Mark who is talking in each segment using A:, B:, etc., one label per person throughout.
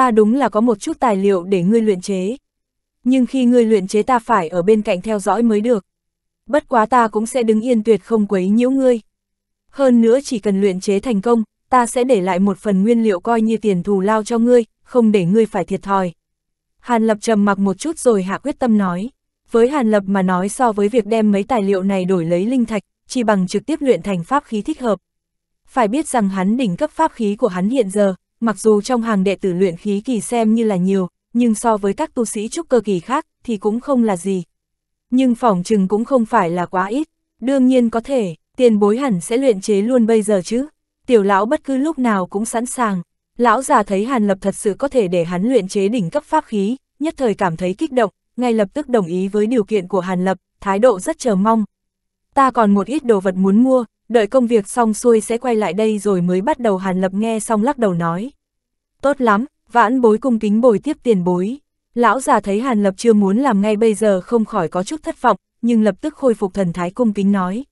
A: ta đúng là có một chút tài liệu để ngươi luyện chế. Nhưng khi ngươi luyện chế ta phải ở bên cạnh theo dõi mới được. Bất quá ta cũng sẽ đứng yên tuyệt không quấy nhiễu ngươi. Hơn nữa chỉ cần luyện chế thành công, ta sẽ để lại một phần nguyên liệu coi như tiền thù lao cho ngươi, không để ngươi phải thiệt thòi. Hàn Lập trầm mặc một chút rồi hạ quyết tâm nói. Với Hàn Lập mà nói so với việc đem mấy tài liệu này đổi lấy linh thạch, chỉ bằng trực tiếp luyện thành pháp khí thích hợp. Phải biết rằng hắn đỉnh cấp pháp khí của hắn hiện giờ, Mặc dù trong hàng đệ tử luyện khí kỳ xem như là nhiều, nhưng so với các tu sĩ trúc cơ kỳ khác thì cũng không là gì. Nhưng phỏng chừng cũng không phải là quá ít, đương nhiên có thể, tiền bối hẳn sẽ luyện chế luôn bây giờ chứ. Tiểu lão bất cứ lúc nào cũng sẵn sàng, lão già thấy Hàn Lập thật sự có thể để hắn luyện chế đỉnh cấp pháp khí, nhất thời cảm thấy kích động, ngay lập tức đồng ý với điều kiện của Hàn Lập, thái độ rất chờ mong. Ta còn một ít đồ vật muốn mua, đợi công việc xong xuôi sẽ quay lại đây rồi mới bắt đầu Hàn Lập nghe xong lắc đầu nói. Tốt lắm, vãn bối cung kính bồi tiếp tiền bối. Lão già thấy Hàn Lập chưa muốn làm ngay bây giờ không khỏi có chút thất vọng, nhưng lập tức khôi phục thần thái cung kính nói.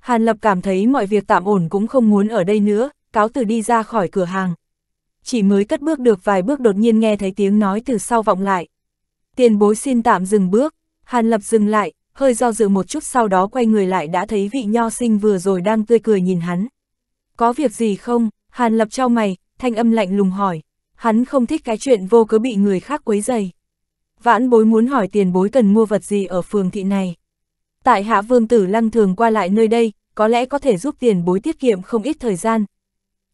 A: Hàn Lập cảm thấy mọi việc tạm ổn cũng không muốn ở đây nữa, cáo từ đi ra khỏi cửa hàng. Chỉ mới cất bước được vài bước đột nhiên nghe thấy tiếng nói từ sau vọng lại. Tiền bối xin tạm dừng bước, Hàn Lập dừng lại, hơi do dự một chút sau đó quay người lại đã thấy vị nho sinh vừa rồi đang tươi cười nhìn hắn. Có việc gì không? Hàn lập trao mày, thanh âm lạnh lùng hỏi. Hắn không thích cái chuyện vô cớ bị người khác quấy dày. Vãn bối muốn hỏi tiền bối cần mua vật gì ở phường thị này. Tại hạ vương tử lăng thường qua lại nơi đây, có lẽ có thể giúp tiền bối tiết kiệm không ít thời gian.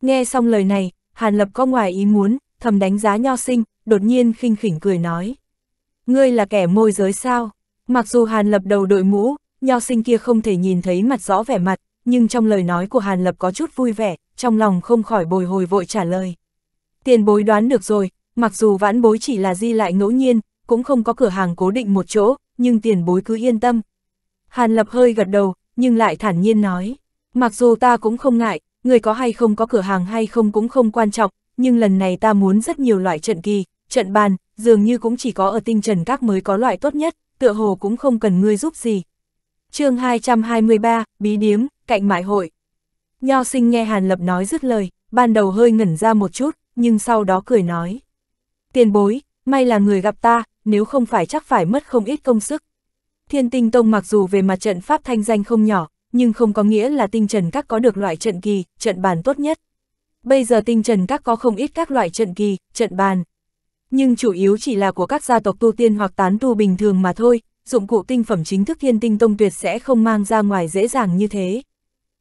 A: Nghe xong lời này, Hàn Lập có ngoài ý muốn, thầm đánh giá nho sinh, đột nhiên khinh khỉnh cười nói. Ngươi là kẻ môi giới sao? Mặc dù Hàn Lập đầu đội mũ, nho sinh kia không thể nhìn thấy mặt rõ vẻ mặt, nhưng trong lời nói của Hàn Lập có chút vui vẻ, trong lòng không khỏi bồi hồi vội trả lời. Tiền bối đoán được rồi, mặc dù vãn bối chỉ là di lại ngẫu nhiên, cũng không có cửa hàng cố định một chỗ, nhưng tiền bối cứ yên tâm. Hàn Lập hơi gật đầu, nhưng lại thản nhiên nói, mặc dù ta cũng không ngại, người có hay không có cửa hàng hay không cũng không quan trọng, nhưng lần này ta muốn rất nhiều loại trận kỳ, trận bàn, dường như cũng chỉ có ở tinh trần các mới có loại tốt nhất tựa hồ cũng không cần ngươi giúp gì. chương 223, Bí Điếm, Cạnh Mại Hội Nho sinh nghe Hàn Lập nói dứt lời, ban đầu hơi ngẩn ra một chút, nhưng sau đó cười nói. Tiền bối, may là người gặp ta, nếu không phải chắc phải mất không ít công sức. Thiên tinh tông mặc dù về mặt trận pháp thanh danh không nhỏ, nhưng không có nghĩa là tinh trần các có được loại trận kỳ, trận bàn tốt nhất. Bây giờ tinh trần các có không ít các loại trận kỳ, trận bàn nhưng chủ yếu chỉ là của các gia tộc tu tiên hoặc tán tu bình thường mà thôi, dụng cụ tinh phẩm chính thức thiên tinh tông tuyệt sẽ không mang ra ngoài dễ dàng như thế.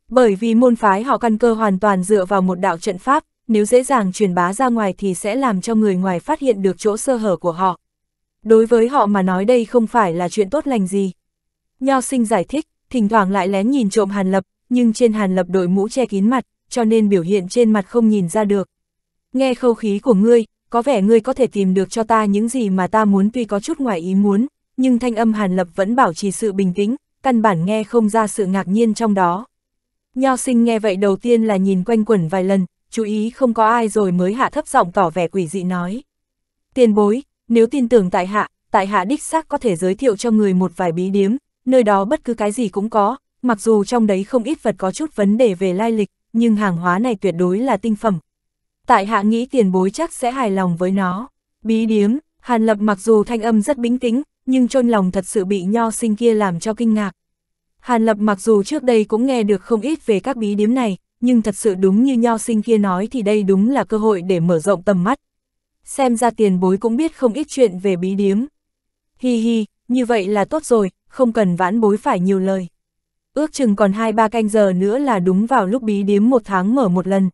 A: Bởi vì môn phái họ căn cơ hoàn toàn dựa vào một đạo trận pháp, nếu dễ dàng truyền bá ra ngoài thì sẽ làm cho người ngoài phát hiện được chỗ sơ hở của họ. Đối với họ mà nói đây không phải là chuyện tốt lành gì. Nho sinh giải thích, thỉnh thoảng lại lén nhìn trộm Hàn Lập, nhưng trên Hàn Lập đội mũ che kín mặt, cho nên biểu hiện trên mặt không nhìn ra được. Nghe khâu khí của ngươi, có vẻ ngươi có thể tìm được cho ta những gì mà ta muốn tuy có chút ngoài ý muốn, nhưng thanh âm Hàn Lập vẫn bảo trì sự bình tĩnh, căn bản nghe không ra sự ngạc nhiên trong đó. Nho sinh nghe vậy đầu tiên là nhìn quanh quẩn vài lần, chú ý không có ai rồi mới hạ thấp giọng tỏ vẻ quỷ dị nói. Tiền bối, nếu tin tưởng tại hạ, tại hạ đích xác có thể giới thiệu cho người một vài bí điếm, nơi đó bất cứ cái gì cũng có, mặc dù trong đấy không ít vật có chút vấn đề về lai lịch, nhưng hàng hóa này tuyệt đối là tinh phẩm, tại hạ nghĩ tiền bối chắc sẽ hài lòng với nó. Bí điếm, Hàn Lập mặc dù thanh âm rất bình tĩnh, nhưng trôn lòng thật sự bị nho sinh kia làm cho kinh ngạc. Hàn Lập mặc dù trước đây cũng nghe được không ít về các bí điếm này, nhưng thật sự đúng như nho sinh kia nói thì đây đúng là cơ hội để mở rộng tầm mắt. Xem ra tiền bối cũng biết không ít chuyện về bí điếm. Hi hi, như vậy là tốt rồi, không cần vãn bối phải nhiều lời. Ước chừng còn 2-3 canh giờ nữa là đúng vào lúc bí điếm một tháng mở một lần,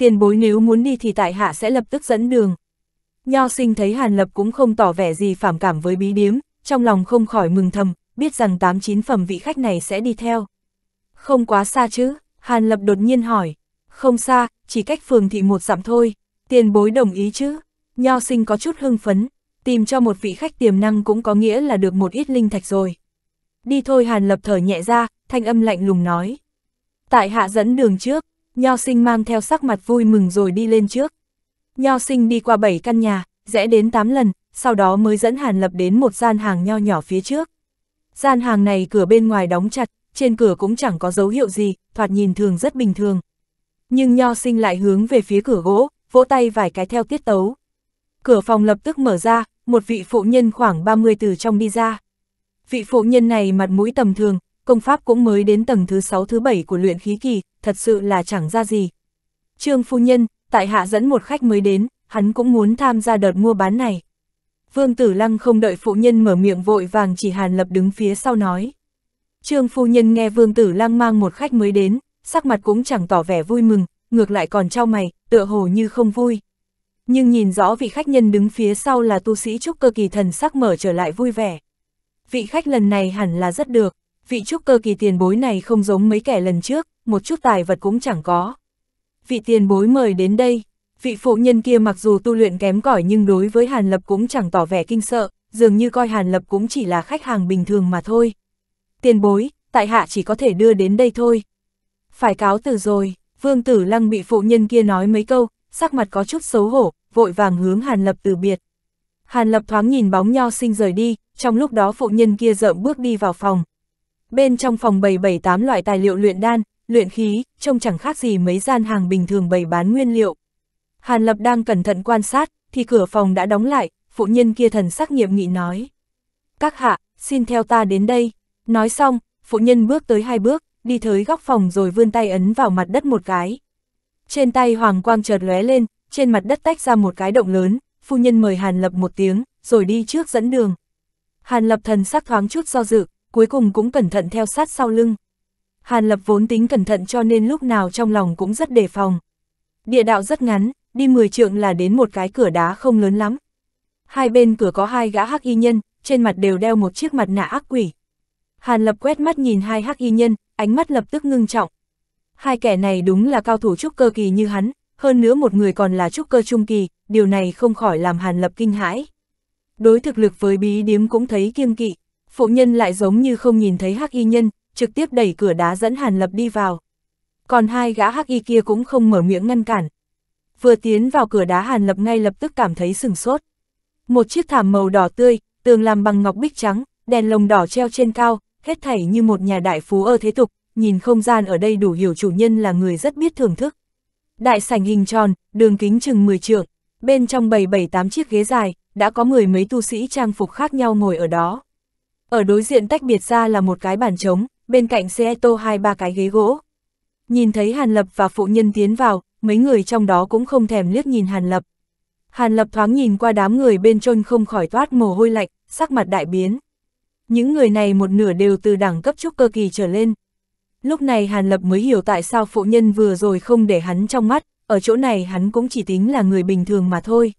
A: tiền bối nếu muốn đi thì tại hạ sẽ lập tức dẫn đường. Nho sinh thấy Hàn Lập cũng không tỏ vẻ gì phản cảm với bí điếm, trong lòng không khỏi mừng thầm, biết rằng tám chín phẩm vị khách này sẽ đi theo. Không quá xa chứ, Hàn Lập đột nhiên hỏi. Không xa, chỉ cách phường thị một dặm thôi, tiền bối đồng ý chứ. Nho sinh có chút hưng phấn, tìm cho một vị khách tiềm năng cũng có nghĩa là được một ít linh thạch rồi. Đi thôi Hàn Lập thở nhẹ ra, thanh âm lạnh lùng nói. Tại hạ dẫn đường trước, Nho sinh mang theo sắc mặt vui mừng rồi đi lên trước. Nho sinh đi qua 7 căn nhà, rẽ đến 8 lần, sau đó mới dẫn Hàn Lập đến một gian hàng nho nhỏ phía trước. Gian hàng này cửa bên ngoài đóng chặt, trên cửa cũng chẳng có dấu hiệu gì, thoạt nhìn thường rất bình thường. Nhưng nho sinh lại hướng về phía cửa gỗ, vỗ tay vài cái theo tiết tấu. Cửa phòng lập tức mở ra, một vị phụ nhân khoảng 30 từ trong đi ra. Vị phụ nhân này mặt mũi tầm thường, công pháp cũng mới đến tầng thứ 6 thứ 7 của luyện khí kỳ, thật sự là chẳng ra gì. Trương phu nhân, tại hạ dẫn một khách mới đến, hắn cũng muốn tham gia đợt mua bán này. Vương Tử Lăng không đợi phụ nhân mở miệng vội vàng chỉ Hàn Lập đứng phía sau nói. Trương phu nhân nghe Vương Tử Lăng mang một khách mới đến, sắc mặt cũng chẳng tỏ vẻ vui mừng, ngược lại còn trao mày, tựa hồ như không vui. Nhưng nhìn rõ vị khách nhân đứng phía sau là tu sĩ trúc cơ kỳ thần sắc mở trở lại vui vẻ. Vị khách lần này hẳn là rất được, vị trúc cơ kỳ tiền bối này không giống mấy kẻ lần trước, một chút tài vật cũng chẳng có. Vị tiền bối mời đến đây, vị phụ nhân kia mặc dù tu luyện kém cỏi nhưng đối với Hàn Lập cũng chẳng tỏ vẻ kinh sợ, dường như coi Hàn Lập cũng chỉ là khách hàng bình thường mà thôi. Tiền bối, tại hạ chỉ có thể đưa đến đây thôi. Phải cáo từ rồi, vương tử lăng bị phụ nhân kia nói mấy câu, sắc mặt có chút xấu hổ, vội vàng hướng Hàn Lập từ biệt. Hàn Lập thoáng nhìn bóng nho sinh rời đi, trong lúc đó phụ nhân kia rợm bước đi vào phòng. Bên trong phòng bày bảy tám loại tài liệu luyện đan, luyện khí, trông chẳng khác gì mấy gian hàng bình thường bày bán nguyên liệu. Hàn Lập đang cẩn thận quan sát, thì cửa phòng đã đóng lại, phụ nhân kia thần sắc nghiệm nghị nói. Các hạ, xin theo ta đến đây. Nói xong, phụ nhân bước tới hai bước, đi tới góc phòng rồi vươn tay ấn vào mặt đất một cái. Trên tay hoàng quang chợt lóe lên, trên mặt đất tách ra một cái động lớn, Phụ nhân mời Hàn Lập một tiếng, rồi đi trước dẫn đường. Hàn Lập thần sắc thoáng chút do dự, cuối cùng cũng cẩn thận theo sát sau lưng. Hàn Lập vốn tính cẩn thận cho nên lúc nào trong lòng cũng rất đề phòng. Địa đạo rất ngắn, đi 10 trượng là đến một cái cửa đá không lớn lắm. Hai bên cửa có hai gã hắc y nhân, trên mặt đều đeo một chiếc mặt nạ ác quỷ. Hàn Lập quét mắt nhìn hai hắc y nhân, ánh mắt lập tức ngưng trọng. Hai kẻ này đúng là cao thủ trúc cơ kỳ như hắn, hơn nữa một người còn là trúc cơ trung kỳ, điều này không khỏi làm Hàn Lập kinh hãi. Đối thực lực với bí điếm cũng thấy kiêng kỵ, phụ nhân lại giống như không nhìn thấy hắc y nhân, trực tiếp đẩy cửa đá dẫn Hàn Lập đi vào. Còn hai gã hắc y kia cũng không mở miệng ngăn cản. Vừa tiến vào cửa đá Hàn Lập ngay lập tức cảm thấy sừng sốt. Một chiếc thảm màu đỏ tươi, tường làm bằng ngọc bích trắng, đèn lồng đỏ treo trên cao, hết thảy như một nhà đại phú ở thế tục, nhìn không gian ở đây đủ hiểu chủ nhân là người rất biết thưởng thức. Đại sảnh hình tròn, đường kính chừng 10 trượng, bên trong bầy bảy tám chiếc ghế dài, đã có mười mấy tu sĩ trang phục khác nhau ngồi ở đó. Ở đối diện tách biệt ra là một cái bàn trống, bên cạnh xe tô hai ba cái ghế gỗ. Nhìn thấy Hàn Lập và phụ nhân tiến vào, mấy người trong đó cũng không thèm liếc nhìn Hàn Lập. Hàn Lập thoáng nhìn qua đám người bên trôn không khỏi toát mồ hôi lạnh, sắc mặt đại biến. Những người này một nửa đều từ đẳng cấp trúc cơ kỳ trở lên. Lúc này Hàn Lập mới hiểu tại sao phụ nhân vừa rồi không để hắn trong mắt, ở chỗ này hắn cũng chỉ tính là người bình thường mà thôi.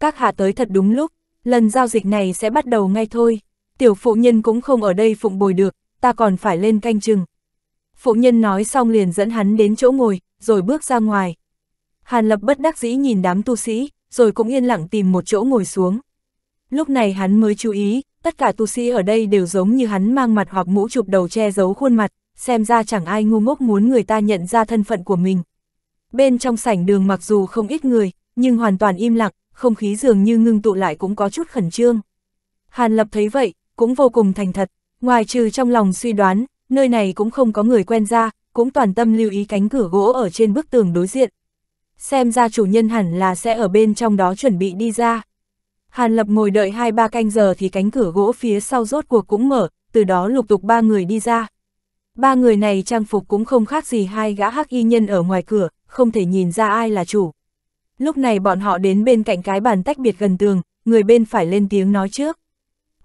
A: Các hạ tới thật đúng lúc, lần giao dịch này sẽ bắt đầu ngay thôi. Tiểu phụ nhân cũng không ở đây phụng bồi được, ta còn phải lên canh chừng. Phụ nhân nói xong liền dẫn hắn đến chỗ ngồi, rồi bước ra ngoài. Hàn Lập bất đắc dĩ nhìn đám tu sĩ, rồi cũng yên lặng tìm một chỗ ngồi xuống. Lúc này hắn mới chú ý, tất cả tu sĩ ở đây đều giống như hắn mang mặt hoặc mũ chụp đầu che giấu khuôn mặt, xem ra chẳng ai ngu ngốc muốn người ta nhận ra thân phận của mình. Bên trong sảnh đường mặc dù không ít người, nhưng hoàn toàn im lặng, không khí dường như ngưng tụ lại cũng có chút khẩn trương. Hàn Lập thấy vậy, cũng vô cùng thành thật, Ngoài trừ trong lòng suy đoán, nơi này cũng không có người quen ra, cũng toàn tâm lưu ý cánh cửa gỗ ở trên bức tường đối diện. Xem ra chủ nhân hẳn là sẽ ở bên trong đó chuẩn bị đi ra. Hàn Lập ngồi đợi 2-3 canh giờ thì cánh cửa gỗ phía sau rốt cuộc cũng mở, từ đó lục tục ba người đi ra. Ba người này trang phục cũng không khác gì hai gã hắc y nhân ở ngoài cửa, không thể nhìn ra ai là chủ. Lúc này bọn họ đến bên cạnh cái bàn tách biệt gần tường, người bên phải lên tiếng nói trước.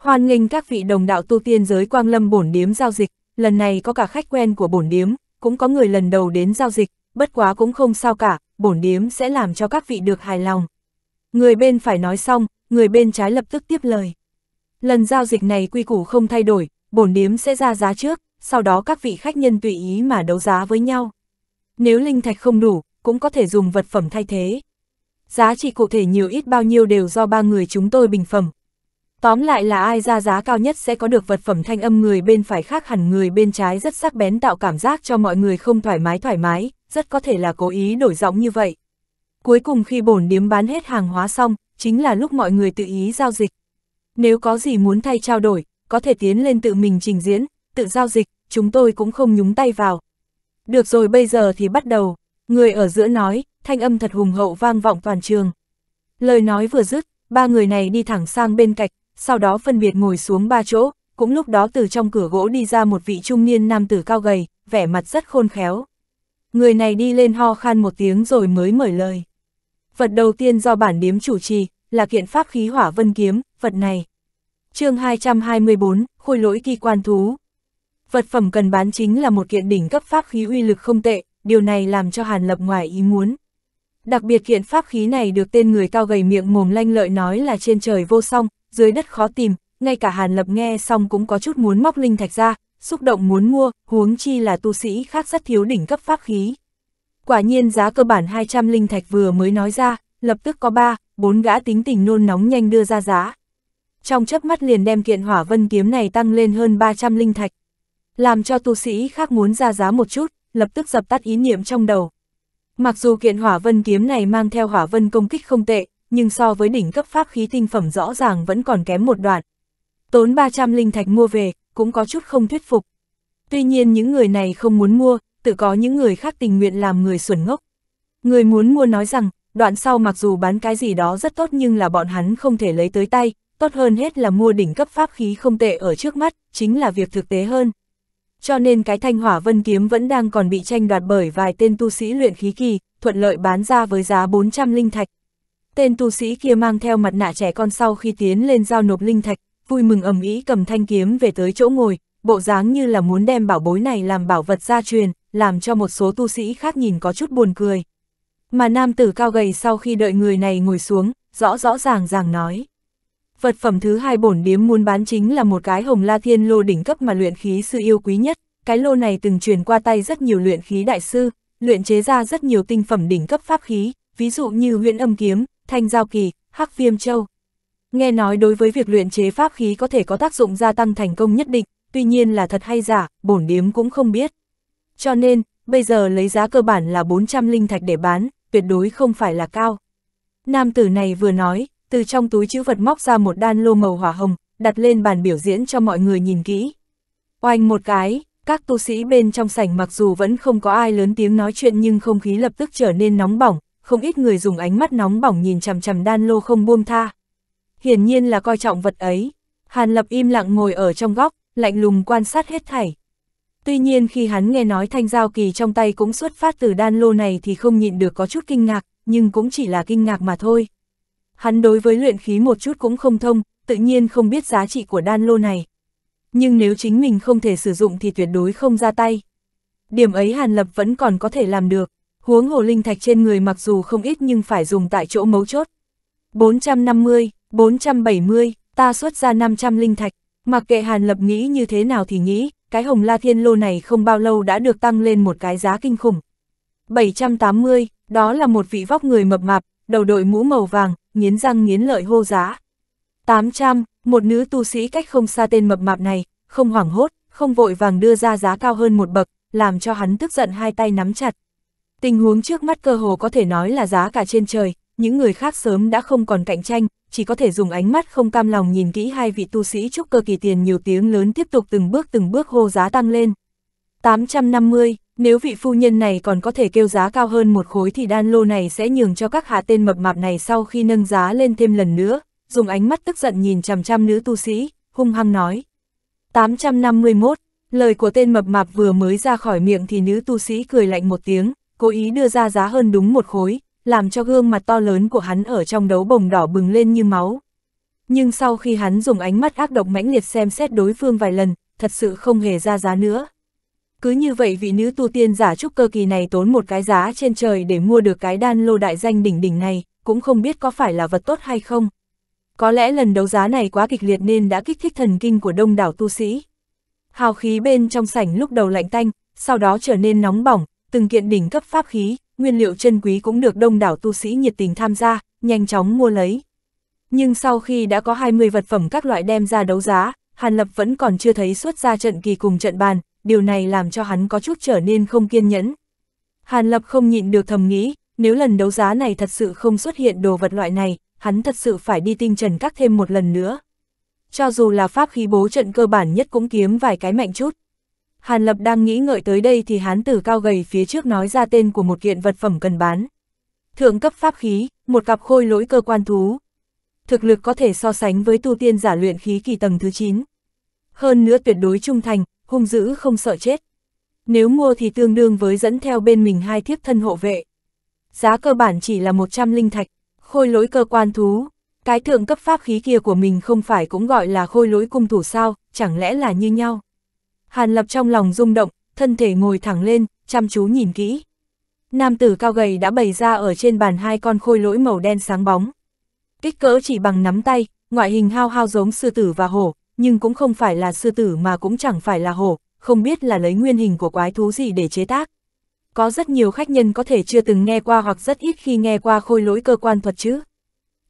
A: Hoan nghênh các vị đồng đạo tu tiên giới Quang Lâm bổn điếm giao dịch, lần này có cả khách quen của bổn điếm, cũng có người lần đầu đến giao dịch, bất quá cũng không sao cả, bổn điếm sẽ làm cho các vị được hài lòng. Người bên phải nói xong, người bên trái lập tức tiếp lời. Lần giao dịch này quy củ không thay đổi, bổn điếm sẽ ra giá trước, sau đó các vị khách nhân tùy ý mà đấu giá với nhau. Nếu linh thạch không đủ, cũng có thể dùng vật phẩm thay thế. Giá trị cụ thể nhiều ít bao nhiêu đều do ba người chúng tôi bình phẩm, Tóm lại là ai ra giá cao nhất sẽ có được vật phẩm thanh âm người bên phải khác hẳn người bên trái rất sắc bén tạo cảm giác cho mọi người không thoải mái thoải mái, rất có thể là cố ý đổi giọng như vậy. Cuối cùng khi bổn điếm bán hết hàng hóa xong, chính là lúc mọi người tự ý giao dịch. Nếu có gì muốn thay trao đổi, có thể tiến lên tự mình trình diễn, tự giao dịch, chúng tôi cũng không nhúng tay vào. Được rồi bây giờ thì bắt đầu, người ở giữa nói, thanh âm thật hùng hậu vang vọng toàn trường. Lời nói vừa dứt, ba người này đi thẳng sang bên cạnh, sau đó phân biệt ngồi xuống ba chỗ, cũng lúc đó từ trong cửa gỗ đi ra một vị trung niên nam tử cao gầy, vẻ mặt rất khôn khéo. Người này đi lên ho khan một tiếng rồi mới mở lời. Vật đầu tiên do bản điếm chủ trì, là kiện pháp khí hỏa vân kiếm, vật này. chương 224, khôi lỗi kỳ quan thú. Vật phẩm cần bán chính là một kiện đỉnh cấp pháp khí uy lực không tệ, điều này làm cho Hàn Lập ngoài ý muốn. Đặc biệt kiện pháp khí này được tên người cao gầy miệng mồm lanh lợi nói là trên trời vô song, dưới đất khó tìm, ngay cả Hàn Lập nghe xong cũng có chút muốn móc linh thạch ra, xúc động muốn mua, huống chi là tu sĩ khác rất thiếu đỉnh cấp pháp khí. Quả nhiên giá cơ bản 200 linh thạch vừa mới nói ra, lập tức có 3, 4 gã tính tình nôn nóng nhanh đưa ra giá. Trong chớp mắt liền đem kiện hỏa vân kiếm này tăng lên hơn 300 linh thạch. Làm cho tu sĩ khác muốn ra giá một chút, lập tức dập tắt ý niệm trong đầu. Mặc dù kiện hỏa vân kiếm này mang theo hỏa vân công kích không tệ, nhưng so với đỉnh cấp pháp khí tinh phẩm rõ ràng vẫn còn kém một đoạn. Tốn 300 linh thạch mua về, cũng có chút không thuyết phục. Tuy nhiên những người này không muốn mua, tự có những người khác tình nguyện làm người xuẩn ngốc. Người muốn mua nói rằng, đoạn sau mặc dù bán cái gì đó rất tốt nhưng là bọn hắn không thể lấy tới tay, tốt hơn hết là mua đỉnh cấp pháp khí không tệ ở trước mắt, chính là việc thực tế hơn. Cho nên cái thanh hỏa vân kiếm vẫn đang còn bị tranh đoạt bởi vài tên tu sĩ luyện khí kỳ, thuận lợi bán ra với giá 400 linh thạch, Tên tu sĩ kia mang theo mặt nạ trẻ con sau khi tiến lên giao nộp linh thạch, vui mừng ầm ĩ cầm thanh kiếm về tới chỗ ngồi, bộ dáng như là muốn đem bảo bối này làm bảo vật gia truyền, làm cho một số tu sĩ khác nhìn có chút buồn cười. Mà nam tử cao gầy sau khi đợi người này ngồi xuống, rõ rõ ràng ràng nói. Vật phẩm thứ hai bổn điếm muốn bán chính là một cái hồng la thiên lô đỉnh cấp mà luyện khí sư yêu quý nhất, cái lô này từng truyền qua tay rất nhiều luyện khí đại sư, luyện chế ra rất nhiều tinh phẩm đỉnh cấp pháp khí, ví dụ như huyện âm kiếm, Thanh Giao Kỳ, Hắc Viêm Châu. Nghe nói đối với việc luyện chế pháp khí có thể có tác dụng gia tăng thành công nhất định, tuy nhiên là thật hay giả, bổn điếm cũng không biết. Cho nên, bây giờ lấy giá cơ bản là 400 linh thạch để bán, tuyệt đối không phải là cao. Nam tử này vừa nói, từ trong túi chữ vật móc ra một đan lô màu hỏa hồng, đặt lên bàn biểu diễn cho mọi người nhìn kỹ. Oanh một cái, các tu sĩ bên trong sảnh mặc dù vẫn không có ai lớn tiếng nói chuyện nhưng không khí lập tức trở nên nóng bỏng, không ít người dùng ánh mắt nóng bỏng nhìn chằm chằm đan lô không buông tha. Hiển nhiên là coi trọng vật ấy. Hàn Lập im lặng ngồi ở trong góc, lạnh lùng quan sát hết thảy. Tuy nhiên khi hắn nghe nói thanh giao kỳ trong tay cũng xuất phát từ đan lô này thì không nhịn được có chút kinh ngạc, nhưng cũng chỉ là kinh ngạc mà thôi. Hắn đối với luyện khí một chút cũng không thông, tự nhiên không biết giá trị của đan lô này. Nhưng nếu chính mình không thể sử dụng thì tuyệt đối không ra tay. Điểm ấy Hàn Lập vẫn còn có thể làm được huống hồ linh thạch trên người mặc dù không ít nhưng phải dùng tại chỗ mấu chốt. 450, 470, ta xuất ra 500 linh thạch, mặc kệ Hàn Lập nghĩ như thế nào thì nghĩ, cái hồng la thiên lô này không bao lâu đã được tăng lên một cái giá kinh khủng. 780, đó là một vị vóc người mập mạp, đầu đội mũ màu vàng, nghiến răng nghiến lợi hô giá. 800, một nữ tu sĩ cách không xa tên mập mạp này, không hoảng hốt, không vội vàng đưa ra giá cao hơn một bậc, làm cho hắn tức giận hai tay nắm chặt. Tình huống trước mắt cơ hồ có thể nói là giá cả trên trời, những người khác sớm đã không còn cạnh tranh, chỉ có thể dùng ánh mắt không cam lòng nhìn kỹ hai vị tu sĩ trúc cơ kỳ tiền nhiều tiếng lớn tiếp tục từng bước từng bước hô giá tăng lên. 850, nếu vị phu nhân này còn có thể kêu giá cao hơn một khối thì đan lô này sẽ nhường cho các hạ tên mập mạp này sau khi nâng giá lên thêm lần nữa, dùng ánh mắt tức giận nhìn chằm chằm nữ tu sĩ, hung hăng nói. 851, lời của tên mập mạp vừa mới ra khỏi miệng thì nữ tu sĩ cười lạnh một tiếng, cố ý đưa ra giá hơn đúng một khối, làm cho gương mặt to lớn của hắn ở trong đấu bồng đỏ bừng lên như máu. Nhưng sau khi hắn dùng ánh mắt ác độc mãnh liệt xem xét đối phương vài lần, thật sự không hề ra giá nữa. Cứ như vậy vị nữ tu tiên giả trúc cơ kỳ này tốn một cái giá trên trời để mua được cái đan lô đại danh đỉnh đỉnh này, cũng không biết có phải là vật tốt hay không. Có lẽ lần đấu giá này quá kịch liệt nên đã kích thích thần kinh của đông đảo tu sĩ. Hào khí bên trong sảnh lúc đầu lạnh tanh, sau đó trở nên nóng bỏng, từng kiện đỉnh cấp pháp khí, nguyên liệu chân quý cũng được đông đảo tu sĩ nhiệt tình tham gia, nhanh chóng mua lấy. Nhưng sau khi đã có 20 vật phẩm các loại đem ra đấu giá, Hàn Lập vẫn còn chưa thấy xuất ra trận kỳ cùng trận bàn, điều này làm cho hắn có chút trở nên không kiên nhẫn. Hàn Lập không nhịn được thầm nghĩ, nếu lần đấu giá này thật sự không xuất hiện đồ vật loại này, hắn thật sự phải đi tinh trần các thêm một lần nữa. Cho dù là pháp khí bố trận cơ bản nhất cũng kiếm vài cái mạnh chút. Hàn Lập đang nghĩ ngợi tới đây thì hán tử cao gầy phía trước nói ra tên của một kiện vật phẩm cần bán. Thượng cấp pháp khí, một cặp khôi lỗi cơ quan thú. Thực lực có thể so sánh với tu tiên giả luyện khí kỳ tầng thứ 9. Hơn nữa tuyệt đối trung thành, hung dữ không sợ chết. Nếu mua thì tương đương với dẫn theo bên mình hai thiếp thân hộ vệ. Giá cơ bản chỉ là 100 linh thạch, khôi lỗi cơ quan thú. Cái thượng cấp pháp khí kia của mình không phải cũng gọi là khôi lỗi cung thủ sao, chẳng lẽ là như nhau. Hàn Lập trong lòng rung động, thân thể ngồi thẳng lên, chăm chú nhìn kỹ. Nam tử cao gầy đã bày ra ở trên bàn hai con khôi lỗi màu đen sáng bóng. Kích cỡ chỉ bằng nắm tay, ngoại hình hao hao giống sư tử và hổ, nhưng cũng không phải là sư tử mà cũng chẳng phải là hổ, không biết là lấy nguyên hình của quái thú gì để chế tác. Có rất nhiều khách nhân có thể chưa từng nghe qua hoặc rất ít khi nghe qua khôi lỗi cơ quan thuật chứ.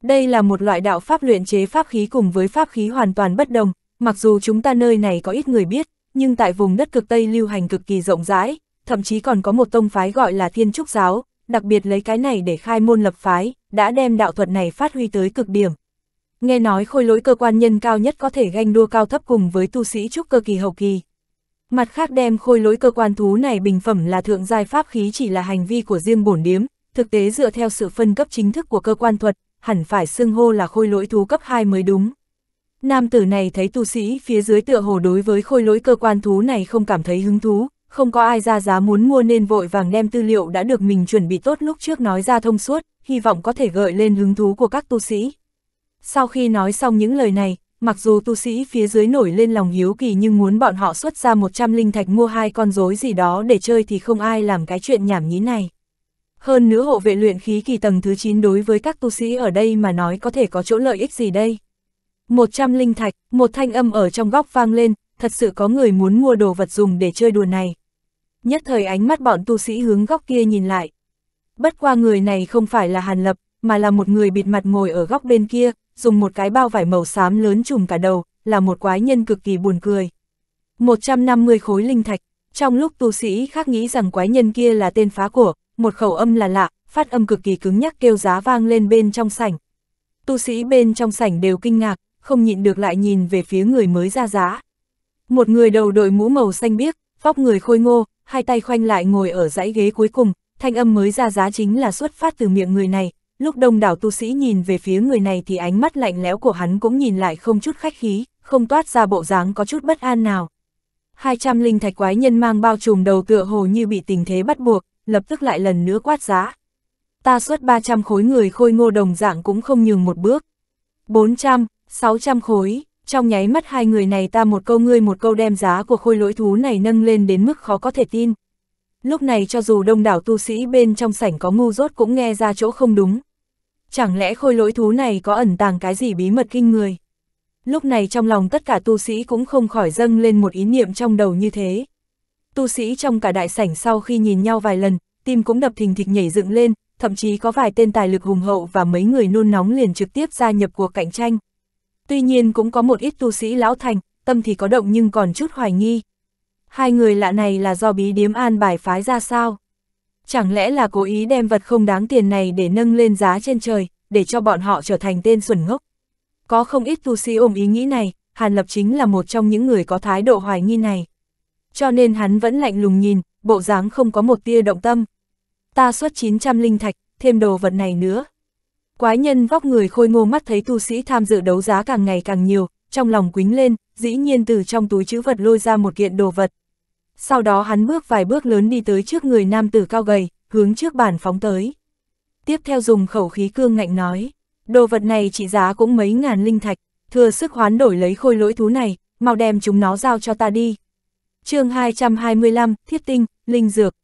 A: Đây là một loại đạo pháp luyện chế pháp khí cùng với pháp khí hoàn toàn bất đồng, mặc dù chúng ta nơi này có ít người biết, nhưng tại vùng đất cực Tây lưu hành cực kỳ rộng rãi, thậm chí còn có một tông phái gọi là Thiên Trúc Giáo, đặc biệt lấy cái này để khai môn lập phái, đã đem đạo thuật này phát huy tới cực điểm. Nghe nói khôi lỗi cơ quan nhân cao nhất có thể ganh đua cao thấp cùng với tu sĩ trúc cơ kỳ hậu kỳ. Mặt khác đem khôi lỗi cơ quan thú này bình phẩm là thượng giai pháp khí chỉ là hành vi của riêng bổn điếm, thực tế dựa theo sự phân cấp chính thức của cơ quan thuật, hẳn phải xưng hô là khôi lỗi thú cấp 2 mới đúng. Nam tử này thấy tu sĩ phía dưới tựa hồ đối với khôi lỗi cơ quan thú này không cảm thấy hứng thú, không có ai ra giá muốn mua nên vội vàng đem tư liệu đã được mình chuẩn bị tốt lúc trước nói ra thông suốt, hy vọng có thể gợi lên hứng thú của các tu sĩ. Sau khi nói xong những lời này, mặc dù tu sĩ phía dưới nổi lên lòng hiếu kỳ nhưng muốn bọn họ xuất ra 100 linh thạch mua hai con rối gì đó để chơi thì không ai làm cái chuyện nhảm nhí này. Hơn nữa hộ vệ luyện khí kỳ tầng thứ 9 đối với các tu sĩ ở đây mà nói có thể có chỗ lợi ích gì đây một trăm linh thạch, một thanh âm ở trong góc vang lên, thật sự có người muốn mua đồ vật dùng để chơi đùa này. Nhất thời ánh mắt bọn tu sĩ hướng góc kia nhìn lại. Bất qua người này không phải là Hàn Lập, mà là một người bịt mặt ngồi ở góc bên kia, dùng một cái bao vải màu xám lớn trùm cả đầu, là một quái nhân cực kỳ buồn cười. 150 khối linh thạch, trong lúc tu sĩ khác nghĩ rằng quái nhân kia là tên phá của, một khẩu âm là lạ, phát âm cực kỳ cứng nhắc kêu giá vang lên bên trong sảnh. Tu sĩ bên trong sảnh đều kinh ngạc, không nhịn được lại nhìn về phía người mới ra giá. Một người đầu đội mũ màu xanh biếc, vóc người khôi ngô, hai tay khoanh lại ngồi ở dãy ghế cuối cùng, thanh âm mới ra giá chính là xuất phát từ miệng người này. Lúc đông đảo tu sĩ nhìn về phía người này thì ánh mắt lạnh lẽo của hắn cũng nhìn lại không chút khách khí, không toát ra bộ dáng có chút bất an nào. 200 linh thạch quái nhân mang bao trùm đầu tựa hồ như bị tình thế bắt buộc, lập tức lại lần nữa quát giá. Ta xuất 300 khối người khôi ngô đồng dạng cũng không nhường một bước. 400, 600 khối, trong nháy mắt hai người này ta một câu ngươi một câu đem giá của khôi lỗi thú này nâng lên đến mức khó có thể tin. Lúc này cho dù đông đảo tu sĩ bên trong sảnh có ngu rốt cũng nghe ra chỗ không đúng. Chẳng lẽ khôi lỗi thú này có ẩn tàng cái gì bí mật kinh người? Lúc này trong lòng tất cả tu sĩ cũng không khỏi dâng lên một ý niệm trong đầu như thế. Tu sĩ trong cả đại sảnh sau khi nhìn nhau vài lần, tim cũng đập thình thịch nhảy dựng lên, thậm chí có vài tên tài lực hùng hậu và mấy người nôn nóng liền trực tiếp gia nhập cuộc cạnh tranh. Tuy nhiên cũng có một ít tu sĩ lão thành, tâm thì có động nhưng còn chút hoài nghi. Hai người lạ này là do bí điếm an bài phái ra sao? Chẳng lẽ là cố ý đem vật không đáng tiền này để nâng lên giá trên trời, để cho bọn họ trở thành tên xuẩn ngốc? Có không ít tu sĩ ôm ý nghĩ này, Hàn Lập chính là một trong những người có thái độ hoài nghi này. Cho nên hắn vẫn lạnh lùng nhìn, bộ dáng không có một tia động tâm. Ta xuất 900 linh thạch, thêm đồ vật này nữa, Quái nhân vóc người khôi ngô mắt thấy tu sĩ tham dự đấu giá càng ngày càng nhiều, trong lòng quính lên, dĩ nhiên từ trong túi chữ vật lôi ra một kiện đồ vật. Sau đó hắn bước vài bước lớn đi tới trước người nam tử cao gầy, hướng trước bản phóng tới. Tiếp theo dùng khẩu khí cương ngạnh nói, đồ vật này trị giá cũng mấy ngàn linh thạch, thừa sức hoán đổi lấy khôi lỗi thú này, mau đem chúng nó giao cho ta đi. chương 225, Thiết Tinh, Linh Dược.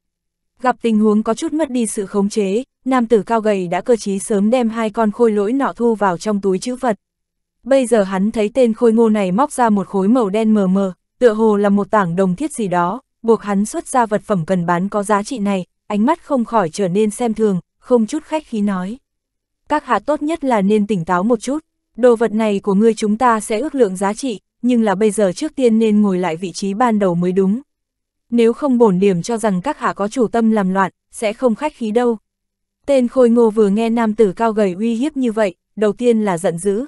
A: Gặp tình huống có chút mất đi sự khống chế, nam tử cao gầy đã cơ trí sớm đem hai con khôi lỗi nọ thu vào trong túi chữ vật. Bây giờ hắn thấy tên khôi ngô này móc ra một khối màu đen mờ mờ, tựa hồ là một tảng đồng thiết gì đó, buộc hắn xuất ra vật phẩm cần bán có giá trị này, ánh mắt không khỏi trở nên xem thường, không chút khách khí nói. Các hạ tốt nhất là nên tỉnh táo một chút, đồ vật này của ngươi chúng ta sẽ ước lượng giá trị, nhưng là bây giờ trước tiên nên ngồi lại vị trí ban đầu mới đúng. Nếu không bổn điểm cho rằng các hạ có chủ tâm làm loạn, sẽ không khách khí đâu, Tên khôi ngô vừa nghe nam tử cao gầy uy hiếp như vậy, đầu tiên là giận dữ.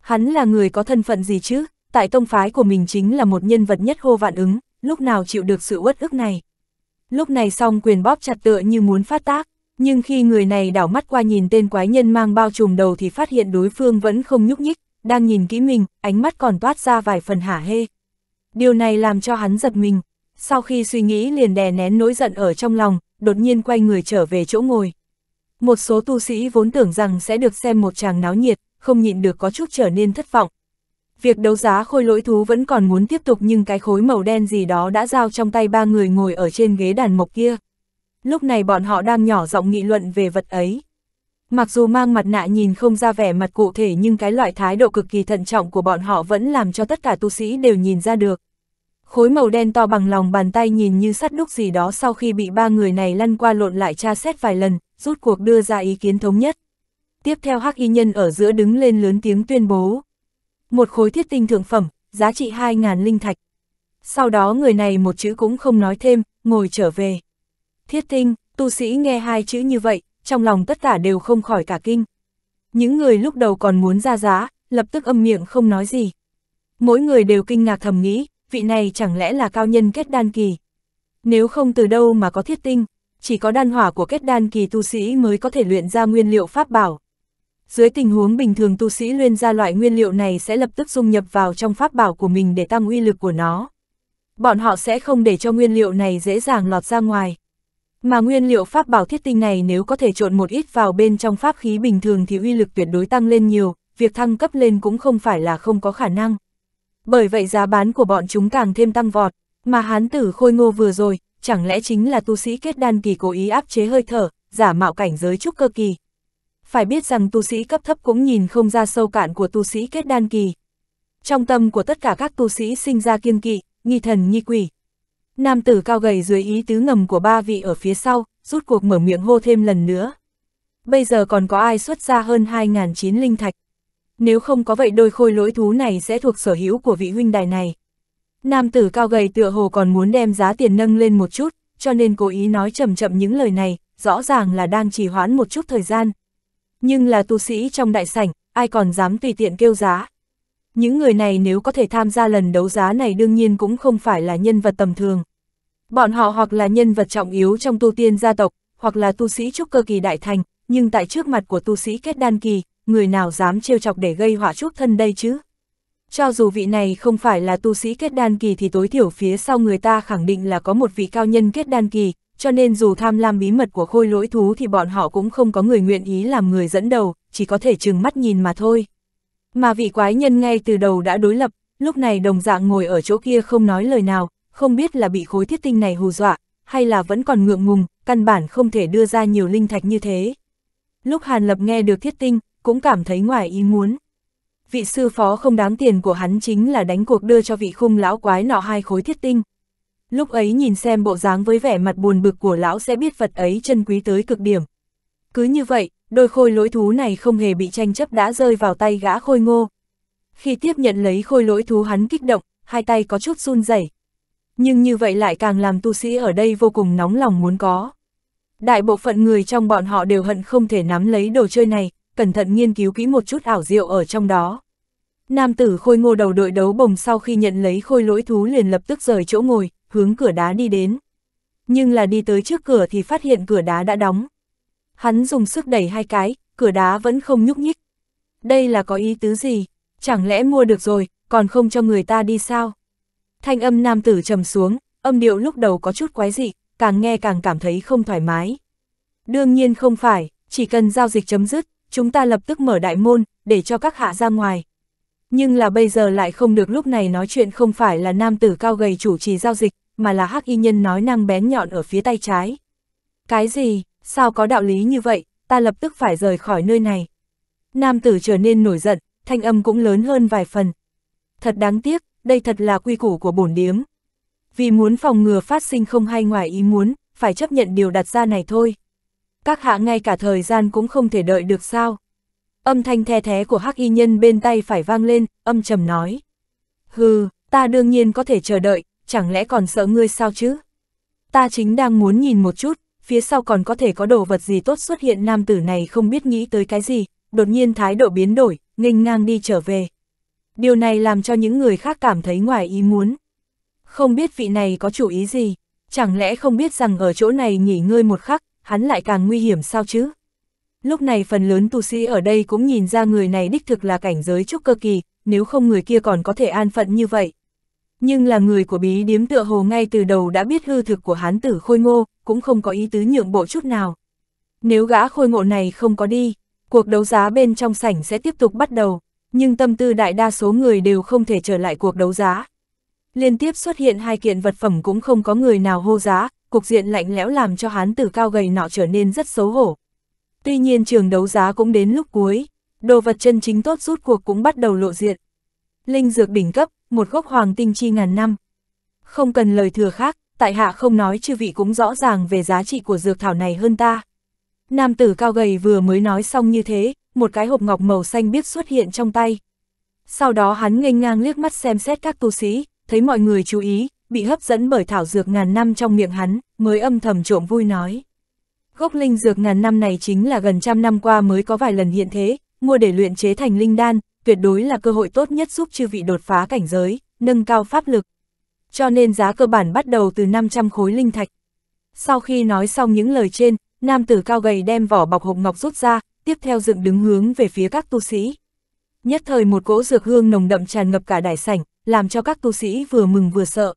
A: Hắn là người có thân phận gì chứ, tại tông phái của mình chính là một nhân vật nhất hô vạn ứng, lúc nào chịu được sự uất ức này. Lúc này song quyền bóp chặt tựa như muốn phát tác, nhưng khi người này đảo mắt qua nhìn tên quái nhân mang bao trùm đầu thì phát hiện đối phương vẫn không nhúc nhích, đang nhìn kỹ mình, ánh mắt còn toát ra vài phần hả hê. Điều này làm cho hắn giật mình, sau khi suy nghĩ liền đè nén nỗi giận ở trong lòng, đột nhiên quay người trở về chỗ ngồi. Một số tu sĩ vốn tưởng rằng sẽ được xem một chàng náo nhiệt, không nhịn được có chút trở nên thất vọng. Việc đấu giá khôi lỗi thú vẫn còn muốn tiếp tục nhưng cái khối màu đen gì đó đã giao trong tay ba người ngồi ở trên ghế đàn mộc kia. Lúc này bọn họ đang nhỏ giọng nghị luận về vật ấy. Mặc dù mang mặt nạ nhìn không ra vẻ mặt cụ thể nhưng cái loại thái độ cực kỳ thận trọng của bọn họ vẫn làm cho tất cả tu sĩ đều nhìn ra được. Khối màu đen to bằng lòng bàn tay nhìn như sắt đúc gì đó sau khi bị ba người này lăn qua lộn lại tra xét vài lần, rút cuộc đưa ra ý kiến thống nhất. Tiếp theo hắc y nhân ở giữa đứng lên lớn tiếng tuyên bố. Một khối thiết tinh thượng phẩm, giá trị 2.000 linh thạch. Sau đó người này một chữ cũng không nói thêm, ngồi trở về. Thiết tinh, tu sĩ nghe hai chữ như vậy, trong lòng tất cả đều không khỏi cả kinh. Những người lúc đầu còn muốn ra giá, lập tức âm miệng không nói gì. Mỗi người đều kinh ngạc thầm nghĩ, vị này chẳng lẽ là cao nhân kết đan kỳ. Nếu không từ đâu mà có thiết tinh, chỉ có đan hỏa của kết đan kỳ tu sĩ mới có thể luyện ra nguyên liệu pháp bảo. Dưới tình huống bình thường tu sĩ luyện ra loại nguyên liệu này sẽ lập tức dung nhập vào trong pháp bảo của mình để tăng uy lực của nó. Bọn họ sẽ không để cho nguyên liệu này dễ dàng lọt ra ngoài. Mà nguyên liệu pháp bảo thiết tinh này nếu có thể trộn một ít vào bên trong pháp khí bình thường thì uy lực tuyệt đối tăng lên nhiều, việc thăng cấp lên cũng không phải là không có khả năng. Bởi vậy giá bán của bọn chúng càng thêm tăng vọt, mà hán tử khôi ngô vừa rồi, chẳng lẽ chính là tu sĩ kết đan kỳ cố ý áp chế hơi thở, giả mạo cảnh giới trúc cơ kỳ. Phải biết rằng tu sĩ cấp thấp cũng nhìn không ra sâu cạn của tu sĩ kết đan kỳ. Trong tâm của tất cả các tu sĩ sinh ra kiên kỵ, nghi thần nghi quỷ. Nam tử cao gầy dưới ý tứ ngầm của ba vị ở phía sau, rút cuộc mở miệng hô thêm lần nữa. Bây giờ còn có ai xuất ra hơn 2.009 linh thạch. Nếu không có vậy đôi khôi lỗi thú này sẽ thuộc sở hữu của vị huynh đài này. Nam tử cao gầy tựa hồ còn muốn đem giá tiền nâng lên một chút, cho nên cố ý nói chậm chậm những lời này, rõ ràng là đang trì hoãn một chút thời gian. Nhưng là tu sĩ trong đại sảnh, ai còn dám tùy tiện kêu giá. Những người này nếu có thể tham gia lần đấu giá này đương nhiên cũng không phải là nhân vật tầm thường. Bọn họ hoặc là nhân vật trọng yếu trong tu tiên gia tộc, hoặc là tu sĩ trúc cơ kỳ đại thành, nhưng tại trước mặt của tu sĩ kết đan kỳ, người nào dám trêu chọc để gây họa trúc thân đây chứ? Cho dù vị này không phải là tu sĩ kết đan kỳ thì tối thiểu phía sau người ta khẳng định là có một vị cao nhân kết đan kỳ, cho nên dù tham lam bí mật của khôi lỗi thú thì bọn họ cũng không có người nguyện ý làm người dẫn đầu, chỉ có thể chừng mắt nhìn mà thôi. Mà vị quái nhân ngay từ đầu đã đối lập, lúc này đồng dạng ngồi ở chỗ kia không nói lời nào, không biết là bị khối thiết tinh này hù dọa, hay là vẫn còn ngượng ngùng, căn bản không thể đưa ra nhiều linh thạch như thế. Lúc Hàn Lập nghe được thiết tinh, cũng cảm thấy ngoài ý muốn vị sư phó không đáng tiền của hắn chính là đánh cuộc đưa cho vị khung lão quái nọ hai khối thiết tinh. Lúc ấy nhìn xem bộ dáng với vẻ mặt buồn bực của lão sẽ biết vật ấy chân quý tới cực điểm. Cứ như vậy, đôi khôi lỗi thú này không hề bị tranh chấp đã rơi vào tay gã khôi ngô. Khi tiếp nhận lấy khôi lỗi thú hắn kích động, hai tay có chút run rẩy. Nhưng như vậy lại càng làm tu sĩ ở đây vô cùng nóng lòng muốn có. Đại bộ phận người trong bọn họ đều hận không thể nắm lấy đồ chơi này, cẩn thận nghiên cứu kỹ một chút ảo diệu ở trong đó. Nam tử khôi ngô đầu đội đấu bồng sau khi nhận lấy khôi lỗi thú liền lập tức rời chỗ ngồi, hướng cửa đá đi đến. Nhưng là đi tới trước cửa thì phát hiện cửa đá đã đóng. Hắn dùng sức đẩy hai cái, cửa đá vẫn không nhúc nhích. Đây là có ý tứ gì? Chẳng lẽ mua được rồi, còn không cho người ta đi sao? Thanh âm nam tử trầm xuống, âm điệu lúc đầu có chút quái dị, càng nghe càng cảm thấy không thoải mái. Đương nhiên không phải, chỉ cần giao dịch chấm dứt, chúng ta lập tức mở đại môn, để cho các hạ ra ngoài. Nhưng là bây giờ lại không được lúc này nói chuyện không phải là nam tử cao gầy chủ trì giao dịch, mà là hắc y nhân nói năng bén nhọn ở phía tay trái. Cái gì, sao có đạo lý như vậy, ta lập tức phải rời khỏi nơi này. Nam tử trở nên nổi giận, thanh âm cũng lớn hơn vài phần. Thật đáng tiếc, đây thật là quy củ của bổn điếm. Vì muốn phòng ngừa phát sinh không hay ngoài ý muốn, phải chấp nhận điều đặt ra này thôi các hạ ngay cả thời gian cũng không thể đợi được sao. Âm thanh the thế của hắc y nhân bên tay phải vang lên, âm trầm nói. Hừ, ta đương nhiên có thể chờ đợi, chẳng lẽ còn sợ ngươi sao chứ? Ta chính đang muốn nhìn một chút, phía sau còn có thể có đồ vật gì tốt xuất hiện nam tử này không biết nghĩ tới cái gì, đột nhiên thái độ biến đổi, nghênh ngang đi trở về. Điều này làm cho những người khác cảm thấy ngoài ý muốn. Không biết vị này có chủ ý gì, chẳng lẽ không biết rằng ở chỗ này nghỉ ngơi một khắc, hắn lại càng nguy hiểm sao chứ? Lúc này phần lớn tu sĩ ở đây cũng nhìn ra người này đích thực là cảnh giới trúc cơ kỳ, nếu không người kia còn có thể an phận như vậy. Nhưng là người của bí điếm tựa hồ ngay từ đầu đã biết hư thực của hán tử khôi ngô, cũng không có ý tứ nhượng bộ chút nào. Nếu gã khôi ngộ này không có đi, cuộc đấu giá bên trong sảnh sẽ tiếp tục bắt đầu, nhưng tâm tư đại đa số người đều không thể trở lại cuộc đấu giá. Liên tiếp xuất hiện hai kiện vật phẩm cũng không có người nào hô giá, cục diện lạnh lẽo làm cho hán tử cao gầy nọ trở nên rất xấu hổ. Tuy nhiên trường đấu giá cũng đến lúc cuối, đồ vật chân chính tốt rút cuộc cũng bắt đầu lộ diện. Linh dược đỉnh cấp, một gốc hoàng tinh chi ngàn năm. Không cần lời thừa khác, tại hạ không nói chư vị cũng rõ ràng về giá trị của dược thảo này hơn ta. Nam tử cao gầy vừa mới nói xong như thế, một cái hộp ngọc màu xanh biếc xuất hiện trong tay. Sau đó hắn nghênh ngang liếc mắt xem xét các tu sĩ, thấy mọi người chú ý, bị hấp dẫn bởi thảo dược ngàn năm trong miệng hắn, mới âm thầm trộm vui nói. Gốc linh dược ngàn năm này chính là gần trăm năm qua mới có vài lần hiện thế, mua để luyện chế thành linh đan, tuyệt đối là cơ hội tốt nhất giúp chư vị đột phá cảnh giới, nâng cao pháp lực. Cho nên giá cơ bản bắt đầu từ 500 khối linh thạch. Sau khi nói xong những lời trên, nam tử cao gầy đem vỏ bọc hộp ngọc rút ra, tiếp theo dựng đứng hướng về phía các tu sĩ. Nhất thời một cỗ dược hương nồng đậm tràn ngập cả đại sảnh, làm cho các tu sĩ vừa mừng vừa sợ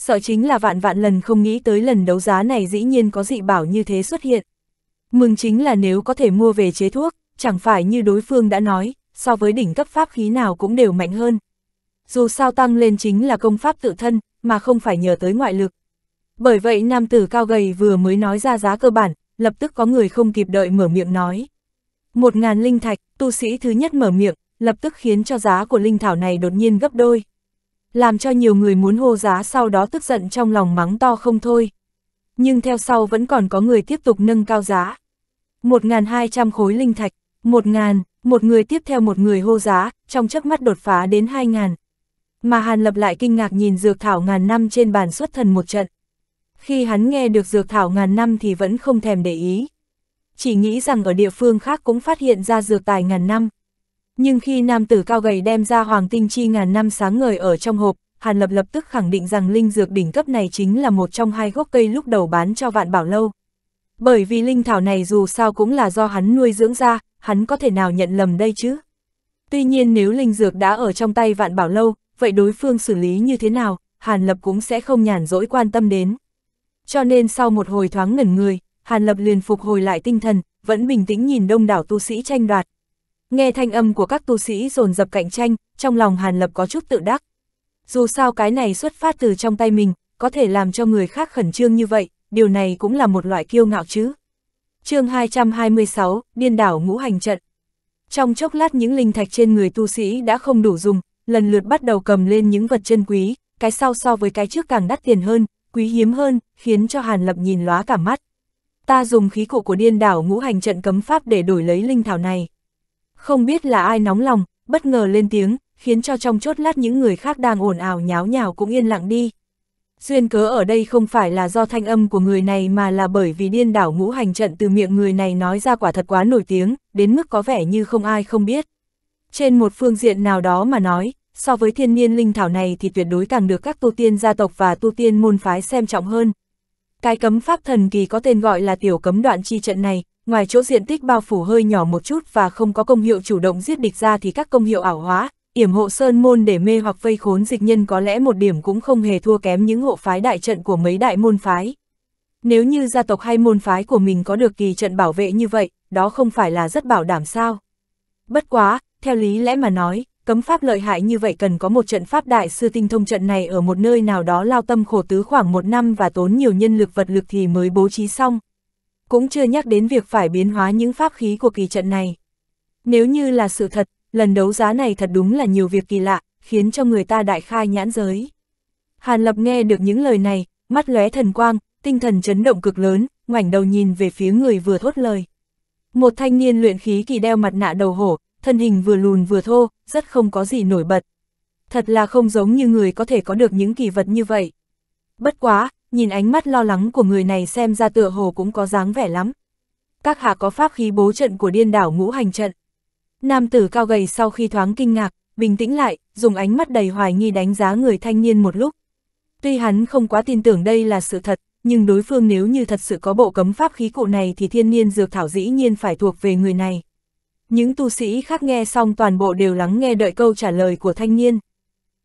A: sợ chính là vạn vạn lần không nghĩ tới lần đấu giá này dĩ nhiên có dị bảo như thế xuất hiện. Mừng chính là nếu có thể mua về chế thuốc, chẳng phải như đối phương đã nói, so với đỉnh cấp pháp khí nào cũng đều mạnh hơn. Dù sao tăng lên chính là công pháp tự thân, mà không phải nhờ tới ngoại lực. Bởi vậy nam tử cao gầy vừa mới nói ra giá cơ bản, lập tức có người không kịp đợi mở miệng nói. Một ngàn linh thạch, tu sĩ thứ nhất mở miệng, lập tức khiến cho giá của linh thảo này đột nhiên gấp đôi làm cho nhiều người muốn hô giá sau đó tức giận trong lòng mắng to không thôi. Nhưng theo sau vẫn còn có người tiếp tục nâng cao giá. 1.200 khối linh thạch, 1.000, một người tiếp theo một người hô giá, trong chớp mắt đột phá đến 2.000. Mà Hàn Lập lại kinh ngạc nhìn dược thảo ngàn năm trên bàn xuất thần một trận. Khi hắn nghe được dược thảo ngàn năm thì vẫn không thèm để ý. Chỉ nghĩ rằng ở địa phương khác cũng phát hiện ra dược tài ngàn năm. Nhưng khi nam tử cao gầy đem ra hoàng tinh chi ngàn năm sáng người ở trong hộp, Hàn Lập lập tức khẳng định rằng linh dược đỉnh cấp này chính là một trong hai gốc cây lúc đầu bán cho vạn bảo lâu. Bởi vì linh thảo này dù sao cũng là do hắn nuôi dưỡng ra, hắn có thể nào nhận lầm đây chứ? Tuy nhiên nếu linh dược đã ở trong tay vạn bảo lâu, vậy đối phương xử lý như thế nào, Hàn Lập cũng sẽ không nhàn rỗi quan tâm đến. Cho nên sau một hồi thoáng ngẩn người, Hàn Lập liền phục hồi lại tinh thần, vẫn bình tĩnh nhìn đông đảo tu sĩ tranh đoạt, Nghe thanh âm của các tu sĩ dồn dập cạnh tranh, trong lòng Hàn Lập có chút tự đắc. Dù sao cái này xuất phát từ trong tay mình, có thể làm cho người khác khẩn trương như vậy, điều này cũng là một loại kiêu ngạo chứ. chương 226, Điên đảo ngũ hành trận. Trong chốc lát những linh thạch trên người tu sĩ đã không đủ dùng, lần lượt bắt đầu cầm lên những vật chân quý, cái sau so với cái trước càng đắt tiền hơn, quý hiếm hơn, khiến cho Hàn Lập nhìn lóa cả mắt. Ta dùng khí cụ của điên đảo ngũ hành trận cấm pháp để đổi lấy linh thảo này. Không biết là ai nóng lòng, bất ngờ lên tiếng, khiến cho trong chốt lát những người khác đang ồn ào nháo nhào cũng yên lặng đi. Duyên cớ ở đây không phải là do thanh âm của người này mà là bởi vì điên đảo ngũ hành trận từ miệng người này nói ra quả thật quá nổi tiếng, đến mức có vẻ như không ai không biết. Trên một phương diện nào đó mà nói, so với thiên niên linh thảo này thì tuyệt đối càng được các tu tiên gia tộc và tu tiên môn phái xem trọng hơn. Cái cấm pháp thần kỳ có tên gọi là tiểu cấm đoạn chi trận này, ngoài chỗ diện tích bao phủ hơi nhỏ một chút và không có công hiệu chủ động giết địch ra thì các công hiệu ảo hóa, yểm hộ sơn môn để mê hoặc vây khốn dịch nhân có lẽ một điểm cũng không hề thua kém những hộ phái đại trận của mấy đại môn phái. Nếu như gia tộc hay môn phái của mình có được kỳ trận bảo vệ như vậy, đó không phải là rất bảo đảm sao. Bất quá, theo lý lẽ mà nói, cấm pháp lợi hại như vậy cần có một trận pháp đại sư tinh thông trận này ở một nơi nào đó lao tâm khổ tứ khoảng một năm và tốn nhiều nhân lực vật lực thì mới bố trí xong, cũng chưa nhắc đến việc phải biến hóa những pháp khí của kỳ trận này. Nếu như là sự thật, lần đấu giá này thật đúng là nhiều việc kỳ lạ, khiến cho người ta đại khai nhãn giới. Hàn Lập nghe được những lời này, mắt lóe thần quang, tinh thần chấn động cực lớn, ngoảnh đầu nhìn về phía người vừa thốt lời. Một thanh niên luyện khí kỳ đeo mặt nạ đầu hổ, thân hình vừa lùn vừa thô, rất không có gì nổi bật. Thật là không giống như người có thể có được những kỳ vật như vậy. Bất quá, nhìn ánh mắt lo lắng của người này xem ra tựa hồ cũng có dáng vẻ lắm. Các hạ có pháp khí bố trận của điên đảo ngũ hành trận. Nam tử cao gầy sau khi thoáng kinh ngạc, bình tĩnh lại, dùng ánh mắt đầy hoài nghi đánh giá người thanh niên một lúc. Tuy hắn không quá tin tưởng đây là sự thật, nhưng đối phương nếu như thật sự có bộ cấm pháp khí cụ này thì thiên nhiên dược thảo dĩ nhiên phải thuộc về người này. Những tu sĩ khác nghe xong toàn bộ đều lắng nghe đợi câu trả lời của thanh niên.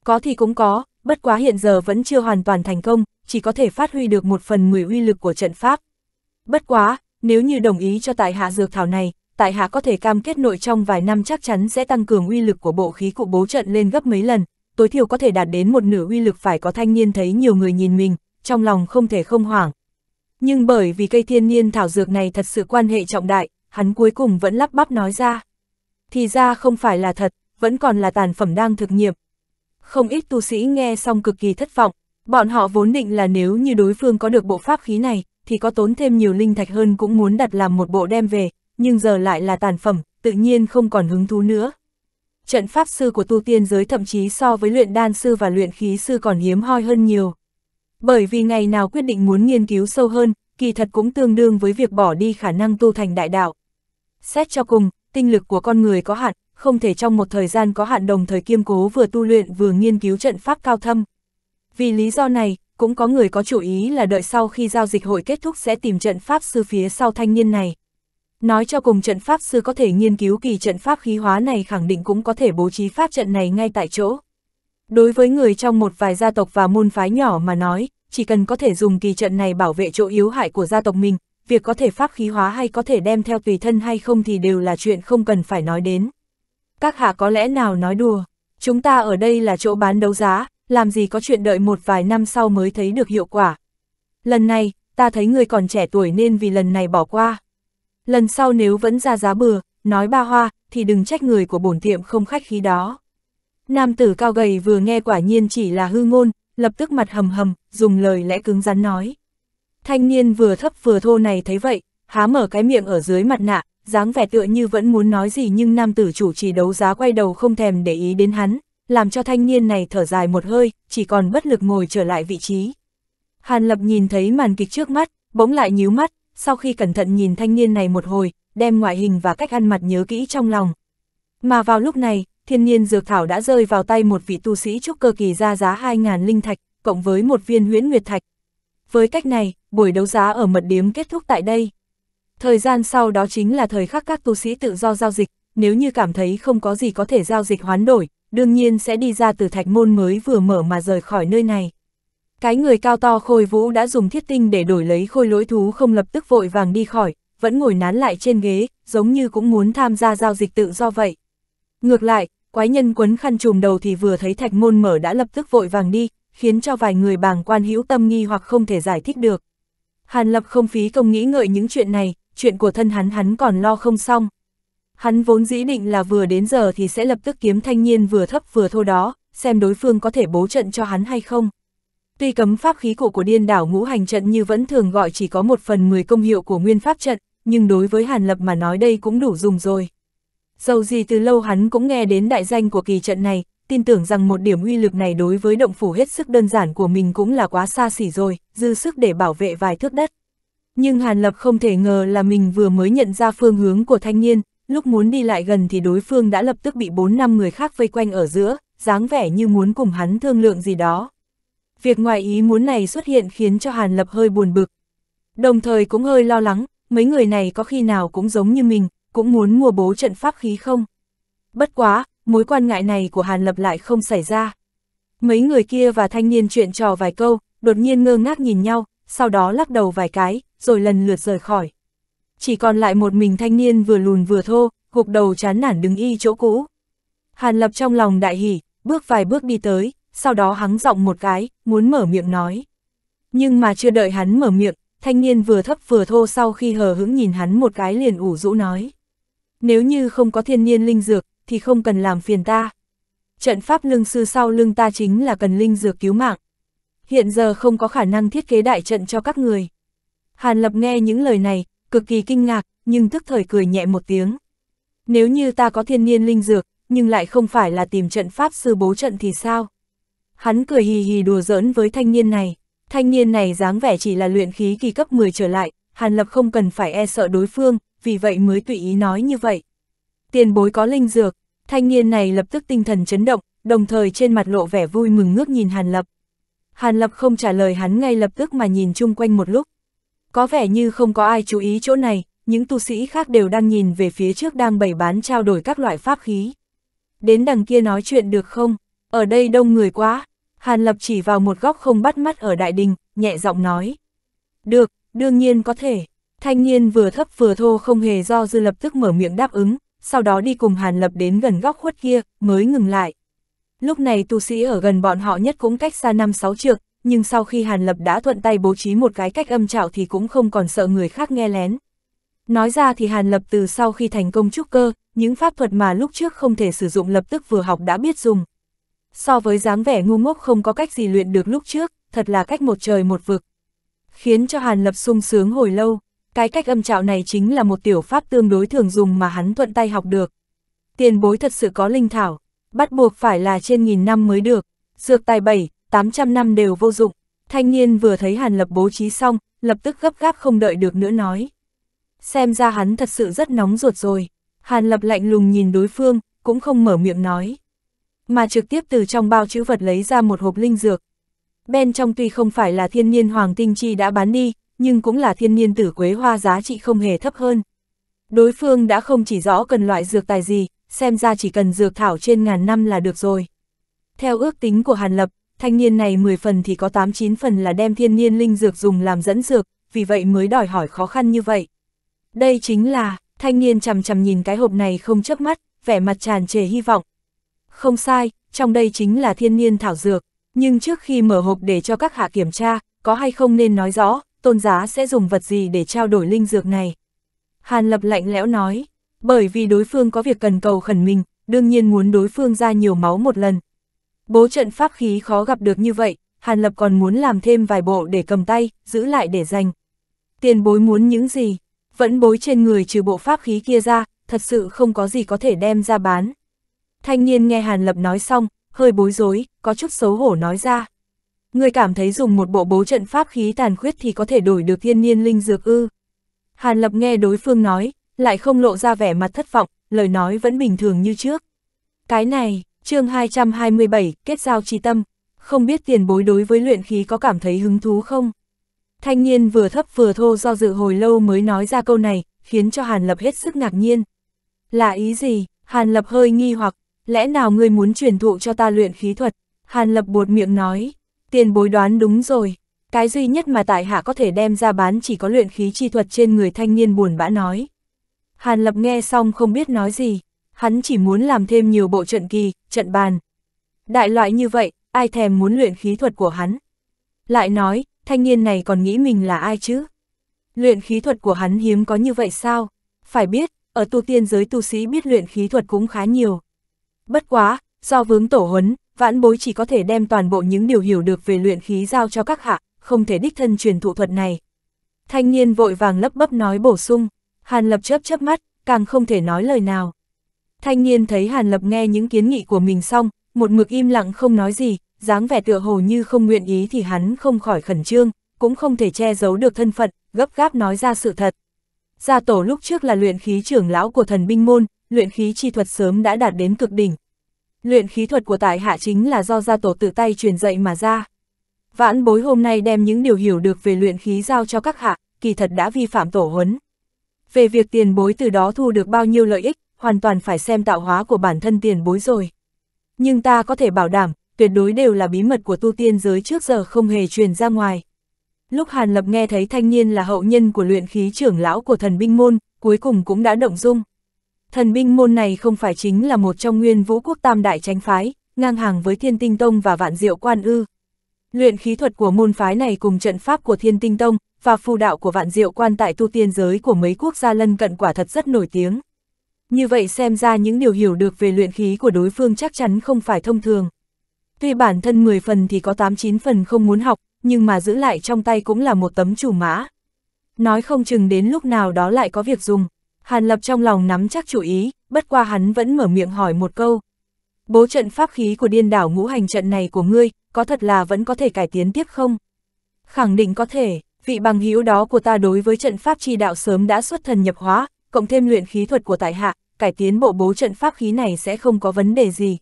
A: Có thì cũng có, bất quá hiện giờ vẫn chưa hoàn toàn thành công, chỉ có thể phát huy được một phần mười uy lực của trận pháp. Bất quá, nếu như đồng ý cho tại hạ dược thảo này, tại hạ có thể cam kết nội trong vài năm chắc chắn sẽ tăng cường uy lực của bộ khí cụ bố trận lên gấp mấy lần, tối thiểu có thể đạt đến một nửa uy lực phải có thanh niên thấy nhiều người nhìn mình, trong lòng không thể không hoảng. Nhưng bởi vì cây thiên niên thảo dược này thật sự quan hệ trọng đại, hắn cuối cùng vẫn lắp bắp nói ra. Thì ra không phải là thật, vẫn còn là tàn phẩm đang thực nghiệm, không ít tu sĩ nghe xong cực kỳ thất vọng, bọn họ vốn định là nếu như đối phương có được bộ pháp khí này, thì có tốn thêm nhiều linh thạch hơn cũng muốn đặt làm một bộ đem về, nhưng giờ lại là tàn phẩm, tự nhiên không còn hứng thú nữa. Trận pháp sư của tu tiên giới thậm chí so với luyện đan sư và luyện khí sư còn hiếm hoi hơn nhiều. Bởi vì ngày nào quyết định muốn nghiên cứu sâu hơn, kỳ thật cũng tương đương với việc bỏ đi khả năng tu thành đại đạo. Xét cho cùng, tinh lực của con người có hạn, không thể trong một thời gian có hạn đồng thời kiêm cố vừa tu luyện vừa nghiên cứu trận pháp cao thâm. Vì lý do này, cũng có người có chủ ý là đợi sau khi giao dịch hội kết thúc sẽ tìm trận pháp sư phía sau thanh niên này. Nói cho cùng trận pháp sư có thể nghiên cứu kỳ trận pháp khí hóa này khẳng định cũng có thể bố trí pháp trận này ngay tại chỗ. Đối với người trong một vài gia tộc và môn phái nhỏ mà nói, chỉ cần có thể dùng kỳ trận này bảo vệ chỗ yếu hại của gia tộc mình, việc có thể pháp khí hóa hay có thể đem theo tùy thân hay không thì đều là chuyện không cần phải nói đến các hạ có lẽ nào nói đùa, chúng ta ở đây là chỗ bán đấu giá, làm gì có chuyện đợi một vài năm sau mới thấy được hiệu quả. Lần này, ta thấy người còn trẻ tuổi nên vì lần này bỏ qua. Lần sau nếu vẫn ra giá bừa, nói ba hoa, thì đừng trách người của bổn tiệm không khách khí đó. Nam tử cao gầy vừa nghe quả nhiên chỉ là hư ngôn, lập tức mặt hầm hầm, dùng lời lẽ cứng rắn nói. Thanh niên vừa thấp vừa thô này thấy vậy, há mở cái miệng ở dưới mặt nạ, dáng vẻ tựa như vẫn muốn nói gì nhưng nam tử chủ trì đấu giá quay đầu không thèm để ý đến hắn, làm cho thanh niên này thở dài một hơi, chỉ còn bất lực ngồi trở lại vị trí. Hàn Lập nhìn thấy màn kịch trước mắt, bỗng lại nhíu mắt, sau khi cẩn thận nhìn thanh niên này một hồi, đem ngoại hình và cách ăn mặt nhớ kỹ trong lòng. Mà vào lúc này, thiên nhiên dược thảo đã rơi vào tay một vị tu sĩ trúc cơ kỳ ra giá 2.000 linh thạch, cộng với một viên huyễn nguyệt thạch. Với cách này, buổi đấu giá ở mật điếm kết thúc tại đây. Thời gian sau đó chính là thời khắc các tu sĩ tự do giao dịch, nếu như cảm thấy không có gì có thể giao dịch hoán đổi, đương nhiên sẽ đi ra từ thạch môn mới vừa mở mà rời khỏi nơi này. Cái người cao to khôi vũ đã dùng thiết tinh để đổi lấy khôi lỗi thú không lập tức vội vàng đi khỏi, vẫn ngồi nán lại trên ghế, giống như cũng muốn tham gia giao dịch tự do vậy. Ngược lại, quái nhân quấn khăn trùm đầu thì vừa thấy thạch môn mở đã lập tức vội vàng đi, khiến cho vài người bàng quan hữu tâm nghi hoặc không thể giải thích được. Hàn Lập không phí công nghĩ ngợi những chuyện này, chuyện của thân hắn hắn còn lo không xong. Hắn vốn dĩ định là vừa đến giờ thì sẽ lập tức kiếm thanh niên vừa thấp vừa thô đó, xem đối phương có thể bố trận cho hắn hay không. Tuy cấm pháp khí cổ của điên đảo ngũ hành trận như vẫn thường gọi chỉ có một phần 10 công hiệu của nguyên pháp trận, nhưng đối với Hàn Lập mà nói đây cũng đủ dùng rồi. Dầu gì từ lâu hắn cũng nghe đến đại danh của kỳ trận này, tin tưởng rằng một điểm uy lực này đối với động phủ hết sức đơn giản của mình cũng là quá xa xỉ rồi, dư sức để bảo vệ vài thước đất. Nhưng Hàn Lập không thể ngờ là mình vừa mới nhận ra phương hướng của thanh niên, lúc muốn đi lại gần thì đối phương đã lập tức bị 4 năm người khác vây quanh ở giữa, dáng vẻ như muốn cùng hắn thương lượng gì đó. Việc ngoài ý muốn này xuất hiện khiến cho Hàn Lập hơi buồn bực. Đồng thời cũng hơi lo lắng, mấy người này có khi nào cũng giống như mình, cũng muốn mua bố trận pháp khí không? Bất quá, mối quan ngại này của Hàn Lập lại không xảy ra. Mấy người kia và thanh niên chuyện trò vài câu, đột nhiên ngơ ngác nhìn nhau, sau đó lắc đầu vài cái, rồi lần lượt rời khỏi. Chỉ còn lại một mình thanh niên vừa lùn vừa thô, gục đầu chán nản đứng y chỗ cũ. Hàn Lập trong lòng đại hỉ, bước vài bước đi tới, sau đó hắng giọng một cái, muốn mở miệng nói. Nhưng mà chưa đợi hắn mở miệng, thanh niên vừa thấp vừa thô sau khi hờ hững nhìn hắn một cái liền ủ rũ nói. Nếu như không có thiên nhiên linh dược, thì không cần làm phiền ta. Trận pháp lương sư sau lưng ta chính là cần linh dược cứu mạng, hiện giờ không có khả năng thiết kế đại trận cho các người. Hàn Lập nghe những lời này, cực kỳ kinh ngạc, nhưng tức thời cười nhẹ một tiếng. Nếu như ta có thiên niên linh dược, nhưng lại không phải là tìm trận pháp sư bố trận thì sao? Hắn cười hì hì đùa giỡn với thanh niên này. Thanh niên này dáng vẻ chỉ là luyện khí kỳ cấp 10 trở lại, Hàn Lập không cần phải e sợ đối phương, vì vậy mới tùy ý nói như vậy. Tiền bối có linh dược, thanh niên này lập tức tinh thần chấn động, đồng thời trên mặt lộ vẻ vui mừng ngước nhìn Hàn Lập. Hàn Lập không trả lời hắn ngay lập tức mà nhìn chung quanh một lúc. Có vẻ như không có ai chú ý chỗ này, những tu sĩ khác đều đang nhìn về phía trước đang bày bán trao đổi các loại pháp khí. Đến đằng kia nói chuyện được không? Ở đây đông người quá. Hàn Lập chỉ vào một góc không bắt mắt ở đại đình, nhẹ giọng nói. Được, đương nhiên có thể. Thanh niên vừa thấp vừa thô không hề do dư lập tức mở miệng đáp ứng, sau đó đi cùng Hàn Lập đến gần góc khuất kia, mới ngừng lại. Lúc này tu sĩ ở gần bọn họ nhất cũng cách xa năm sáu trượng, nhưng sau khi Hàn Lập đã thuận tay bố trí một cái cách âm trảo thì cũng không còn sợ người khác nghe lén. Nói ra thì Hàn Lập từ sau khi thành công trúc cơ, những pháp thuật mà lúc trước không thể sử dụng lập tức vừa học đã biết dùng. So với dáng vẻ ngu ngốc không có cách gì luyện được lúc trước, thật là cách một trời một vực. Khiến cho Hàn Lập sung sướng hồi lâu, cái cách âm trạo này chính là một tiểu pháp tương đối thường dùng mà hắn thuận tay học được. Tiền bối thật sự có linh thảo, bắt buộc phải là trên nghìn năm mới được, dược tài 7, 800 năm đều vô dụng. Thanh niên vừa thấy Hàn Lập bố trí xong, lập tức gấp gáp không đợi được nữa nói. Xem ra hắn thật sự rất nóng ruột rồi. Hàn Lập lạnh lùng nhìn đối phương, cũng không mở miệng nói. Mà trực tiếp từ trong bao chữ vật lấy ra một hộp linh dược. Bên trong tuy không phải là thiên niên hoàng tinh chi đã bán đi, nhưng cũng là thiên niên tử quế hoa giá trị không hề thấp hơn. Đối phương đã không chỉ rõ cần loại dược tài gì, xem ra chỉ cần dược thảo trên ngàn năm là được rồi. Theo ước tính của Hàn Lập, thanh niên này 10 phần thì có 8-9 phần là đem thiên nhiên linh dược dùng làm dẫn dược, vì vậy mới đòi hỏi khó khăn như vậy. Đây chính là, thanh niên chầm chầm nhìn cái hộp này không chớp mắt, vẻ mặt tràn trề hy vọng. Không sai, trong đây chính là thiên nhiên thảo dược, nhưng trước khi mở hộp để cho các hạ kiểm tra, có hay không nên nói rõ, tôn giá sẽ dùng vật gì để trao đổi linh dược này. Hàn Lập lạnh lẽo nói, bởi vì đối phương có việc cần cầu khẩn mình, đương nhiên muốn đối phương ra nhiều máu một lần. Bố trận pháp khí khó gặp được như vậy, Hàn Lập còn muốn làm thêm vài bộ để cầm tay, giữ lại để dành. Tiền bối muốn những gì? Vẫn bối trên người trừ bộ pháp khí kia ra, thật sự không có gì có thể đem ra bán. Thanh niên nghe Hàn Lập nói xong, hơi bối rối, có chút xấu hổ nói ra. Người cảm thấy dùng một bộ bố trận pháp khí tàn khuyết thì có thể đổi được thiên niên linh dược ư. Hàn Lập nghe đối phương nói, lại không lộ ra vẻ mặt thất vọng, lời nói vẫn bình thường như trước. Cái này, chương 227, kết giao trì tâm, không biết tiền bối đối với luyện khí có cảm thấy hứng thú không? Thanh niên vừa thấp vừa thô do dự hồi lâu mới nói ra câu này, khiến cho Hàn Lập hết sức ngạc nhiên. Là ý gì? Hàn Lập hơi nghi hoặc, lẽ nào ngươi muốn truyền thụ cho ta luyện khí thuật? Hàn Lập buột miệng nói, tiền bối đoán đúng rồi. Cái duy nhất mà tại hạ có thể đem ra bán chỉ có luyện khí chi thuật trên người thanh niên buồn bã nói. Hàn Lập nghe xong không biết nói gì, hắn chỉ muốn làm thêm nhiều bộ trận kỳ, trận bàn. Đại loại như vậy, ai thèm muốn luyện khí thuật của hắn. Lại nói, thanh niên này còn nghĩ mình là ai chứ? Luyện khí thuật của hắn hiếm có như vậy sao? Phải biết, ở tu tiên giới tu sĩ biết luyện khí thuật cũng khá nhiều. Bất quá, do vướng tổ huấn, vãn bối chỉ có thể đem toàn bộ những điều hiểu được về luyện khí giao cho các hạ, không thể đích thân truyền thụ thuật này. Thanh niên vội vàng lấp bấp nói bổ sung. Hàn Lập chớp chớp mắt, càng không thể nói lời nào. Thanh niên thấy Hàn Lập nghe những kiến nghị của mình xong, một mực im lặng không nói gì, dáng vẻ tựa hồ như không nguyện ý thì hắn không khỏi khẩn trương, cũng không thể che giấu được thân phận, gấp gáp nói ra sự thật. Gia tổ lúc trước là luyện khí trưởng lão của thần binh môn, luyện khí chi thuật sớm đã đạt đến cực đỉnh. Luyện khí thuật của tại hạ chính là do gia tổ tự tay truyền dạy mà ra. Vãn bối hôm nay đem những điều hiểu được về luyện khí giao cho các hạ, kỳ thật đã vi phạm tổ huấn. Về việc tiền bối từ đó thu được bao nhiêu lợi ích, hoàn toàn phải xem tạo hóa của bản thân tiền bối rồi. Nhưng ta có thể bảo đảm, tuyệt đối đều là bí mật của tu tiên giới trước giờ không hề truyền ra ngoài. Lúc Hàn Lập nghe thấy thanh niên là hậu nhân của luyện khí trưởng lão của thần binh môn, cuối cùng cũng đã động dung. Thần binh môn này không phải chính là một trong nguyên vũ quốc tam đại tranh phái, ngang hàng với thiên tinh tông và vạn diệu quan ư. Luyện khí thuật của môn phái này cùng trận pháp của thiên tinh tông, và phù đạo của vạn diệu quan tại tu tiên giới của mấy quốc gia lân cận quả thật rất nổi tiếng. Như vậy xem ra những điều hiểu được về luyện khí của đối phương chắc chắn không phải thông thường. Tuy bản thân 10 phần thì có 8-9 phần không muốn học, nhưng mà giữ lại trong tay cũng là một tấm chủ mã. Nói không chừng đến lúc nào đó lại có việc dùng. Hàn Lập trong lòng nắm chắc chủ ý, bất qua hắn vẫn mở miệng hỏi một câu. Bố trận pháp khí của điên đảo ngũ hành trận này của ngươi, có thật là vẫn có thể cải tiến tiếp không? Khẳng định có thể, vị bằng hữu đó của ta đối với trận pháp chi đạo sớm đã xuất thần nhập hóa, cộng thêm luyện khí thuật của tại hạ, cải tiến bộ bố trận pháp khí này sẽ không có vấn đề gì.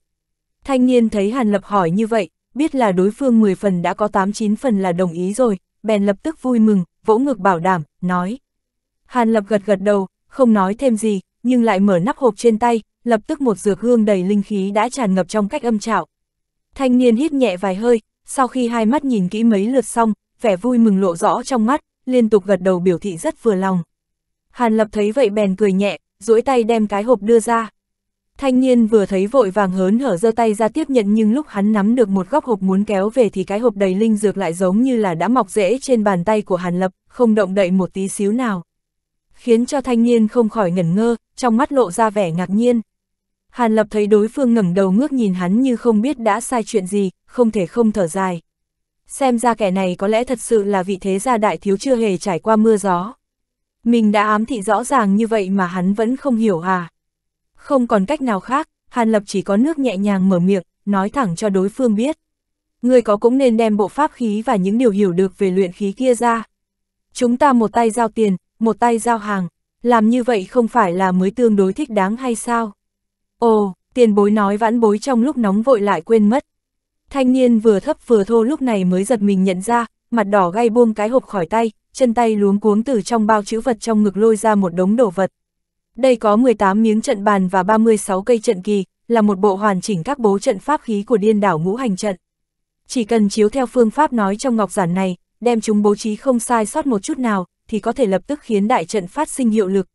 A: Thanh niên thấy Hàn Lập hỏi như vậy, biết là đối phương 10 phần đã có 8-9 phần là đồng ý rồi, bèn lập tức vui mừng, vỗ ngực bảo đảm, nói. Hàn Lập gật gật đầu, không nói thêm gì, nhưng lại mở nắp hộp trên tay, lập tức một dược hương đầy linh khí đã tràn ngập trong cách âm trạo. Thanh niên hít nhẹ vài hơi, sau khi hai mắt nhìn kỹ mấy lượt xong, vẻ vui mừng lộ rõ trong mắt, liên tục gật đầu biểu thị rất vừa lòng. Hàn Lập thấy vậy bèn cười nhẹ, duỗi tay đem cái hộp đưa ra. Thanh niên vừa thấy vội vàng hớn hở giơ tay ra tiếp nhận nhưng lúc hắn nắm được một góc hộp muốn kéo về thì cái hộp đầy linh dược lại giống như là đã mọc rễ trên bàn tay của Hàn Lập, không động đậy một tí xíu nào. Khiến cho thanh niên không khỏi ngẩn ngơ, trong mắt lộ ra vẻ ngạc nhiên. Hàn Lập thấy đối phương ngẩng đầu ngước nhìn hắn như không biết đã sai chuyện gì, không thể không thở dài xem ra kẻ này có lẽ thật sự là vị thế gia đại thiếu chưa hề trải qua mưa gió. Mình đã ám thị rõ ràng như vậy mà hắn vẫn không hiểu à. Không còn cách nào khác, Hàn Lập chỉ có nước nhẹ nhàng mở miệng, nói thẳng cho đối phương biết. Người có cũng nên đem bộ pháp khí và những điều hiểu được về luyện khí kia ra. Chúng ta một tay giao tiền, một tay giao hàng, làm như vậy không phải là mới tương đối thích đáng hay sao? Ồ, tiền bối nói vãn bối trong lúc nóng vội lại quên mất. Thanh niên vừa thấp vừa thô lúc này mới giật mình nhận ra, mặt đỏ gay buông cái hộp khỏi tay, chân tay luống cuống từ trong bao chữ vật trong ngực lôi ra một đống đồ vật. Đây có 18 miếng trận bàn và 36 cây trận kỳ, là một bộ hoàn chỉnh các bố trận pháp khí của điên đảo ngũ hành trận. Chỉ cần chiếu theo phương pháp nói trong ngọc giản này, đem chúng bố trí không sai sót một chút nào, thì có thể lập tức khiến đại trận phát sinh hiệu lực.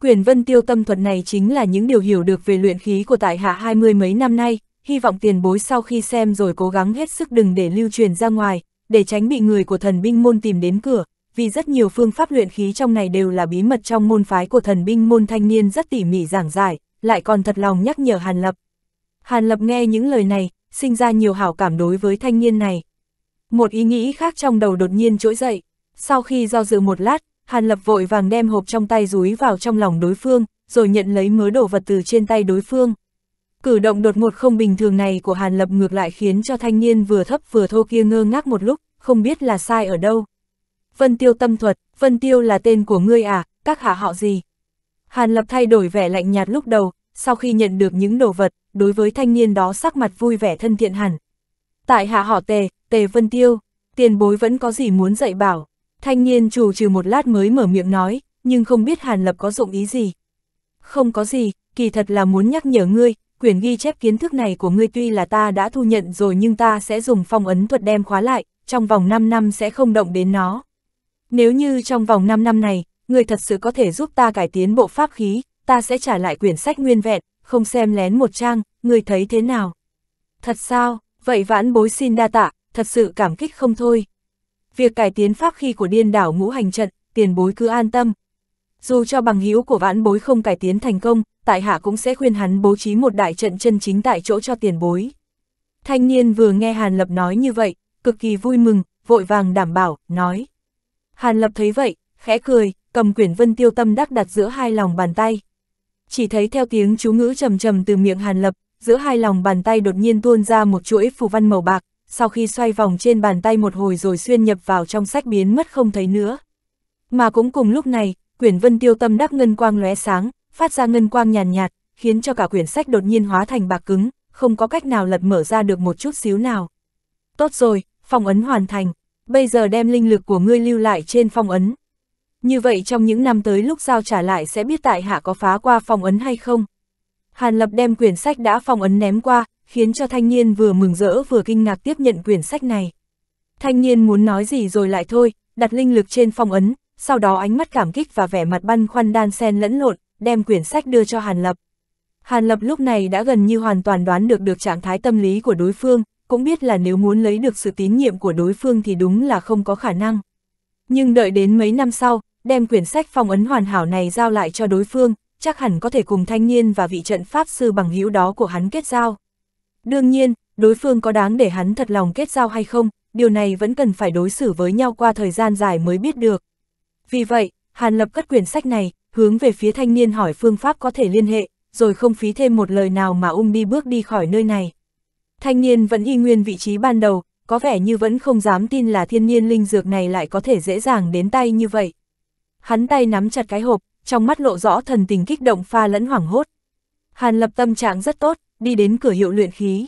A: Quyền vân tiêu tâm thuật này chính là những điều hiểu được về luyện khí của tại hạ hai mươi mấy năm nay, hy vọng tiền bối sau khi xem rồi cố gắng hết sức đừng để lưu truyền ra ngoài, để tránh bị người của thần binh môn tìm đến cửa, vì rất nhiều phương pháp luyện khí trong này đều là bí mật trong môn phái của thần binh môn thanh niên rất tỉ mỉ giảng giải, lại còn thật lòng nhắc nhở Hàn Lập. Hàn Lập nghe những lời này, sinh ra nhiều hảo cảm đối với thanh niên này. Một ý nghĩ khác trong đầu đột nhiên trỗi dậy, sau khi do dự một lát, Hàn Lập vội vàng đem hộp trong tay rúi vào trong lòng đối phương, rồi nhận lấy mớ đồ vật từ trên tay đối phương. Cử động đột ngột không bình thường này của Hàn Lập ngược lại khiến cho thanh niên vừa thấp vừa thô kia ngơ ngác một lúc, không biết là sai ở đâu. Vân Tiêu tâm thuật, Vân Tiêu là tên của ngươi à, các hạ họ gì? Hàn Lập thay đổi vẻ lạnh nhạt lúc đầu, sau khi nhận được những đồ vật, đối với thanh niên đó sắc mặt vui vẻ thân thiện hẳn. Tại hạ họ Tề, Tề Vân Tiêu, tiền bối vẫn có gì muốn dạy bảo. Thanh niên chủ trừ một lát mới mở miệng nói, nhưng không biết Hàn Lập có dụng ý gì. Không có gì, kỳ thật là muốn nhắc nhở ngươi, quyển ghi chép kiến thức này của ngươi tuy là ta đã thu nhận rồi nhưng ta sẽ dùng phong ấn thuật đem khóa lại, trong vòng 5 năm sẽ không động đến nó. Nếu như trong vòng 5 năm này, ngươi thật sự có thể giúp ta cải tiến bộ pháp khí, ta sẽ trả lại quyển sách nguyên vẹn, không xem lén một trang, ngươi thấy thế nào? Thật sao, vậy vãn bối xin đa tạ, thật sự cảm kích không thôi. Việc cải tiến pháp khí của điên đảo ngũ hành trận, tiền bối cứ an tâm, dù cho bằng hữu của vãn bối không cải tiến thành công, tại hạ cũng sẽ khuyên hắn bố trí một đại trận chân chính tại chỗ cho tiền bối. Thanh niên vừa nghe Hàn Lập nói như vậy, cực kỳ vui mừng, vội vàng đảm bảo, nói. Hàn Lập thấy vậy, khẽ cười, cầm quyển vân tiêu tâm đắc đặt giữa hai lòng bàn tay. Chỉ thấy theo tiếng chú ngữ trầm trầm từ miệng Hàn Lập, giữa hai lòng bàn tay đột nhiên tuôn ra một chuỗi phù văn màu bạc, sau khi xoay vòng trên bàn tay một hồi rồi xuyên nhập vào trong sách biến mất không thấy nữa. Mà cũng cùng lúc này, quyển vân tiêu tâm đắc ngân quang lóe sáng, phát ra ngân quang nhàn nhạt, nhạt, khiến cho cả quyển sách đột nhiên hóa thành bạc cứng, không có cách nào lật mở ra được một chút xíu nào. Tốt rồi, phong ấn hoàn thành, bây giờ đem linh lực của ngươi lưu lại trên phong ấn. Như vậy trong những năm tới lúc giao trả lại sẽ biết tại hạ có phá qua phong ấn hay không. Hàn Lập đem quyển sách đã phong ấn ném qua, khiến cho thanh niên vừa mừng rỡ vừa kinh ngạc tiếp nhận quyển sách này. Thanh niên muốn nói gì rồi lại thôi, đặt linh lực trên phong ấn, sau đó ánh mắt cảm kích và vẻ mặt băn khoăn đan sen lẫn lộn, đem quyển sách đưa cho Hàn Lập. Hàn Lập lúc này đã gần như hoàn toàn đoán được được trạng thái tâm lý của đối phương, cũng biết là nếu muốn lấy được sự tín nhiệm của đối phương thì đúng là không có khả năng. Nhưng đợi đến mấy năm sau, đem quyển sách phong ấn hoàn hảo này giao lại cho đối phương, chắc hẳn có thể cùng thanh niên và vị trận pháp sư bằng hữu đó của hắn kết giao. Đương nhiên, đối phương có đáng để hắn thật lòng kết giao hay không, điều này vẫn cần phải đối xử với nhau qua thời gian dài mới biết được. Vì vậy, Hàn Lập cất quyển sách này, hướng về phía thanh niên hỏi phương pháp có thể liên hệ, rồi không phí thêm một lời nào mà ung đi bước đi khỏi nơi này. Thanh niên vẫn y nguyên vị trí ban đầu, có vẻ như vẫn không dám tin là thiên niên linh dược này lại có thể dễ dàng đến tay như vậy. Hắn tay nắm chặt cái hộp, trong mắt lộ rõ thần tình kích động pha lẫn hoảng hốt. Hàn lập tâm trạng rất tốt, đi đến cửa hiệu luyện khí.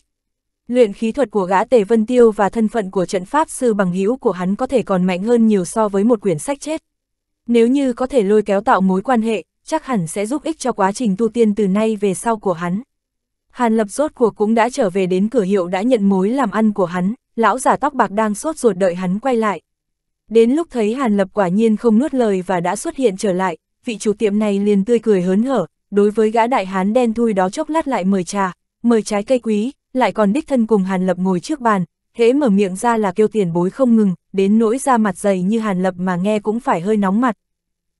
A: Luyện khí thuật của gã Tề Vân Tiêu và thân phận của trận pháp sư bằng hữu của hắn có thể còn mạnh hơn nhiều so với một quyển sách chết. Nếu như có thể lôi kéo tạo mối quan hệ, chắc hẳn sẽ giúp ích cho quá trình tu tiên từ nay về sau của hắn. Hàn lập rốt cuộc cũng đã trở về đến cửa hiệu đã nhận mối làm ăn của hắn, lão giả tóc bạc đang sốt ruột đợi hắn quay lại. Đến lúc thấy Hàn lập quả nhiên không nuốt lời và đã xuất hiện trở lại, vị chủ tiệm này liền tươi cười hớn hở, đối với gã đại hán đen thui đó chốc lát lại mời trà, mời trái cây quý, lại còn đích thân cùng Hàn lập ngồi trước bàn, hễ mở miệng ra là kêu tiền bối không ngừng, đến nỗi ra mặt dày như Hàn Lập mà nghe cũng phải hơi nóng mặt.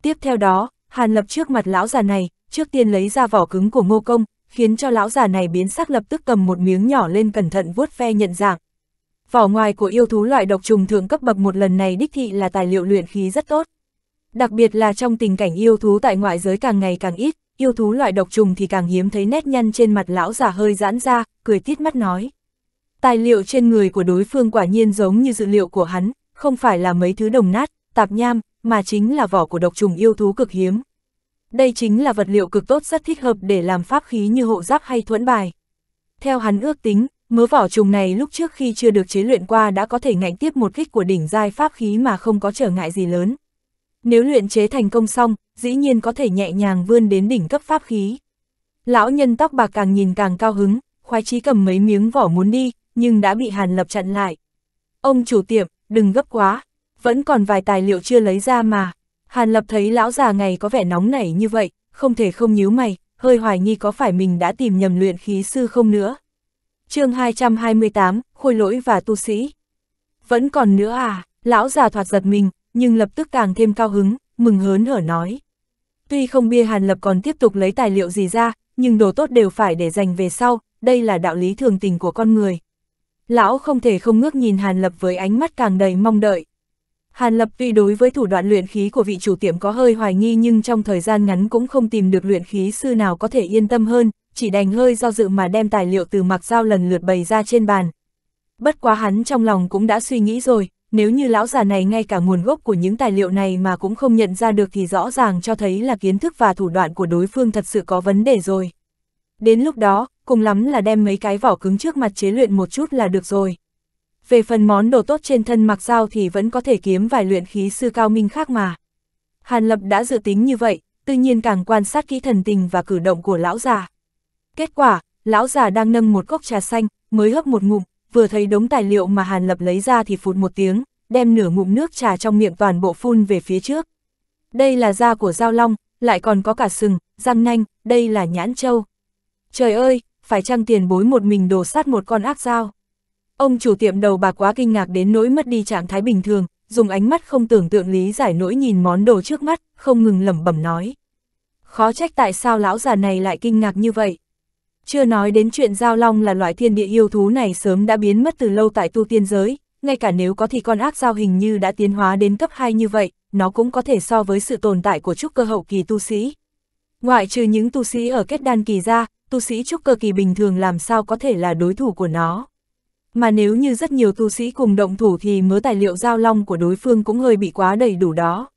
A: Tiếp theo đó, Hàn Lập trước mặt lão già này, trước tiên lấy ra vỏ cứng của ngô công, khiến cho lão già này biến sắc lập tức cầm một miếng nhỏ lên cẩn thận vuốt ve nhận dạng. Vỏ ngoài của yêu thú loại độc trùng thượng cấp bậc một lần này đích thị là tài liệu luyện khí rất tốt. Đặc biệt là trong tình cảnh yêu thú tại ngoại giới càng ngày càng ít, yêu thú loại độc trùng thì càng hiếm thấy nét nhăn trên mặt lão già hơi giãn ra, cười tít mắt nói. Tài liệu trên người của đối phương quả nhiên giống như dự liệu của hắn, không phải là mấy thứ đồng nát, tạp nham, mà chính là vỏ của độc trùng yêu thú cực hiếm. Đây chính là vật liệu cực tốt rất thích hợp để làm pháp khí như hộ giáp hay thuẫn bài. Theo hắn ước tính, mớ vỏ trùng này lúc trước khi chưa được chế luyện qua đã có thể ngạnh tiếp một kích của đỉnh giai pháp khí mà không có trở ngại gì lớn. Nếu luyện chế thành công xong, dĩ nhiên có thể nhẹ nhàng vươn đến đỉnh cấp pháp khí. Lão nhân tóc bạc càng nhìn càng cao hứng, khoái chí cầm mấy miếng vỏ muốn đi, nhưng đã bị Hàn Lập chặn lại. Ông chủ tiệm, đừng gấp quá, vẫn còn vài tài liệu chưa lấy ra mà. Hàn Lập thấy lão già ngày có vẻ nóng nảy như vậy, không thể không nhíu mày, hơi hoài nghi có phải mình đã tìm nhầm luyện khí sư không nữa. chương 228, Khôi lỗi và tu sĩ. Vẫn còn nữa à, lão già thoạt giật mình, nhưng lập tức càng thêm cao hứng, mừng hớn hở nói. Tuy không bia Hàn Lập còn tiếp tục lấy tài liệu gì ra, nhưng đồ tốt đều phải để dành về sau, đây là đạo lý thường tình của con người lão không thể không ngước nhìn Hàn Lập với ánh mắt càng đầy mong đợi. Hàn Lập tuy đối với thủ đoạn luyện khí của vị chủ tiệm có hơi hoài nghi nhưng trong thời gian ngắn cũng không tìm được luyện khí sư nào có thể yên tâm hơn, chỉ đành hơi do dự mà đem tài liệu từ mặc giao lần lượt bày ra trên bàn. Bất quá hắn trong lòng cũng đã suy nghĩ rồi, nếu như lão già này ngay cả nguồn gốc của những tài liệu này mà cũng không nhận ra được thì rõ ràng cho thấy là kiến thức và thủ đoạn của đối phương thật sự có vấn đề rồi. Đến lúc đó, cùng lắm là đem mấy cái vỏ cứng trước mặt chế luyện một chút là được rồi. Về phần món đồ tốt trên thân mặc dao thì vẫn có thể kiếm vài luyện khí sư cao minh khác mà. Hàn Lập đã dự tính như vậy, tự nhiên càng quan sát kỹ thần tình và cử động của lão già. Kết quả, lão già đang nâng một cốc trà xanh, mới hấp một ngụm, vừa thấy đống tài liệu mà Hàn Lập lấy ra thì phụt một tiếng, đem nửa ngụm nước trà trong miệng toàn bộ phun về phía trước. Đây là da của dao long, lại còn có cả sừng, răng nanh, đây là nhãn châu. Trời ơi, phải chăng tiền bối một mình đổ sát một con ác dao? Ông chủ tiệm đầu bà quá kinh ngạc đến nỗi mất đi trạng thái bình thường, dùng ánh mắt không tưởng tượng lý giải nỗi nhìn món đồ trước mắt, không ngừng lẩm bẩm nói. Khó trách tại sao lão già này lại kinh ngạc như vậy. Chưa nói đến chuyện giao long là loại thiên địa yêu thú này sớm đã biến mất từ lâu tại tu tiên giới, ngay cả nếu có thì con ác giao hình như đã tiến hóa đến cấp 2 như vậy, nó cũng có thể so với sự tồn tại của trúc cơ hậu kỳ tu sĩ. Ngoại trừ những tu sĩ ở kết đan kỳ ra, tu sĩ trúc cơ kỳ bình thường làm sao có thể là đối thủ của nó. Mà nếu như rất nhiều tu sĩ cùng động thủ thì mớ tài liệu giao long của đối phương cũng hơi bị quá đầy đủ đó.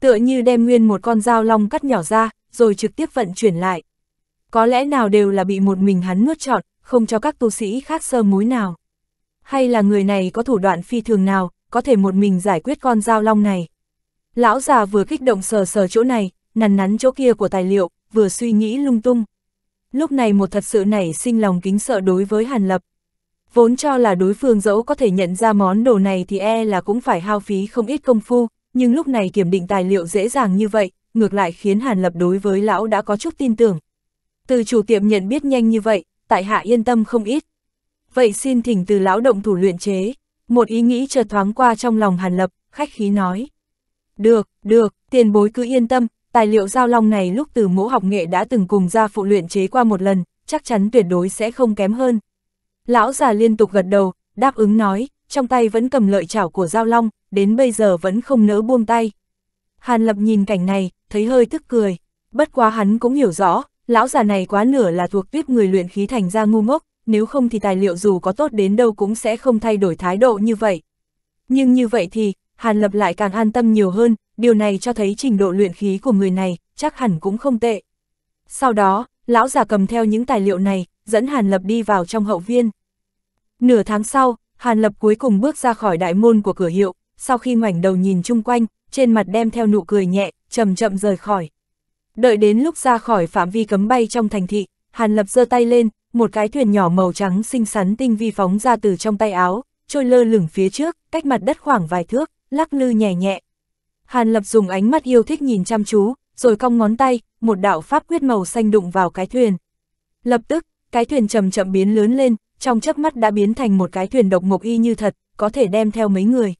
A: Tựa như đem nguyên một con dao long cắt nhỏ ra, rồi trực tiếp vận chuyển lại. Có lẽ nào đều là bị một mình hắn nuốt trọn, không cho các tu sĩ khác sơ múi nào. Hay là người này có thủ đoạn phi thường nào, có thể một mình giải quyết con dao long này. Lão già vừa kích động sờ sờ chỗ này, nằn nắn chỗ kia của tài liệu, vừa suy nghĩ lung tung lúc này một thật sự nảy sinh lòng kính sợ đối với Hàn Lập. Vốn cho là đối phương dẫu có thể nhận ra món đồ này thì e là cũng phải hao phí không ít công phu, nhưng lúc này kiểm định tài liệu dễ dàng như vậy, ngược lại khiến Hàn Lập đối với lão đã có chút tin tưởng. Từ chủ tiệm nhận biết nhanh như vậy, tại hạ yên tâm không ít. Vậy xin thỉnh từ lão động thủ luyện chế, một ý nghĩ chợt thoáng qua trong lòng Hàn Lập, khách khí nói. Được, được, tiền bối cứ yên tâm, tài liệu giao long này lúc từ mũ học nghệ đã từng cùng gia phụ luyện chế qua một lần, chắc chắn tuyệt đối sẽ không kém hơn. Lão già liên tục gật đầu, đáp ứng nói, trong tay vẫn cầm lợi chảo của giao long, đến bây giờ vẫn không nỡ buông tay. Hàn lập nhìn cảnh này, thấy hơi tức cười, bất quá hắn cũng hiểu rõ, lão già này quá nửa là thuộc tuyết người luyện khí thành ra ngu ngốc, nếu không thì tài liệu dù có tốt đến đâu cũng sẽ không thay đổi thái độ như vậy. Nhưng như vậy thì, Hàn Lập lại càng an tâm nhiều hơn, điều này cho thấy trình độ luyện khí của người này, chắc hẳn cũng không tệ. Sau đó, lão già cầm theo những tài liệu này, dẫn Hàn Lập đi vào trong hậu viên. Nửa tháng sau, Hàn Lập cuối cùng bước ra khỏi đại môn của cửa hiệu, sau khi ngoảnh đầu nhìn chung quanh, trên mặt đem theo nụ cười nhẹ, chậm chậm rời khỏi. Đợi đến lúc ra khỏi phạm vi cấm bay trong thành thị, Hàn Lập giơ tay lên, một cái thuyền nhỏ màu trắng xinh xắn tinh vi phóng ra từ trong tay áo, trôi lơ lửng phía trước, cách mặt đất khoảng vài thước lắc lư nhẹ nhẹ. Hàn Lập dùng ánh mắt yêu thích nhìn chăm chú, rồi cong ngón tay, một đạo pháp quyết màu xanh đụng vào cái thuyền. Lập tức, cái thuyền chậm chậm biến lớn lên, trong chớp mắt đã biến thành một cái thuyền độc mộc y như thật, có thể đem theo mấy người.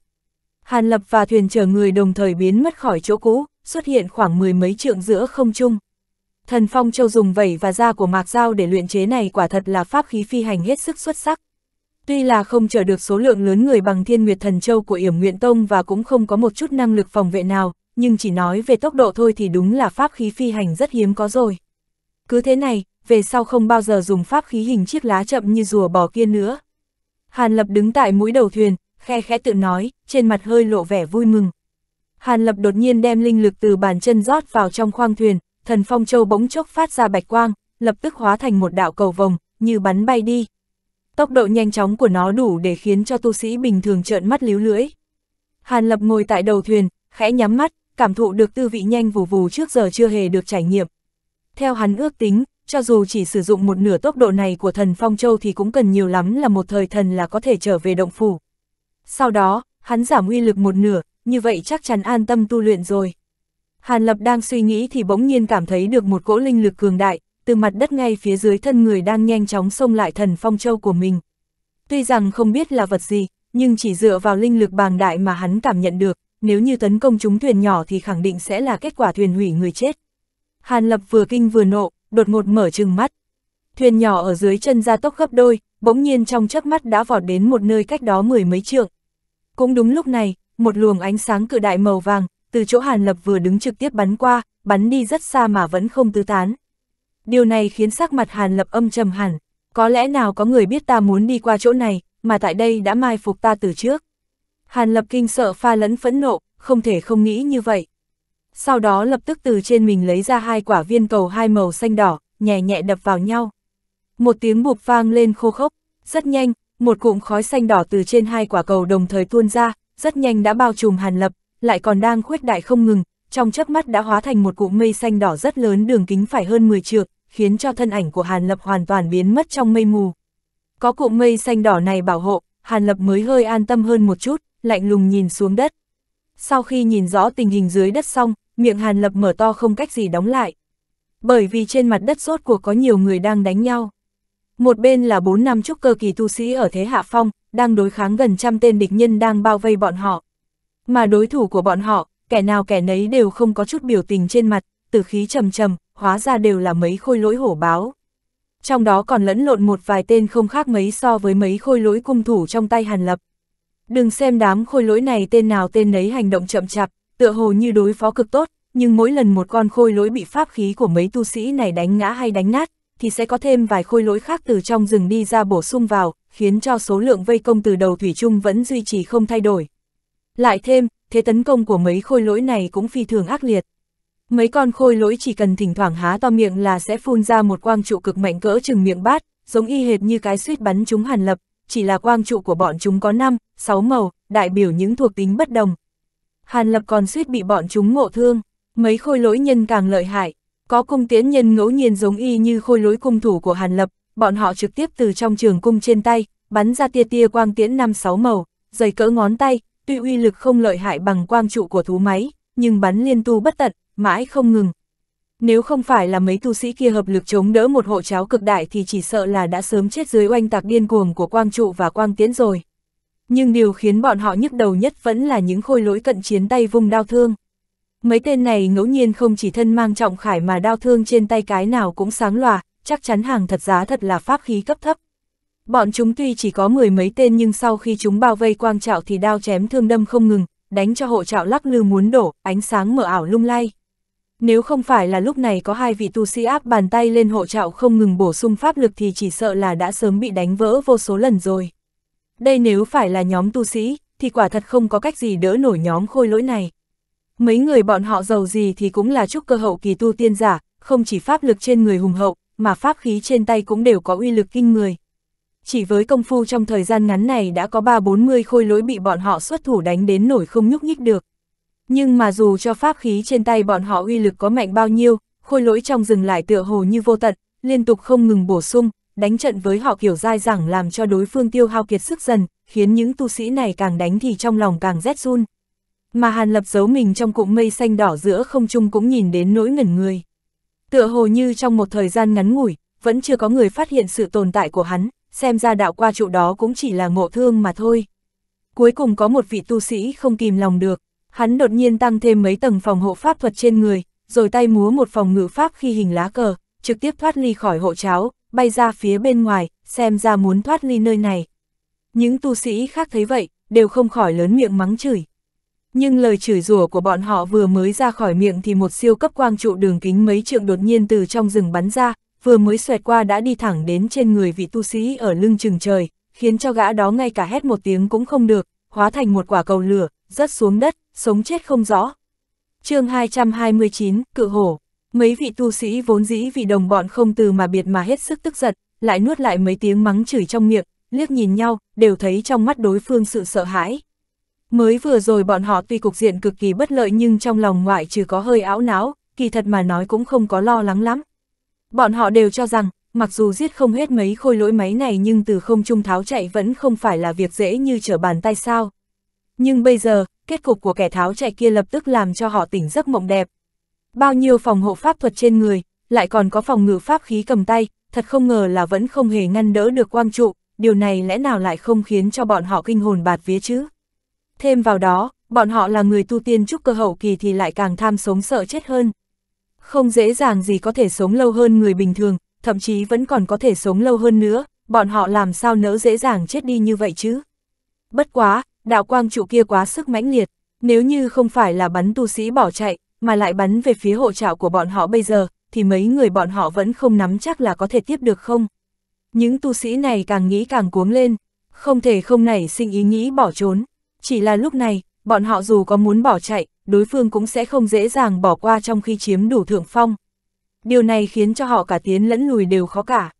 A: Hàn Lập và thuyền chở người đồng thời biến mất khỏi chỗ cũ, xuất hiện khoảng mười mấy trượng giữa không trung. Thần Phong Châu dùng vẩy và da của Mạc dao để luyện chế này quả thật là pháp khí phi hành hết sức xuất sắc. Tuy là không chở được số lượng lớn người bằng thiên nguyệt thần châu của yểm nguyện tông và cũng không có một chút năng lực phòng vệ nào, nhưng chỉ nói về tốc độ thôi thì đúng là pháp khí phi hành rất hiếm có rồi. Cứ thế này, về sau không bao giờ dùng pháp khí hình chiếc lá chậm như rùa bò kia nữa. Hàn Lập đứng tại mũi đầu thuyền, khe khẽ tự nói, trên mặt hơi lộ vẻ vui mừng. Hàn Lập đột nhiên đem linh lực từ bàn chân rót vào trong khoang thuyền, thần phong châu bỗng chốc phát ra bạch quang, lập tức hóa thành một đạo cầu vồng, như bắn bay đi, Tốc độ nhanh chóng của nó đủ để khiến cho tu sĩ bình thường trợn mắt líu lưỡi. Hàn Lập ngồi tại đầu thuyền, khẽ nhắm mắt, cảm thụ được tư vị nhanh vù vù trước giờ chưa hề được trải nghiệm. Theo hắn ước tính, cho dù chỉ sử dụng một nửa tốc độ này của thần Phong Châu thì cũng cần nhiều lắm là một thời thần là có thể trở về động phủ. Sau đó, hắn giảm uy lực một nửa, như vậy chắc chắn an tâm tu luyện rồi. Hàn Lập đang suy nghĩ thì bỗng nhiên cảm thấy được một cỗ linh lực cường đại, từ mặt đất ngay phía dưới thân người đang nhanh chóng xông lại thần phong châu của mình. Tuy rằng không biết là vật gì, nhưng chỉ dựa vào linh lực bàng đại mà hắn cảm nhận được, nếu như tấn công chúng thuyền nhỏ thì khẳng định sẽ là kết quả thuyền hủy người chết. Hàn Lập vừa kinh vừa nộ, đột ngột mở trừng mắt. Thuyền nhỏ ở dưới chân ra tốc gấp đôi, bỗng nhiên trong chớp mắt đã vọt đến một nơi cách đó mười mấy trượng. Cũng đúng lúc này, một luồng ánh sáng cự đại màu vàng, từ chỗ Hàn Lập vừa đứng trực tiếp bắn qua, bắn đi rất xa mà vẫn không tứ tán điều này khiến sắc mặt Hàn Lập âm trầm hẳn, có lẽ nào có người biết ta muốn đi qua chỗ này, mà tại đây đã mai phục ta từ trước. Hàn Lập kinh sợ pha lẫn phẫn nộ, không thể không nghĩ như vậy. Sau đó lập tức từ trên mình lấy ra hai quả viên cầu hai màu xanh đỏ, nhẹ nhẹ đập vào nhau. Một tiếng bụp vang lên khô khốc, rất nhanh, một cụm khói xanh đỏ từ trên hai quả cầu đồng thời tuôn ra, rất nhanh đã bao trùm Hàn Lập, lại còn đang khuếch đại không ngừng, trong chớp mắt đã hóa thành một cụm mây xanh đỏ rất lớn đường kính phải hơn 10 trượng, khiến cho thân ảnh của Hàn Lập hoàn toàn biến mất trong mây mù. Có cụm mây xanh đỏ này bảo hộ, Hàn Lập mới hơi an tâm hơn một chút, lạnh lùng nhìn xuống đất. Sau khi nhìn rõ tình hình dưới đất xong, miệng Hàn Lập mở to không cách gì đóng lại. Bởi vì trên mặt đất rốt cuộc có nhiều người đang đánh nhau. Một bên là bốn năm trúc cơ kỳ tu sĩ ở thế hạ phong, đang đối kháng gần trăm tên địch nhân đang bao vây bọn họ. Mà đối thủ của bọn họ, kẻ nào kẻ nấy đều không có chút biểu tình trên mặt, tử khí trầm trầm, hóa ra đều là mấy khôi lỗi hổ báo. Trong đó còn lẫn lộn một vài tên không khác mấy so với mấy khôi lỗi cung thủ trong tay Hàn Lập. Đừng xem đám khôi lỗi này tên nào tên nấy hành động chậm chạp, tựa hồ như đối phó cực tốt, nhưng mỗi lần một con khôi lỗi bị pháp khí của mấy tu sĩ này đánh ngã hay đánh nát, thì sẽ có thêm vài khôi lỗi khác từ trong rừng đi ra bổ sung vào, khiến cho số lượng vây công từ đầu thủy chung vẫn duy trì không thay đổi. Lại thêm, thế tấn công của mấy khôi lỗi này cũng phi thường ác liệt. Mấy con khôi lỗi chỉ cần thỉnh thoảng há to miệng là sẽ phun ra một quang trụ cực mạnh cỡ chừng miệng bát, giống y hệt như cái suýt bắn chúng hàn lập, chỉ là quang trụ của bọn chúng có 5, 6 màu, đại biểu những thuộc tính bất đồng. Hàn lập còn suýt bị bọn chúng ngộ thương, mấy khôi lỗi nhân càng lợi hại, có cung tiến nhân ngẫu nhiên giống y như khôi lỗi cung thủ của Hàn Lập, bọn họ trực tiếp từ trong trường cung trên tay, bắn ra tia tia quang tiễn năm sáu màu, dày cỡ ngón tay, tuy uy lực không lợi hại bằng quang trụ của thú máy, nhưng bắn liên tu bất tận, mãi không ngừng. Nếu không phải là mấy tu sĩ kia hợp lực chống đỡ một hộ cháo cực đại thì chỉ sợ là đã sớm chết dưới oanh tạc điên cuồng của quang trụ và quang tiễn rồi. Nhưng điều khiến bọn họ nhức đầu nhất vẫn là những khôi lỗi cận chiến tay vung đao thương. Mấy tên này ngẫu nhiên không chỉ thân mang trọng khải mà đao thương trên tay cái nào cũng sáng lòa, chắc chắn hàng thật giá thật là pháp khí cấp thấp. Bọn chúng tuy chỉ có mười mấy tên nhưng sau khi chúng bao vây quang trạo thì đao chém thương đâm không ngừng, đánh cho hộ trạo lắc lư muốn đổ, ánh sáng mở ảo lung lay. Nếu không phải là lúc này có hai vị tu sĩ áp bàn tay lên hộ trạo không ngừng bổ sung pháp lực thì chỉ sợ là đã sớm bị đánh vỡ vô số lần rồi. Đây nếu phải là nhóm tu sĩ, thì quả thật không có cách gì đỡ nổi nhóm khôi lỗi này. Mấy người bọn họ giàu gì thì cũng là trúc cơ hậu kỳ tu tiên giả, không chỉ pháp lực trên người hùng hậu, mà pháp khí trên tay cũng đều có uy lực kinh người. Chỉ với công phu trong thời gian ngắn này đã có ba bốn mươi khôi lỗi bị bọn họ xuất thủ đánh đến nổi không nhúc nhích được. Nhưng mà dù cho pháp khí trên tay bọn họ uy lực có mạnh bao nhiêu, khôi lỗi trong rừng lại tựa hồ như vô tận, liên tục không ngừng bổ sung, đánh trận với họ kiểu dai dẳng làm cho đối phương tiêu hao kiệt sức dần, khiến những tu sĩ này càng đánh thì trong lòng càng rét run. Mà Hàn Lập giấu mình trong cụm mây xanh đỏ giữa không trung cũng nhìn đến nỗi ngẩn người. Tựa hồ như trong một thời gian ngắn ngủi, vẫn chưa có người phát hiện sự tồn tại của hắn, xem ra đạo qua trụ đó cũng chỉ là ngộ thương mà thôi. Cuối cùng có một vị tu sĩ không kìm lòng được, Hắn đột nhiên tăng thêm mấy tầng phòng hộ pháp thuật trên người, rồi tay múa một phòng ngự pháp khi hình lá cờ, trực tiếp thoát ly khỏi hộ cháo, bay ra phía bên ngoài, xem ra muốn thoát ly nơi này. Những tu sĩ khác thấy vậy, đều không khỏi lớn miệng mắng chửi. Nhưng lời chửi rủa của bọn họ vừa mới ra khỏi miệng thì một siêu cấp quang trụ đường kính mấy trượng đột nhiên từ trong rừng bắn ra, vừa mới xoẹt qua đã đi thẳng đến trên người vị tu sĩ ở lưng chừng trời, khiến cho gã đó ngay cả hét một tiếng cũng không được, hóa thành một quả cầu lửa, rớt xuống đất, sống chết không rõ. chương 229, cự hổ, mấy vị tu sĩ vốn dĩ vì đồng bọn không từ mà biệt mà hết sức tức giật, lại nuốt lại mấy tiếng mắng chửi trong miệng, liếc nhìn nhau, đều thấy trong mắt đối phương sự sợ hãi. Mới vừa rồi bọn họ tuy cục diện cực kỳ bất lợi nhưng trong lòng ngoại trừ có hơi áo não, kỳ thật mà nói cũng không có lo lắng lắm. Bọn họ đều cho rằng, mặc dù giết không hết mấy khôi lỗi máy này nhưng từ không trung tháo chạy vẫn không phải là việc dễ như trở bàn tay sao, nhưng bây giờ, kết cục của kẻ tháo chạy kia lập tức làm cho họ tỉnh giấc mộng đẹp. Bao nhiêu phòng hộ pháp thuật trên người, lại còn có phòng ngự pháp khí cầm tay, thật không ngờ là vẫn không hề ngăn đỡ được quang trụ, điều này lẽ nào lại không khiến cho bọn họ kinh hồn bạt vía chứ? Thêm vào đó, bọn họ là người tu tiên trúc cơ hậu kỳ thì lại càng tham sống sợ chết hơn. Không dễ dàng gì có thể sống lâu hơn người bình thường, thậm chí vẫn còn có thể sống lâu hơn nữa, bọn họ làm sao nỡ dễ dàng chết đi như vậy chứ? Bất quá, đạo quang trụ kia quá sức mãnh liệt, nếu như không phải là bắn tu sĩ bỏ chạy, mà lại bắn về phía hộ trạo của bọn họ bây giờ, thì mấy người bọn họ vẫn không nắm chắc là có thể tiếp được không. Những tu sĩ này càng nghĩ càng cuống lên, không thể không nảy sinh ý nghĩ bỏ trốn. Chỉ là lúc này, bọn họ dù có muốn bỏ chạy, đối phương cũng sẽ không dễ dàng bỏ qua trong khi chiếm đủ thượng phong. Điều này khiến cho họ cả tiến lẫn lùi đều khó cả.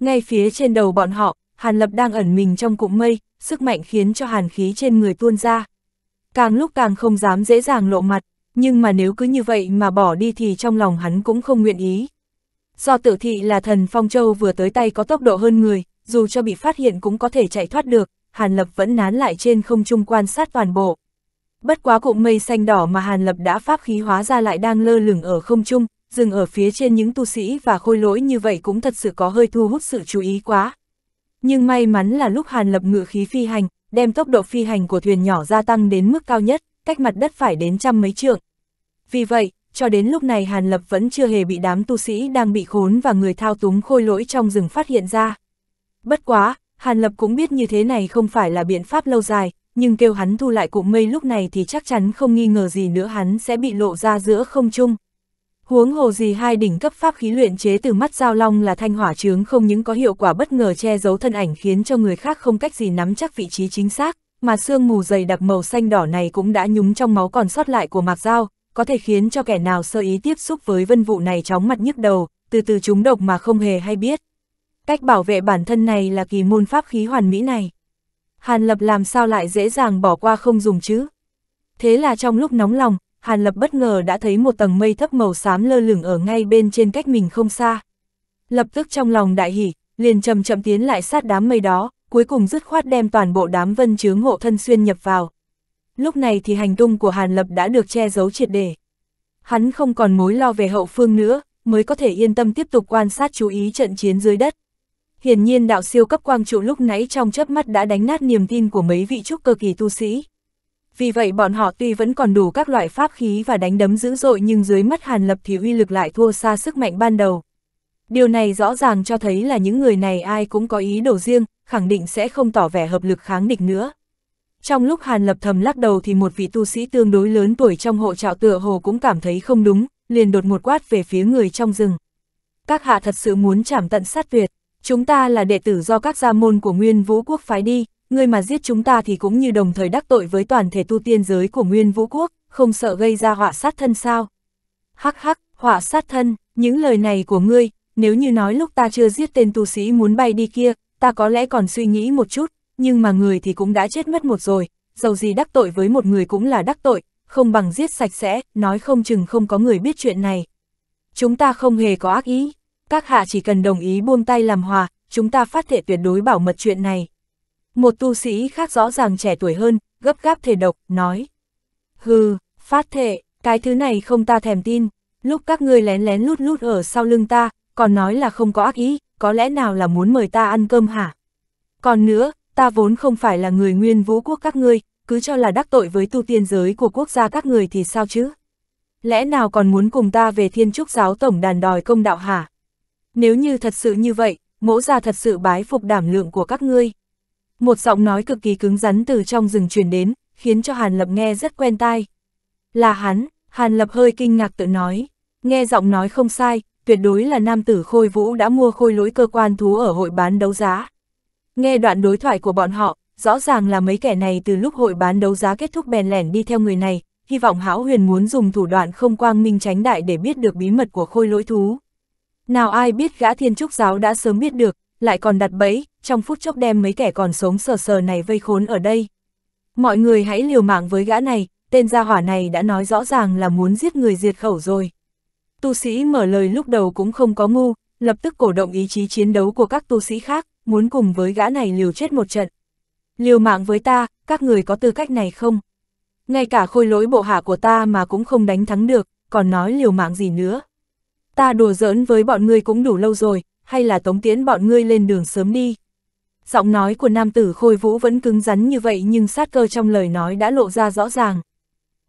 A: Ngay phía trên đầu bọn họ, Hàn Lập đang ẩn mình trong cụm mây, sức mạnh khiến cho hàn khí trên người tuôn ra. Càng lúc càng không dám dễ dàng lộ mặt, nhưng mà nếu cứ như vậy mà bỏ đi thì trong lòng hắn cũng không nguyện ý. Do tử thị là thần Phong Châu vừa tới tay có tốc độ hơn người, dù cho bị phát hiện cũng có thể chạy thoát được, Hàn Lập vẫn nán lại trên không trung quan sát toàn bộ. Bất quá cụm mây xanh đỏ mà Hàn Lập đã pháp khí hóa ra lại đang lơ lửng ở không trung, dừng ở phía trên những tu sĩ và khôi lỗi như vậy cũng thật sự có hơi thu hút sự chú ý quá nhưng may mắn là lúc Hàn Lập ngựa khí phi hành, đem tốc độ phi hành của thuyền nhỏ gia tăng đến mức cao nhất, cách mặt đất phải đến trăm mấy trượng. Vì vậy, cho đến lúc này Hàn Lập vẫn chưa hề bị đám tu sĩ đang bị khốn và người thao túng khôi lỗi trong rừng phát hiện ra. Bất quá, Hàn Lập cũng biết như thế này không phải là biện pháp lâu dài, nhưng kêu hắn thu lại cụm mây lúc này thì chắc chắn không nghi ngờ gì nữa hắn sẽ bị lộ ra giữa không trung. Huống hồ gì hai đỉnh cấp pháp khí luyện chế từ mắt giao long là thanh hỏa trướng không những có hiệu quả bất ngờ che giấu thân ảnh khiến cho người khác không cách gì nắm chắc vị trí chính xác, mà sương mù dày đặc màu xanh đỏ này cũng đã nhúng trong máu còn sót lại của mạc dao, có thể khiến cho kẻ nào sơ ý tiếp xúc với vân vụ này chóng mặt nhức đầu, từ từ trúng độc mà không hề hay biết. Cách bảo vệ bản thân này là kỳ môn pháp khí hoàn mỹ này. Hàn Lập làm sao lại dễ dàng bỏ qua không dùng chứ? Thế là trong lúc nóng lòng, Hàn Lập bất ngờ đã thấy một tầng mây thấp màu xám lơ lửng ở ngay bên trên cách mình không xa. Lập tức trong lòng đại hỉ, liền chậm chậm tiến lại sát đám mây đó, cuối cùng dứt khoát đem toàn bộ đám vân chướng ngộ thân xuyên nhập vào. Lúc này thì hành tung của Hàn Lập đã được che giấu triệt để. Hắn không còn mối lo về hậu phương nữa, mới có thể yên tâm tiếp tục quan sát chú ý trận chiến dưới đất. Hiển nhiên đạo siêu cấp quang trụ lúc nãy trong chớp mắt đã đánh nát niềm tin của mấy vị trúc cơ kỳ tu sĩ vì vậy bọn họ tuy vẫn còn đủ các loại pháp khí và đánh đấm dữ dội nhưng dưới mắt Hàn Lập thì uy lực lại thua xa sức mạnh ban đầu. Điều này rõ ràng cho thấy là những người này ai cũng có ý đồ riêng, khẳng định sẽ không tỏ vẻ hợp lực kháng địch nữa. Trong lúc Hàn Lập thầm lắc đầu thì một vị tu sĩ tương đối lớn tuổi trong hộ trạo tựa hồ cũng cảm thấy không đúng, liền đột một quát về phía người trong rừng. Các hạ thật sự muốn chảm tận sát tuyệt, chúng ta là đệ tử do các gia môn của nguyên vũ quốc phái đi, ngươi mà giết chúng ta thì cũng như đồng thời đắc tội với toàn thể tu tiên giới của nguyên vũ quốc, không sợ gây ra họa sát thân sao? Hắc hắc, họa sát thân, những lời này của ngươi, nếu như nói lúc ta chưa giết tên tu sĩ muốn bay đi kia, ta có lẽ còn suy nghĩ một chút, nhưng mà người thì cũng đã chết mất một rồi, dầu gì đắc tội với một người cũng là đắc tội, không bằng giết sạch sẽ, nói không chừng không có người biết chuyện này. Chúng ta không hề có ác ý, các hạ chỉ cần đồng ý buông tay làm hòa, chúng ta phát thể tuyệt đối bảo mật chuyện này. Một tu sĩ khác rõ ràng trẻ tuổi hơn, gấp gáp thể độc, nói. Hừ, phát thệ, cái thứ này không ta thèm tin, lúc các ngươi lén lén lút lút ở sau lưng ta, còn nói là không có ác ý, có lẽ nào là muốn mời ta ăn cơm hả? Còn nữa, ta vốn không phải là người nguyên vũ quốc các ngươi, cứ cho là đắc tội với tu tiên giới của quốc gia các người thì sao chứ? Lẽ nào còn muốn cùng ta về thiên trúc giáo tổng đàn đòi công đạo hả? Nếu như thật sự như vậy, mẫu gia thật sự bái phục đảm lượng của các ngươi. Một giọng nói cực kỳ cứng rắn từ trong rừng truyền đến, khiến cho Hàn Lập nghe rất quen tai. Là hắn, Hàn Lập hơi kinh ngạc tự nói, nghe giọng nói không sai, tuyệt đối là nam tử khôi vũ đã mua khôi lỗi cơ quan thú ở hội bán đấu giá. Nghe đoạn đối thoại của bọn họ, rõ ràng là mấy kẻ này từ lúc hội bán đấu giá kết thúc bèn lẻn đi theo người này, hy vọng Hảo Huyền muốn dùng thủ đoạn không quang minh tránh đại để biết được bí mật của khôi lỗi thú. Nào ai biết gã thiên trúc giáo đã sớm biết được, lại còn đặt bẫy, trong phút chốc đem mấy kẻ còn sống sờ sờ này vây khốn ở đây. Mọi người hãy liều mạng với gã này, tên gia hỏa này đã nói rõ ràng là muốn giết người diệt khẩu rồi. Tu sĩ mở lời lúc đầu cũng không có ngu, lập tức cổ động ý chí chiến đấu của các tu sĩ khác, muốn cùng với gã này liều chết một trận. Liều mạng với ta, các người có tư cách này không? Ngay cả khôi lỗi bộ hạ của ta mà cũng không đánh thắng được, còn nói liều mạng gì nữa. Ta đùa giỡn với bọn ngươi cũng đủ lâu rồi, hay là tống tiến bọn ngươi lên đường sớm đi. Giọng nói của nam tử khôi vũ vẫn cứng rắn như vậy nhưng sát cơ trong lời nói đã lộ ra rõ ràng.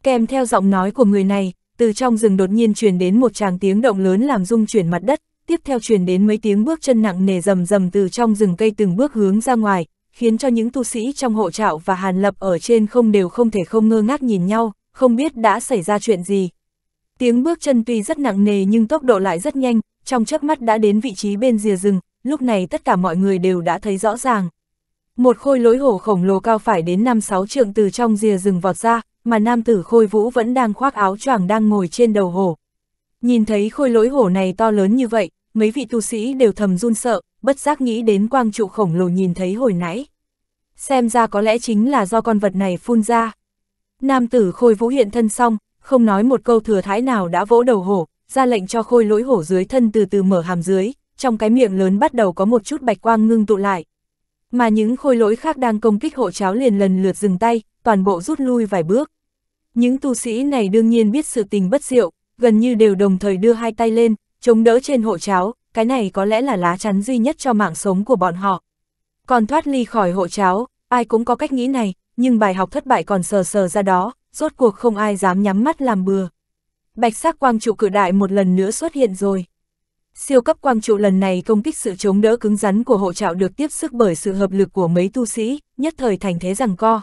A: Kèm theo giọng nói của người này, từ trong rừng đột nhiên truyền đến một tràng tiếng động lớn làm rung chuyển mặt đất, tiếp theo truyền đến mấy tiếng bước chân nặng nề rầm rầm từ trong rừng cây từng bước hướng ra ngoài, khiến cho những tu sĩ trong hộ trạo và hàn lập ở trên không đều không thể không ngơ ngác nhìn nhau, không biết đã xảy ra chuyện gì. Tiếng bước chân tuy rất nặng nề nhưng tốc độ lại rất nhanh, trong chớp mắt đã đến vị trí bên rìa rừng, lúc này tất cả mọi người đều đã thấy rõ ràng. Một khôi lối hổ khổng lồ cao phải đến 5-6 trượng từ trong rìa rừng vọt ra, mà nam tử khôi vũ vẫn đang khoác áo choàng đang ngồi trên đầu hổ. Nhìn thấy khôi lối hổ này to lớn như vậy, mấy vị tu sĩ đều thầm run sợ, bất giác nghĩ đến quang trụ khổng lồ nhìn thấy hồi nãy. Xem ra có lẽ chính là do con vật này phun ra. Nam tử khôi vũ hiện thân xong, không nói một câu thừa thái nào đã vỗ đầu hổ, ra lệnh cho khôi lỗi hổ dưới thân từ từ mở hàm dưới, trong cái miệng lớn bắt đầu có một chút bạch quang ngưng tụ lại. Mà những khôi lỗi khác đang công kích hộ cháo liền lần lượt dừng tay, toàn bộ rút lui vài bước. Những tu sĩ này đương nhiên biết sự tình bất diệu, gần như đều đồng thời đưa hai tay lên, chống đỡ trên hộ cháo, cái này có lẽ là lá chắn duy nhất cho mạng sống của bọn họ. Còn thoát ly khỏi hộ cháo, ai cũng có cách nghĩ này, nhưng bài học thất bại còn sờ sờ ra đó, rốt cuộc không ai dám nhắm mắt làm bừa bạch sắc quang trụ cử đại một lần nữa xuất hiện rồi. Siêu cấp quang trụ lần này công kích sự chống đỡ cứng rắn của hộ trạo được tiếp sức bởi sự hợp lực của mấy tu sĩ, nhất thời thành thế rằng co.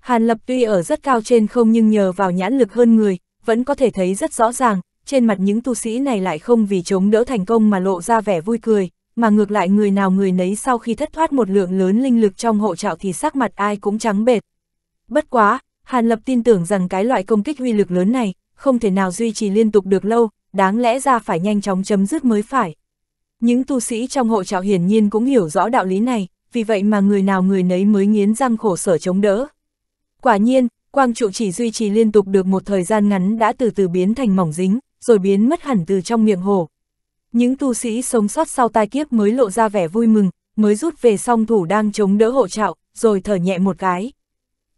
A: Hàn Lập tuy ở rất cao trên không nhưng nhờ vào nhãn lực hơn người, vẫn có thể thấy rất rõ ràng, trên mặt những tu sĩ này lại không vì chống đỡ thành công mà lộ ra vẻ vui cười, mà ngược lại người nào người nấy sau khi thất thoát một lượng lớn linh lực trong hộ trạo thì sắc mặt ai cũng trắng bệt. Bất quá, Hàn Lập tin tưởng rằng cái loại công kích huy lực lớn này, không thể nào duy trì liên tục được lâu, đáng lẽ ra phải nhanh chóng chấm dứt mới phải. Những tu sĩ trong hộ trạo hiển nhiên cũng hiểu rõ đạo lý này, vì vậy mà người nào người nấy mới nghiến răng khổ sở chống đỡ. Quả nhiên, quang trụ chỉ duy trì liên tục được một thời gian ngắn đã từ từ biến thành mỏng dính, rồi biến mất hẳn từ trong miệng hồ. Những tu sĩ sống sót sau tai kiếp mới lộ ra vẻ vui mừng, mới rút về song thủ đang chống đỡ hộ trạo, rồi thở nhẹ một cái.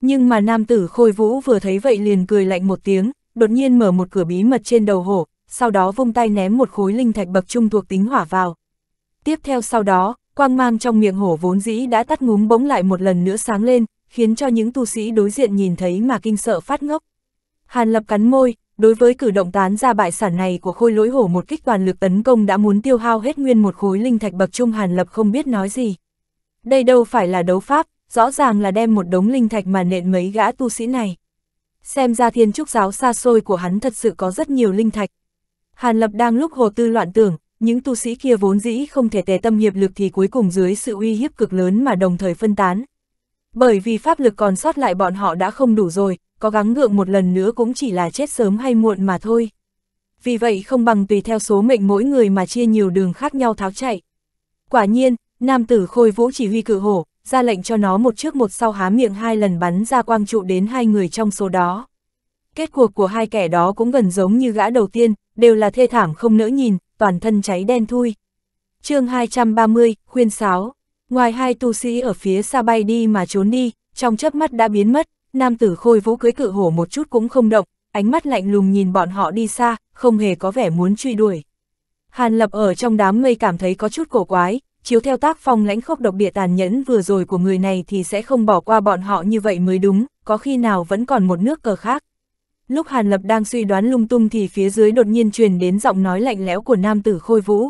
A: Nhưng mà nam tử khôi vũ vừa thấy vậy liền cười lạnh một tiếng, đột nhiên mở một cửa bí mật trên đầu hổ, sau đó vung tay ném một khối linh thạch bậc trung thuộc tính hỏa vào. Tiếp theo sau đó, quang mang trong miệng hổ vốn dĩ đã tắt ngúm bỗng lại một lần nữa sáng lên, khiến cho những tu sĩ đối diện nhìn thấy mà kinh sợ phát ngốc. Hàn lập cắn môi, đối với cử động tán ra bại sản này của khôi lỗi hổ một kích toàn lực tấn công đã muốn tiêu hao hết nguyên một khối linh thạch bậc trung Hàn lập không biết nói gì. Đây đâu phải là đấu pháp, rõ ràng là đem một đống linh thạch mà nện mấy gã tu sĩ này. Xem ra thiên trúc giáo xa xôi của hắn thật sự có rất nhiều linh thạch. Hàn Lập đang lúc hồ tư loạn tưởng, những tu sĩ kia vốn dĩ không thể tề tâm hiệp lực thì cuối cùng dưới sự uy hiếp cực lớn mà đồng thời phân tán. Bởi vì pháp lực còn sót lại bọn họ đã không đủ rồi, có gắng ngượng một lần nữa cũng chỉ là chết sớm hay muộn mà thôi. Vì vậy không bằng tùy theo số mệnh mỗi người mà chia nhiều đường khác nhau tháo chạy. Quả nhiên, nam tử khôi vũ chỉ huy cự hổ, ra lệnh cho nó một trước một sau há miệng hai lần bắn ra quang trụ đến hai người trong số đó. Kết cuộc của hai kẻ đó cũng gần giống như gã đầu tiên, đều là thê thảm không nỡ nhìn, toàn thân cháy đen thui. chương 230, khuyên sáo, ngoài hai tu sĩ ở phía xa bay đi mà trốn đi, trong chớp mắt đã biến mất, nam tử khôi vũ cưới cự hổ một chút cũng không động, ánh mắt lạnh lùng nhìn bọn họ đi xa, không hề có vẻ muốn truy đuổi. Hàn lập ở trong đám mây cảm thấy có chút cổ quái, chiếu theo tác phong lãnh khốc độc địa tàn nhẫn vừa rồi của người này thì sẽ không bỏ qua bọn họ như vậy mới đúng, có khi nào vẫn còn một nước cờ khác. Lúc Hàn Lập đang suy đoán lung tung thì phía dưới đột nhiên truyền đến giọng nói lạnh lẽo của nam tử khôi vũ.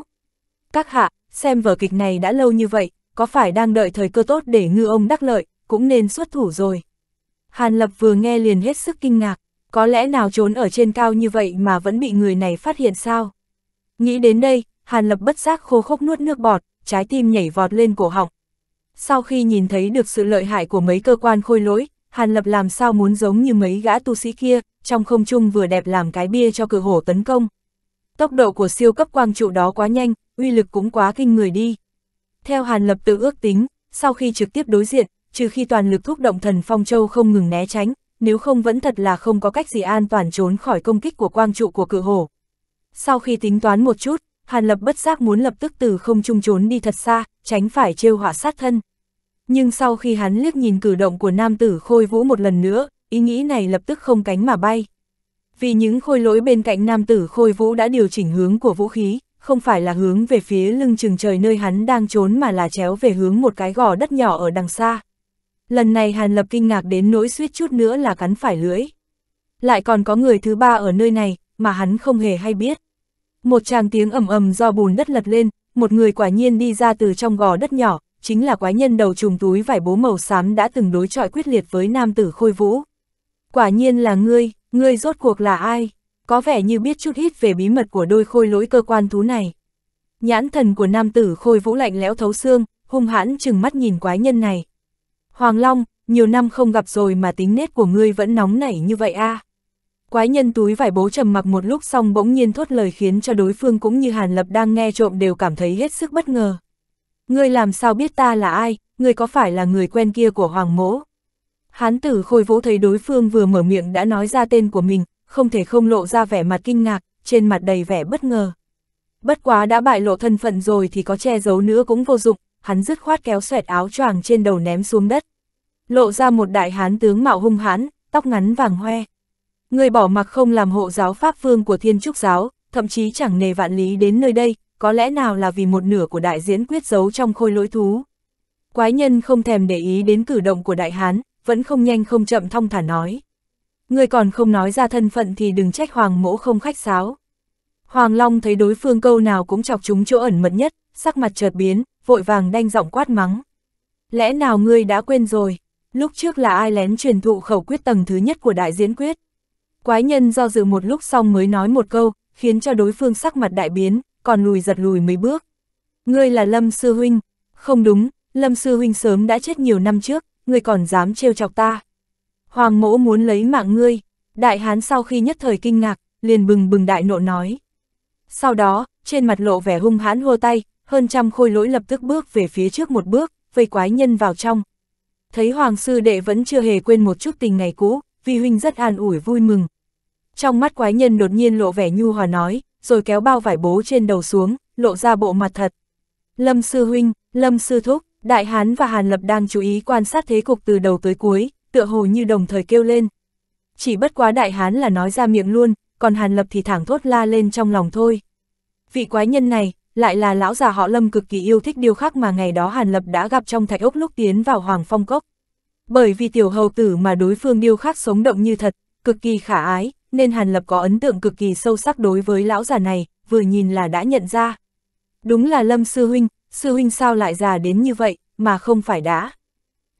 A: Các hạ, xem vở kịch này đã lâu như vậy, có phải đang đợi thời cơ tốt để ngư ông đắc lợi, cũng nên xuất thủ rồi. Hàn Lập vừa nghe liền hết sức kinh ngạc, có lẽ nào trốn ở trên cao như vậy mà vẫn bị người này phát hiện sao? Nghĩ đến đây, Hàn Lập bất giác khô khốc nuốt nước bọt, trái tim nhảy vọt lên cổ họng. Sau khi nhìn thấy được sự lợi hại của mấy cơ quan khôi lỗi, Hàn Lập làm sao muốn giống như mấy gã tu sĩ kia, trong không trung vừa đẹp làm cái bia cho cự hổ tấn công. Tốc độ của siêu cấp quang trụ đó quá nhanh, uy lực cũng quá kinh người đi. Theo Hàn Lập tự ước tính, sau khi trực tiếp đối diện, trừ khi toàn lực thúc động thần Phong Châu không ngừng né tránh, nếu không vẫn thật là không có cách gì an toàn trốn khỏi công kích của quang trụ của cự hổ. Sau khi tính toán một chút, Hàn Lập bất giác muốn lập tức từ không trung trốn đi thật xa, tránh phải trêu hỏa sát thân. Nhưng sau khi hắn liếc nhìn cử động của nam tử khôi vũ một lần nữa, ý nghĩ này lập tức không cánh mà bay. Vì những khôi lỗi bên cạnh nam tử khôi vũ đã điều chỉnh hướng của vũ khí, không phải là hướng về phía lưng chừng trời nơi hắn đang trốn mà là chéo về hướng một cái gò đất nhỏ ở đằng xa. Lần này Hàn Lập kinh ngạc đến nỗi suýt chút nữa là cắn phải lưỡi. Lại còn có người thứ ba ở nơi này, mà hắn không hề hay biết. Một tràng tiếng ầm ầm do bùn đất lật lên, một người quả nhiên đi ra từ trong gò đất nhỏ, chính là quái nhân đầu trùm túi vải bố màu xám đã từng đối chọi quyết liệt với nam tử khôi vũ. Quả nhiên là ngươi, ngươi rốt cuộc là ai? Có vẻ như biết chút ít về bí mật của đôi khôi lỗi cơ quan thú này. Nhãn thần của nam tử khôi vũ lạnh lẽo thấu xương, hung hãn chừng mắt nhìn quái nhân này. Hoàng Long, nhiều năm không gặp rồi mà tính nết của ngươi vẫn nóng nảy như vậy a à? Quái nhân túi vải bố trầm mặc một lúc xong bỗng nhiên thốt lời khiến cho đối phương cũng như Hàn Lập đang nghe trộm đều cảm thấy hết sức bất ngờ. Ngươi làm sao biết ta là ai, ngươi có phải là người quen kia của Hoàng Mỗ? Hán tử khôi vũ thấy đối phương vừa mở miệng đã nói ra tên của mình, không thể không lộ ra vẻ mặt kinh ngạc, trên mặt đầy vẻ bất ngờ. Bất quá đã bại lộ thân phận rồi thì có che giấu nữa cũng vô dụng, hắn dứt khoát kéo xoẹt áo choàng trên đầu ném xuống đất. Lộ ra một đại hán tướng mạo hung hãn, tóc ngắn vàng hoe, Người bỏ mặc không làm hộ giáo Pháp Vương của Thiên Trúc Giáo, thậm chí chẳng nề vạn lý đến nơi đây, có lẽ nào là vì một nửa của đại diễn quyết giấu trong khôi lỗi thú. Quái nhân không thèm để ý đến cử động của đại hán, vẫn không nhanh không chậm thong thả nói. Người còn không nói ra thân phận thì đừng trách hoàng mỗ không khách sáo. Hoàng Long thấy đối phương câu nào cũng chọc chúng chỗ ẩn mật nhất, sắc mặt chợt biến, vội vàng đanh giọng quát mắng. Lẽ nào ngươi đã quên rồi, lúc trước là ai lén truyền thụ khẩu quyết tầng thứ nhất của đại diễn quyết? Quái nhân do dự một lúc xong mới nói một câu, khiến cho đối phương sắc mặt đại biến, còn lùi giật lùi mấy bước. Ngươi là Lâm Sư Huynh. Không đúng, Lâm Sư Huynh sớm đã chết nhiều năm trước, ngươi còn dám trêu chọc ta. Hoàng mẫu muốn lấy mạng ngươi. Đại hán sau khi nhất thời kinh ngạc, liền bừng bừng đại nộ nói. Sau đó, trên mặt lộ vẻ hung hãn hô tay, hơn trăm khôi lỗi lập tức bước về phía trước một bước, vây quái nhân vào trong. Thấy Hoàng sư đệ vẫn chưa hề quên một chút tình ngày cũ, vi huynh rất an ủi vui mừng, trong mắt quái nhân đột nhiên lộ vẻ nhu hòa nói, rồi kéo bao vải bố trên đầu xuống, lộ ra bộ mặt thật. Lâm Sư Huynh, Lâm Sư Thúc, Đại Hán và Hàn Lập đang chú ý quan sát thế cục từ đầu tới cuối, tựa hồ như đồng thời kêu lên. Chỉ bất quá Đại Hán là nói ra miệng luôn, còn Hàn Lập thì thẳng thốt la lên trong lòng thôi. Vị quái nhân này, lại là lão già họ Lâm cực kỳ yêu thích điều khác mà ngày đó Hàn Lập đã gặp trong thạch ốc lúc tiến vào Hoàng Phong Cốc. Bởi vì tiểu hầu tử mà đối phương điêu khắc sống động như thật, cực kỳ khả ái, nên Hàn Lập có ấn tượng cực kỳ sâu sắc đối với lão già này, vừa nhìn là đã nhận ra. Đúng là Lâm Sư Huynh, Sư Huynh sao lại già đến như vậy, mà không phải đã.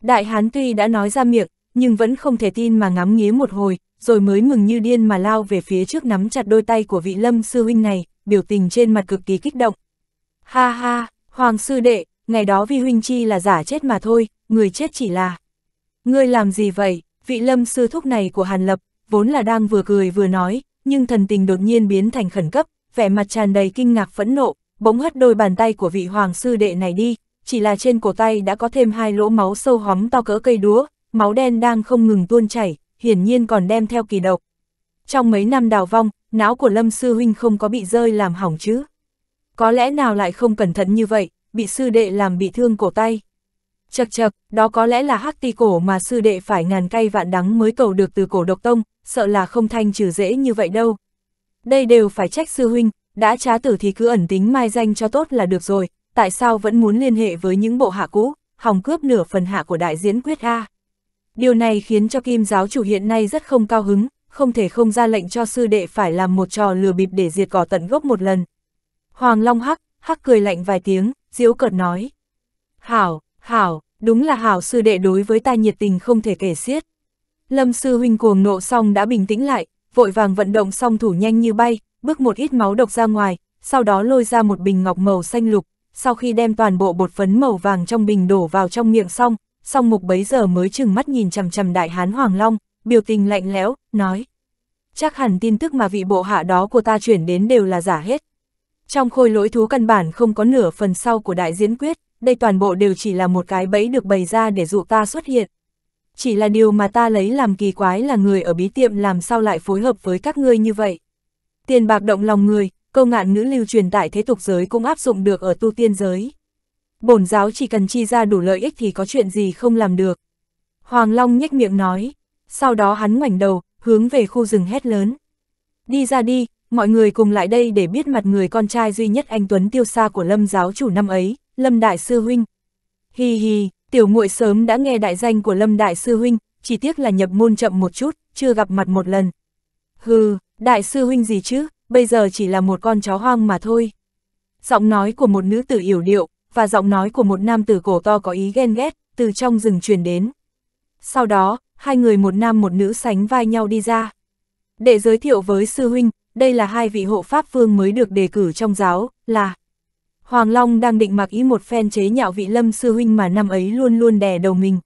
A: Đại Hán tuy đã nói ra miệng, nhưng vẫn không thể tin mà ngắm nghía một hồi, rồi mới mừng như điên mà lao về phía trước nắm chặt đôi tay của vị Lâm Sư Huynh này, biểu tình trên mặt cực kỳ kích động. Ha ha, Hoàng Sư Đệ, ngày đó Vi Huynh Chi là giả chết mà thôi, người chết chỉ là... Ngươi làm gì vậy? Vị lâm sư thúc này của Hàn Lập vốn là đang vừa cười vừa nói, nhưng thần tình đột nhiên biến thành khẩn cấp, vẻ mặt tràn đầy kinh ngạc phẫn nộ, bỗng hất đôi bàn tay của vị hoàng sư đệ này đi, chỉ là trên cổ tay đã có thêm hai lỗ máu sâu hóm to cỡ cây đúa, máu đen đang không ngừng tuôn chảy, hiển nhiên còn đem theo kỳ độc. Trong mấy năm đào vong, não của Lâm Sư Huynh không có bị rơi làm hỏng chứ. Có lẽ nào lại không cẩn thận như vậy, bị sư đệ làm bị thương cổ tay. Chật chật, đó có lẽ là hắc ti cổ mà sư đệ phải ngàn cay vạn đắng mới cầu được từ cổ độc tông, sợ là không thanh trừ dễ như vậy đâu. Đây đều phải trách sư huynh, đã trá tử thì cứ ẩn tính mai danh cho tốt là được rồi, tại sao vẫn muốn liên hệ với những bộ hạ cũ, hòng cướp nửa phần hạ của đại diễn quyết A. Điều này khiến cho kim giáo chủ hiện nay rất không cao hứng, không thể không ra lệnh cho sư đệ phải làm một trò lừa bịp để diệt cỏ tận gốc một lần. Hoàng Long Hắc, Hắc cười lạnh vài tiếng, diễu cợt nói. Hảo, Hảo, đúng là Hảo sư đệ đối với ta nhiệt tình không thể kể xiết. Lâm sư huynh cuồng nộ xong đã bình tĩnh lại, vội vàng vận động song thủ nhanh như bay, bước một ít máu độc ra ngoài, sau đó lôi ra một bình ngọc màu xanh lục, sau khi đem toàn bộ bột phấn màu vàng trong bình đổ vào trong miệng xong, song mục bấy giờ mới chừng mắt nhìn chằm chằm đại hán Hoàng Long, biểu tình lạnh lẽo, nói. Chắc hẳn tin tức mà vị bộ hạ đó của ta chuyển đến đều là giả hết. Trong khôi lỗi thú căn bản không có nửa phần sau của đại diễn quyết, đây toàn bộ đều chỉ là một cái bẫy được bày ra để dụ ta xuất hiện. Chỉ là điều mà ta lấy làm kỳ quái là người ở bí tiệm làm sao lại phối hợp với các ngươi như vậy. Tiền bạc động lòng người, câu ngạn ngữ lưu truyền tại thế tục giới cũng áp dụng được ở tu tiên giới. Bổn giáo chỉ cần chi ra đủ lợi ích thì có chuyện gì không làm được. Hoàng Long nhếch miệng nói, sau đó hắn ngoảnh đầu, hướng về khu rừng hét lớn. Đi ra đi, mọi người cùng lại đây để biết mặt người con trai duy nhất anh Tuấn tiêu xa của lâm giáo chủ năm ấy, Lâm Đại Sư Huynh. Hi hi, tiểu muội sớm đã nghe đại danh của Lâm Đại Sư Huynh, chỉ tiếc là nhập môn chậm một chút, chưa gặp mặt một lần. Hừ, Đại Sư Huynh gì chứ, bây giờ chỉ là một con chó hoang mà thôi. Giọng nói của một nữ tử yểu điệu, và giọng nói của một nam tử cổ to có ý ghen ghét, từ trong rừng truyền đến. Sau đó, hai người một nam một nữ sánh vai nhau đi ra. Để giới thiệu với sư huynh, đây là hai vị hộ pháp vương mới được đề cử trong giáo, là Hoàng Long đang định mặc ý một phen chế nhạo vị lâm sư huynh mà năm ấy luôn luôn đè đầu mình.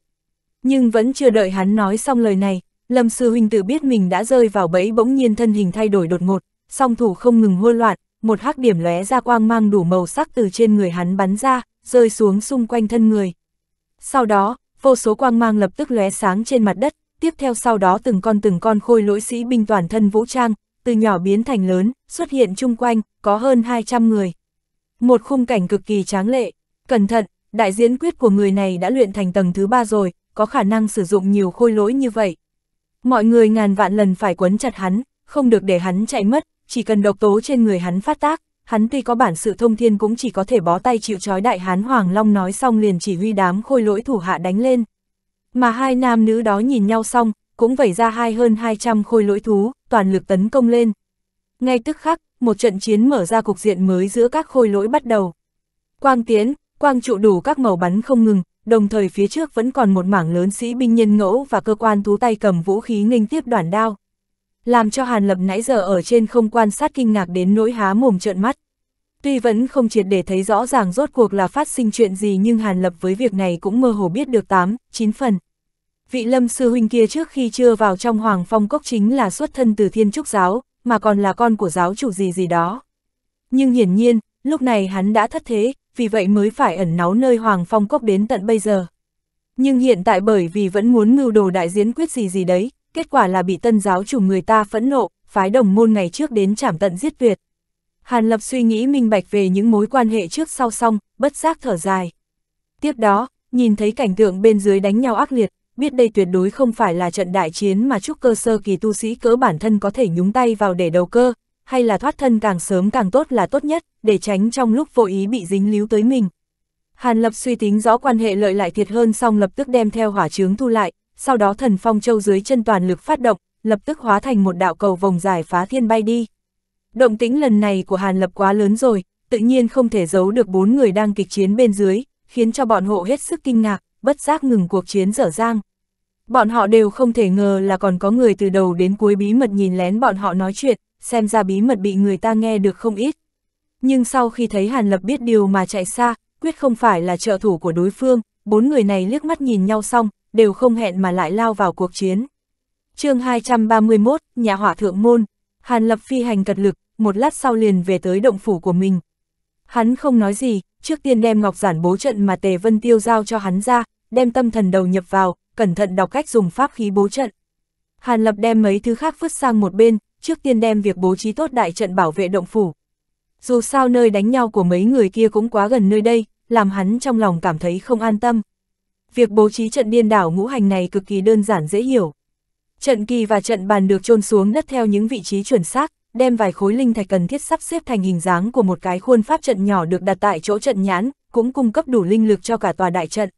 A: Nhưng vẫn chưa đợi hắn nói xong lời này, lâm sư huynh tự biết mình đã rơi vào bẫy bỗng nhiên thân hình thay đổi đột ngột, song thủ không ngừng hôi loạn, một hắc điểm lóe ra quang mang đủ màu sắc từ trên người hắn bắn ra, rơi xuống xung quanh thân người. Sau đó, vô số quang mang lập tức lóe sáng trên mặt đất, tiếp theo sau đó từng con từng con khôi lỗi sĩ binh toàn thân vũ trang, từ nhỏ biến thành lớn, xuất hiện chung quanh, có hơn 200 người. Một khung cảnh cực kỳ tráng lệ. Cẩn thận, đại diễn quyết của người này đã luyện thành tầng thứ ba rồi, có khả năng sử dụng nhiều khôi lỗi như vậy. Mọi người ngàn vạn lần phải quấn chặt hắn, không được để hắn chạy mất, chỉ cần độc tố trên người hắn phát tác, hắn tuy có bản sự thông thiên cũng chỉ có thể bó tay chịu trói đại hán Hoàng Long nói xong liền chỉ huy đám khôi lỗi thủ hạ đánh lên. Mà hai nam nữ đó nhìn nhau xong, cũng vẩy ra hai hơn 200 khôi lỗi thú, toàn lực tấn công lên. Ngay tức khắc, một trận chiến mở ra cục diện mới giữa các khôi lỗi bắt đầu. Quang tiến, quang trụ đủ các màu bắn không ngừng, đồng thời phía trước vẫn còn một mảng lớn sĩ binh nhân ngẫu và cơ quan thú tay cầm vũ khí nghênh tiếp đoàn đao. Làm cho Hàn Lập nãy giờ ở trên không quan sát kinh ngạc đến nỗi há mồm trợn mắt. Tuy vẫn không triệt để thấy rõ ràng rốt cuộc là phát sinh chuyện gì nhưng Hàn Lập với việc này cũng mơ hồ biết được 8, 9 phần. Vị lâm sư huynh kia trước khi chưa vào trong Hoàng Phong Cốc chính là xuất thân từ Thiên Trúc Giáo, mà còn là con của giáo chủ gì gì đó. Nhưng hiển nhiên, lúc này hắn đã thất thế, vì vậy mới phải ẩn náu nơi Hoàng Phong Cốc đến tận bây giờ. Nhưng hiện tại bởi vì vẫn muốn mưu đồ đại diễn quyết gì gì đấy, kết quả là bị tân giáo chủ người ta phẫn nộ, phái đồng môn ngày trước đến trảm tận giết tuyệt. Hàn Lập suy nghĩ minh bạch về những mối quan hệ trước sau xong, bất giác thở dài. Tiếp đó, nhìn thấy cảnh tượng bên dưới đánh nhau ác liệt, biết đây tuyệt đối không phải là trận đại chiến mà trúc cơ sơ kỳ tu sĩ cỡ bản thân có thể nhúng tay vào để đầu cơ, hay là thoát thân càng sớm càng tốt là tốt nhất, để tránh trong lúc vô ý bị dính líu tới mình. Hàn Lập suy tính rõ quan hệ lợi lại thiệt hơn xong lập tức đem theo hỏa chướng thu lại, sau đó thần phong châu dưới chân toàn lực phát động, lập tức hóa thành một đạo cầu vòng dài phá thiên bay đi. Động tĩnh lần này của Hàn Lập quá lớn rồi, tự nhiên không thể giấu được bốn người đang kịch chiến bên dưới, khiến cho bọn hộ hết sức kinh ngạc, bất giác ngừng cuộc chiến dở dang. Bọn họ đều không thể ngờ là còn có người từ đầu đến cuối bí mật nhìn lén bọn họ nói chuyện, xem ra bí mật bị người ta nghe được không ít. Nhưng sau khi thấy Hàn Lập biết điều mà chạy xa, quyết không phải là trợ thủ của đối phương, bốn người này liếc mắt nhìn nhau xong, đều không hẹn mà lại lao vào cuộc chiến. chương 231, Nhà Hỏa Thượng Môn, Hàn Lập phi hành cật lực, một lát sau liền về tới động phủ của mình. Hắn không nói gì, trước tiên đem ngọc giản bố trận mà Tề Vân Tiêu giao cho hắn ra, đem tâm thần đầu nhập vào, cẩn thận đọc cách dùng pháp khí bố trận. Hàn Lập đem mấy thứ khác vứt sang một bên, trước tiên đem việc bố trí tốt đại trận bảo vệ động phủ. Dù sao nơi đánh nhau của mấy người kia cũng quá gần nơi đây, làm hắn trong lòng cảm thấy không an tâm. Việc bố trí trận điên đảo ngũ hành này cực kỳ đơn giản dễ hiểu. Trận kỳ và trận bàn được trôn xuống đất theo những vị trí chuẩn xác, đem vài khối linh thạch cần thiết sắp xếp thành hình dáng của một cái khuôn pháp trận nhỏ được đặt tại chỗ trận nhãn, cũng cung cấp đủ linh lực cho cả tòa đại trận.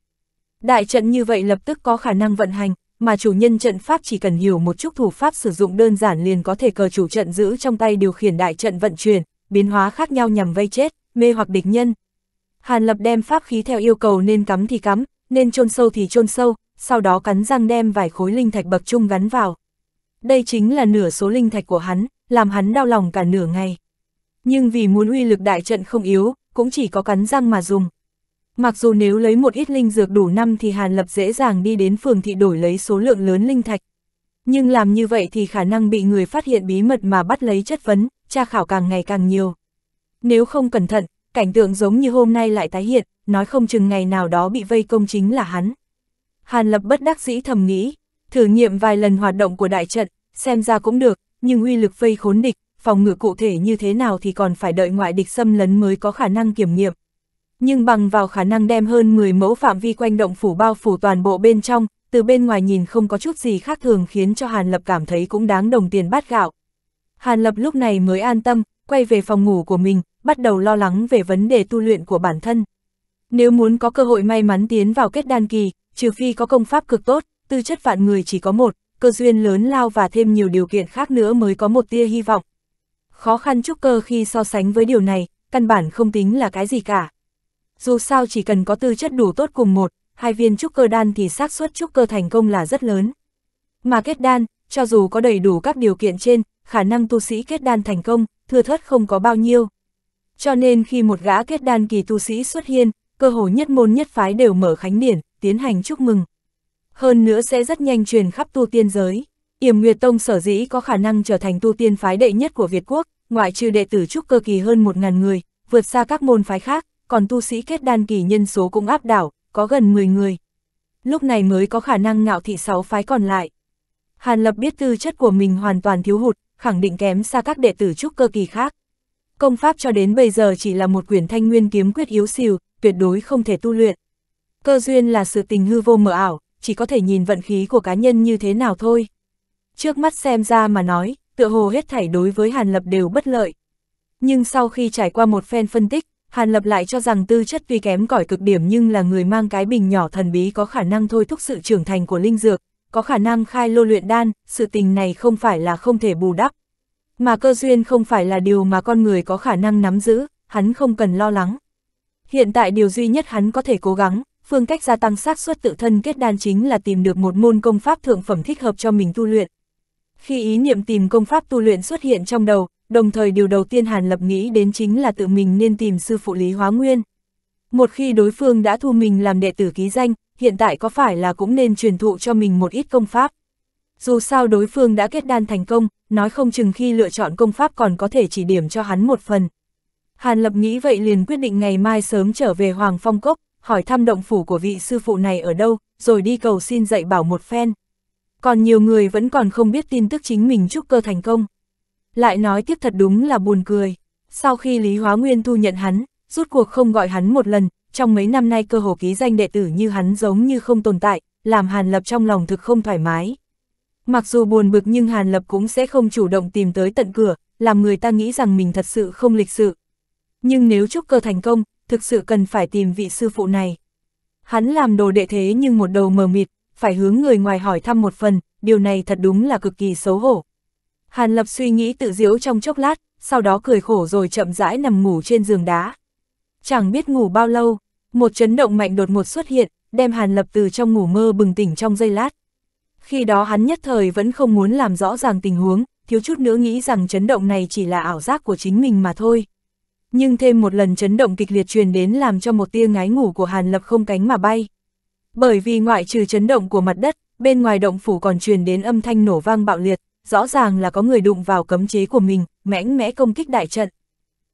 A: Đại trận như vậy lập tức có khả năng vận hành, mà chủ nhân trận pháp chỉ cần hiểu một chút thủ pháp sử dụng đơn giản liền có thể cờ chủ trận giữ trong tay điều khiển đại trận vận chuyển, biến hóa khác nhau nhằm vây chết, mê hoặc địch nhân. Hàn Lập đem pháp khí theo yêu cầu nên cắm thì cắm, nên chôn sâu thì chôn sâu, sau đó cắn răng đem vài khối linh thạch bậc trung gắn vào. Đây chính là nửa số linh thạch của hắn, làm hắn đau lòng cả nửa ngày. Nhưng vì muốn uy lực đại trận không yếu, cũng chỉ có cắn răng mà dùng. Mặc dù nếu lấy một ít linh dược đủ năm thì Hàn Lập dễ dàng đi đến phường thị đổi lấy số lượng lớn linh thạch. Nhưng làm như vậy thì khả năng bị người phát hiện bí mật mà bắt lấy chất vấn, tra khảo càng ngày càng nhiều. Nếu không cẩn thận, cảnh tượng giống như hôm nay lại tái hiện, nói không chừng ngày nào đó bị vây công chính là hắn. Hàn Lập bất đắc dĩ thầm nghĩ, thử nghiệm vài lần hoạt động của đại trận, xem ra cũng được, nhưng uy lực vây khốn địch, phòng ngự cụ thể như thế nào thì còn phải đợi ngoại địch xâm lấn mới có khả năng kiểm nghiệm nhưng bằng vào khả năng đem hơn 10 mẫu phạm vi quanh động phủ bao phủ toàn bộ bên trong, từ bên ngoài nhìn không có chút gì khác thường khiến cho Hàn Lập cảm thấy cũng đáng đồng tiền bát gạo. Hàn Lập lúc này mới an tâm, quay về phòng ngủ của mình, bắt đầu lo lắng về vấn đề tu luyện của bản thân. Nếu muốn có cơ hội may mắn tiến vào kết đan kỳ, trừ phi có công pháp cực tốt, tư chất vạn người chỉ có một, cơ duyên lớn lao và thêm nhiều điều kiện khác nữa mới có một tia hy vọng. Khó khăn trúc cơ khi so sánh với điều này, căn bản không tính là cái gì cả dù sao chỉ cần có tư chất đủ tốt cùng một, hai viên trúc cơ đan thì xác suất trúc cơ thành công là rất lớn. Mà kết đan, cho dù có đầy đủ các điều kiện trên, khả năng tu sĩ kết đan thành công, thưa thớt không có bao nhiêu. Cho nên khi một gã kết đan kỳ tu sĩ xuất hiện, cơ hồ nhất môn nhất phái đều mở khánh điển, tiến hành chúc mừng. Hơn nữa sẽ rất nhanh truyền khắp tu tiên giới. Yểm Nguyệt Tông sở dĩ có khả năng trở thành tu tiên phái đệ nhất của Việt Quốc, ngoại trừ đệ tử trúc cơ kỳ hơn 1.000 người, vượt xa các môn phái khác, còn tu sĩ kết đan kỳ nhân số cũng áp đảo, có gần 10 người. Lúc này mới có khả năng ngạo thị sáu phái còn lại. Hàn Lập biết tư chất của mình hoàn toàn thiếu hụt, khẳng định kém xa các đệ tử trúc cơ kỳ khác. Công pháp cho đến bây giờ chỉ là một quyển thanh nguyên kiếm quyết yếu xìu, tuyệt đối không thể tu luyện. Cơ duyên là sự tình hư vô mờ ảo, chỉ có thể nhìn vận khí của cá nhân như thế nào thôi. Trước mắt xem ra mà nói, tựa hồ hết thảy đối với Hàn Lập đều bất lợi. Nhưng sau khi trải qua một phen phân tích, Hàn Lập lại cho rằng tư chất vi kém cỏi cực điểm nhưng là người mang cái bình nhỏ thần bí có khả năng thôi thúc sự trưởng thành của linh dược, có khả năng khai lô luyện đan, sự tình này không phải là không thể bù đắp. Mà cơ duyên không phải là điều mà con người có khả năng nắm giữ, hắn không cần lo lắng. Hiện tại điều duy nhất hắn có thể cố gắng, phương cách gia tăng xác suất tự thân kết đan chính là tìm được một môn công pháp thượng phẩm thích hợp cho mình tu luyện. Khi ý niệm tìm công pháp tu luyện xuất hiện trong đầu, đồng thời điều đầu tiên Hàn Lập nghĩ đến chính là tự mình nên tìm sư phụ Lý Hóa Nguyên. Một khi đối phương đã thu mình làm đệ tử ký danh, hiện tại có phải là cũng nên truyền thụ cho mình một ít công pháp. Dù sao đối phương đã kết đan thành công, nói không chừng khi lựa chọn công pháp còn có thể chỉ điểm cho hắn một phần. Hàn Lập nghĩ vậy liền quyết định ngày mai sớm trở về Hoàng Phong Cốc, hỏi thăm động phủ của vị sư phụ này ở đâu, rồi đi cầu xin dạy bảo một phen. Còn nhiều người vẫn còn không biết tin tức chính mình chúc cơ thành công. Lại nói tiếp thật đúng là buồn cười. Sau khi Lý Hóa Nguyên thu nhận hắn, rút cuộc không gọi hắn một lần, trong mấy năm nay cơ hồ ký danh đệ tử như hắn giống như không tồn tại, làm Hàn Lập trong lòng thực không thoải mái. Mặc dù buồn bực nhưng Hàn Lập cũng sẽ không chủ động tìm tới tận cửa, làm người ta nghĩ rằng mình thật sự không lịch sự. Nhưng nếu chúc cơ thành công, thực sự cần phải tìm vị sư phụ này. Hắn làm đồ đệ thế nhưng một đầu mờ mịt, phải hướng người ngoài hỏi thăm một phần, điều này thật đúng là cực kỳ xấu hổ. Hàn Lập suy nghĩ tự diếu trong chốc lát, sau đó cười khổ rồi chậm rãi nằm ngủ trên giường đá. Chẳng biết ngủ bao lâu, một chấn động mạnh đột ngột xuất hiện, đem Hàn Lập từ trong ngủ mơ bừng tỉnh trong giây lát. Khi đó hắn nhất thời vẫn không muốn làm rõ ràng tình huống, thiếu chút nữa nghĩ rằng chấn động này chỉ là ảo giác của chính mình mà thôi. Nhưng thêm một lần chấn động kịch liệt truyền đến làm cho một tia ngái ngủ của Hàn Lập không cánh mà bay. Bởi vì ngoại trừ chấn động của mặt đất, bên ngoài động phủ còn truyền đến âm thanh nổ vang bạo liệt rõ ràng là có người đụng vào cấm chế của mình, mãnh mẽ công kích đại trận.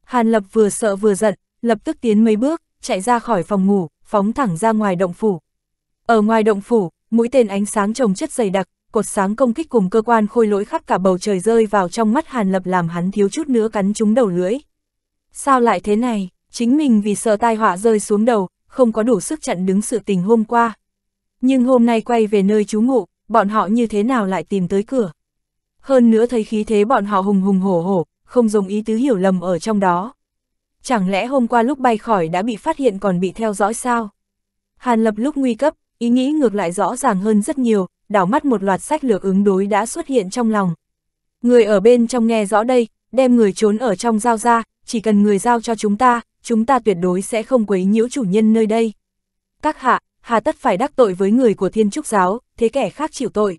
A: Hàn Lập vừa sợ vừa giận, lập tức tiến mấy bước, chạy ra khỏi phòng ngủ, phóng thẳng ra ngoài động phủ. Ở ngoài động phủ, mũi tên ánh sáng trồng chất dày đặc, cột sáng công kích cùng cơ quan khôi lỗi khắp cả bầu trời rơi vào trong mắt Hàn Lập làm hắn thiếu chút nữa cắn trúng đầu lưỡi. Sao lại thế này, chính mình vì sợ tai họa rơi xuống đầu, không có đủ sức chặn đứng sự tình hôm qua. Nhưng hôm nay quay về nơi trú ngụ, bọn họ như thế nào lại tìm tới cửa hơn nữa thấy khí thế bọn họ hùng hùng hổ hổ, không dùng ý tứ hiểu lầm ở trong đó. Chẳng lẽ hôm qua lúc bay khỏi đã bị phát hiện còn bị theo dõi sao? Hàn Lập lúc nguy cấp, ý nghĩ ngược lại rõ ràng hơn rất nhiều, đảo mắt một loạt sách lược ứng đối đã xuất hiện trong lòng. Người ở bên trong nghe rõ đây, đem người trốn ở trong giao ra, chỉ cần người giao cho chúng ta, chúng ta tuyệt đối sẽ không quấy nhiễu chủ nhân nơi đây. Các hạ, hà tất phải đắc tội với người của thiên trúc giáo, thế kẻ khác chịu tội.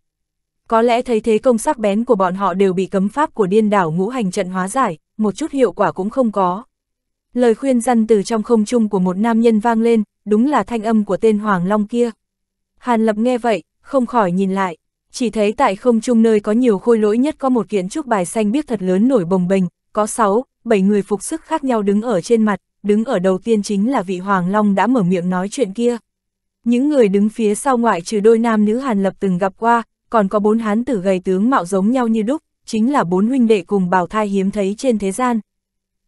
A: Có lẽ thấy thế công sắc bén của bọn họ đều bị cấm pháp của điên đảo ngũ hành trận hóa giải, một chút hiệu quả cũng không có. Lời khuyên răn từ trong không trung của một nam nhân vang lên, đúng là thanh âm của tên Hoàng Long kia. Hàn Lập nghe vậy, không khỏi nhìn lại, chỉ thấy tại không trung nơi có nhiều khôi lỗi nhất có một kiện trúc bài xanh biếc thật lớn nổi bồng bềnh, có 6, 7 người phục sức khác nhau đứng ở trên mặt, đứng ở đầu tiên chính là vị Hoàng Long đã mở miệng nói chuyện kia. Những người đứng phía sau ngoại trừ đôi nam nữ Hàn Lập từng gặp qua, còn có bốn hán tử gầy tướng mạo giống nhau như đúc, chính là bốn huynh đệ cùng bào thai hiếm thấy trên thế gian.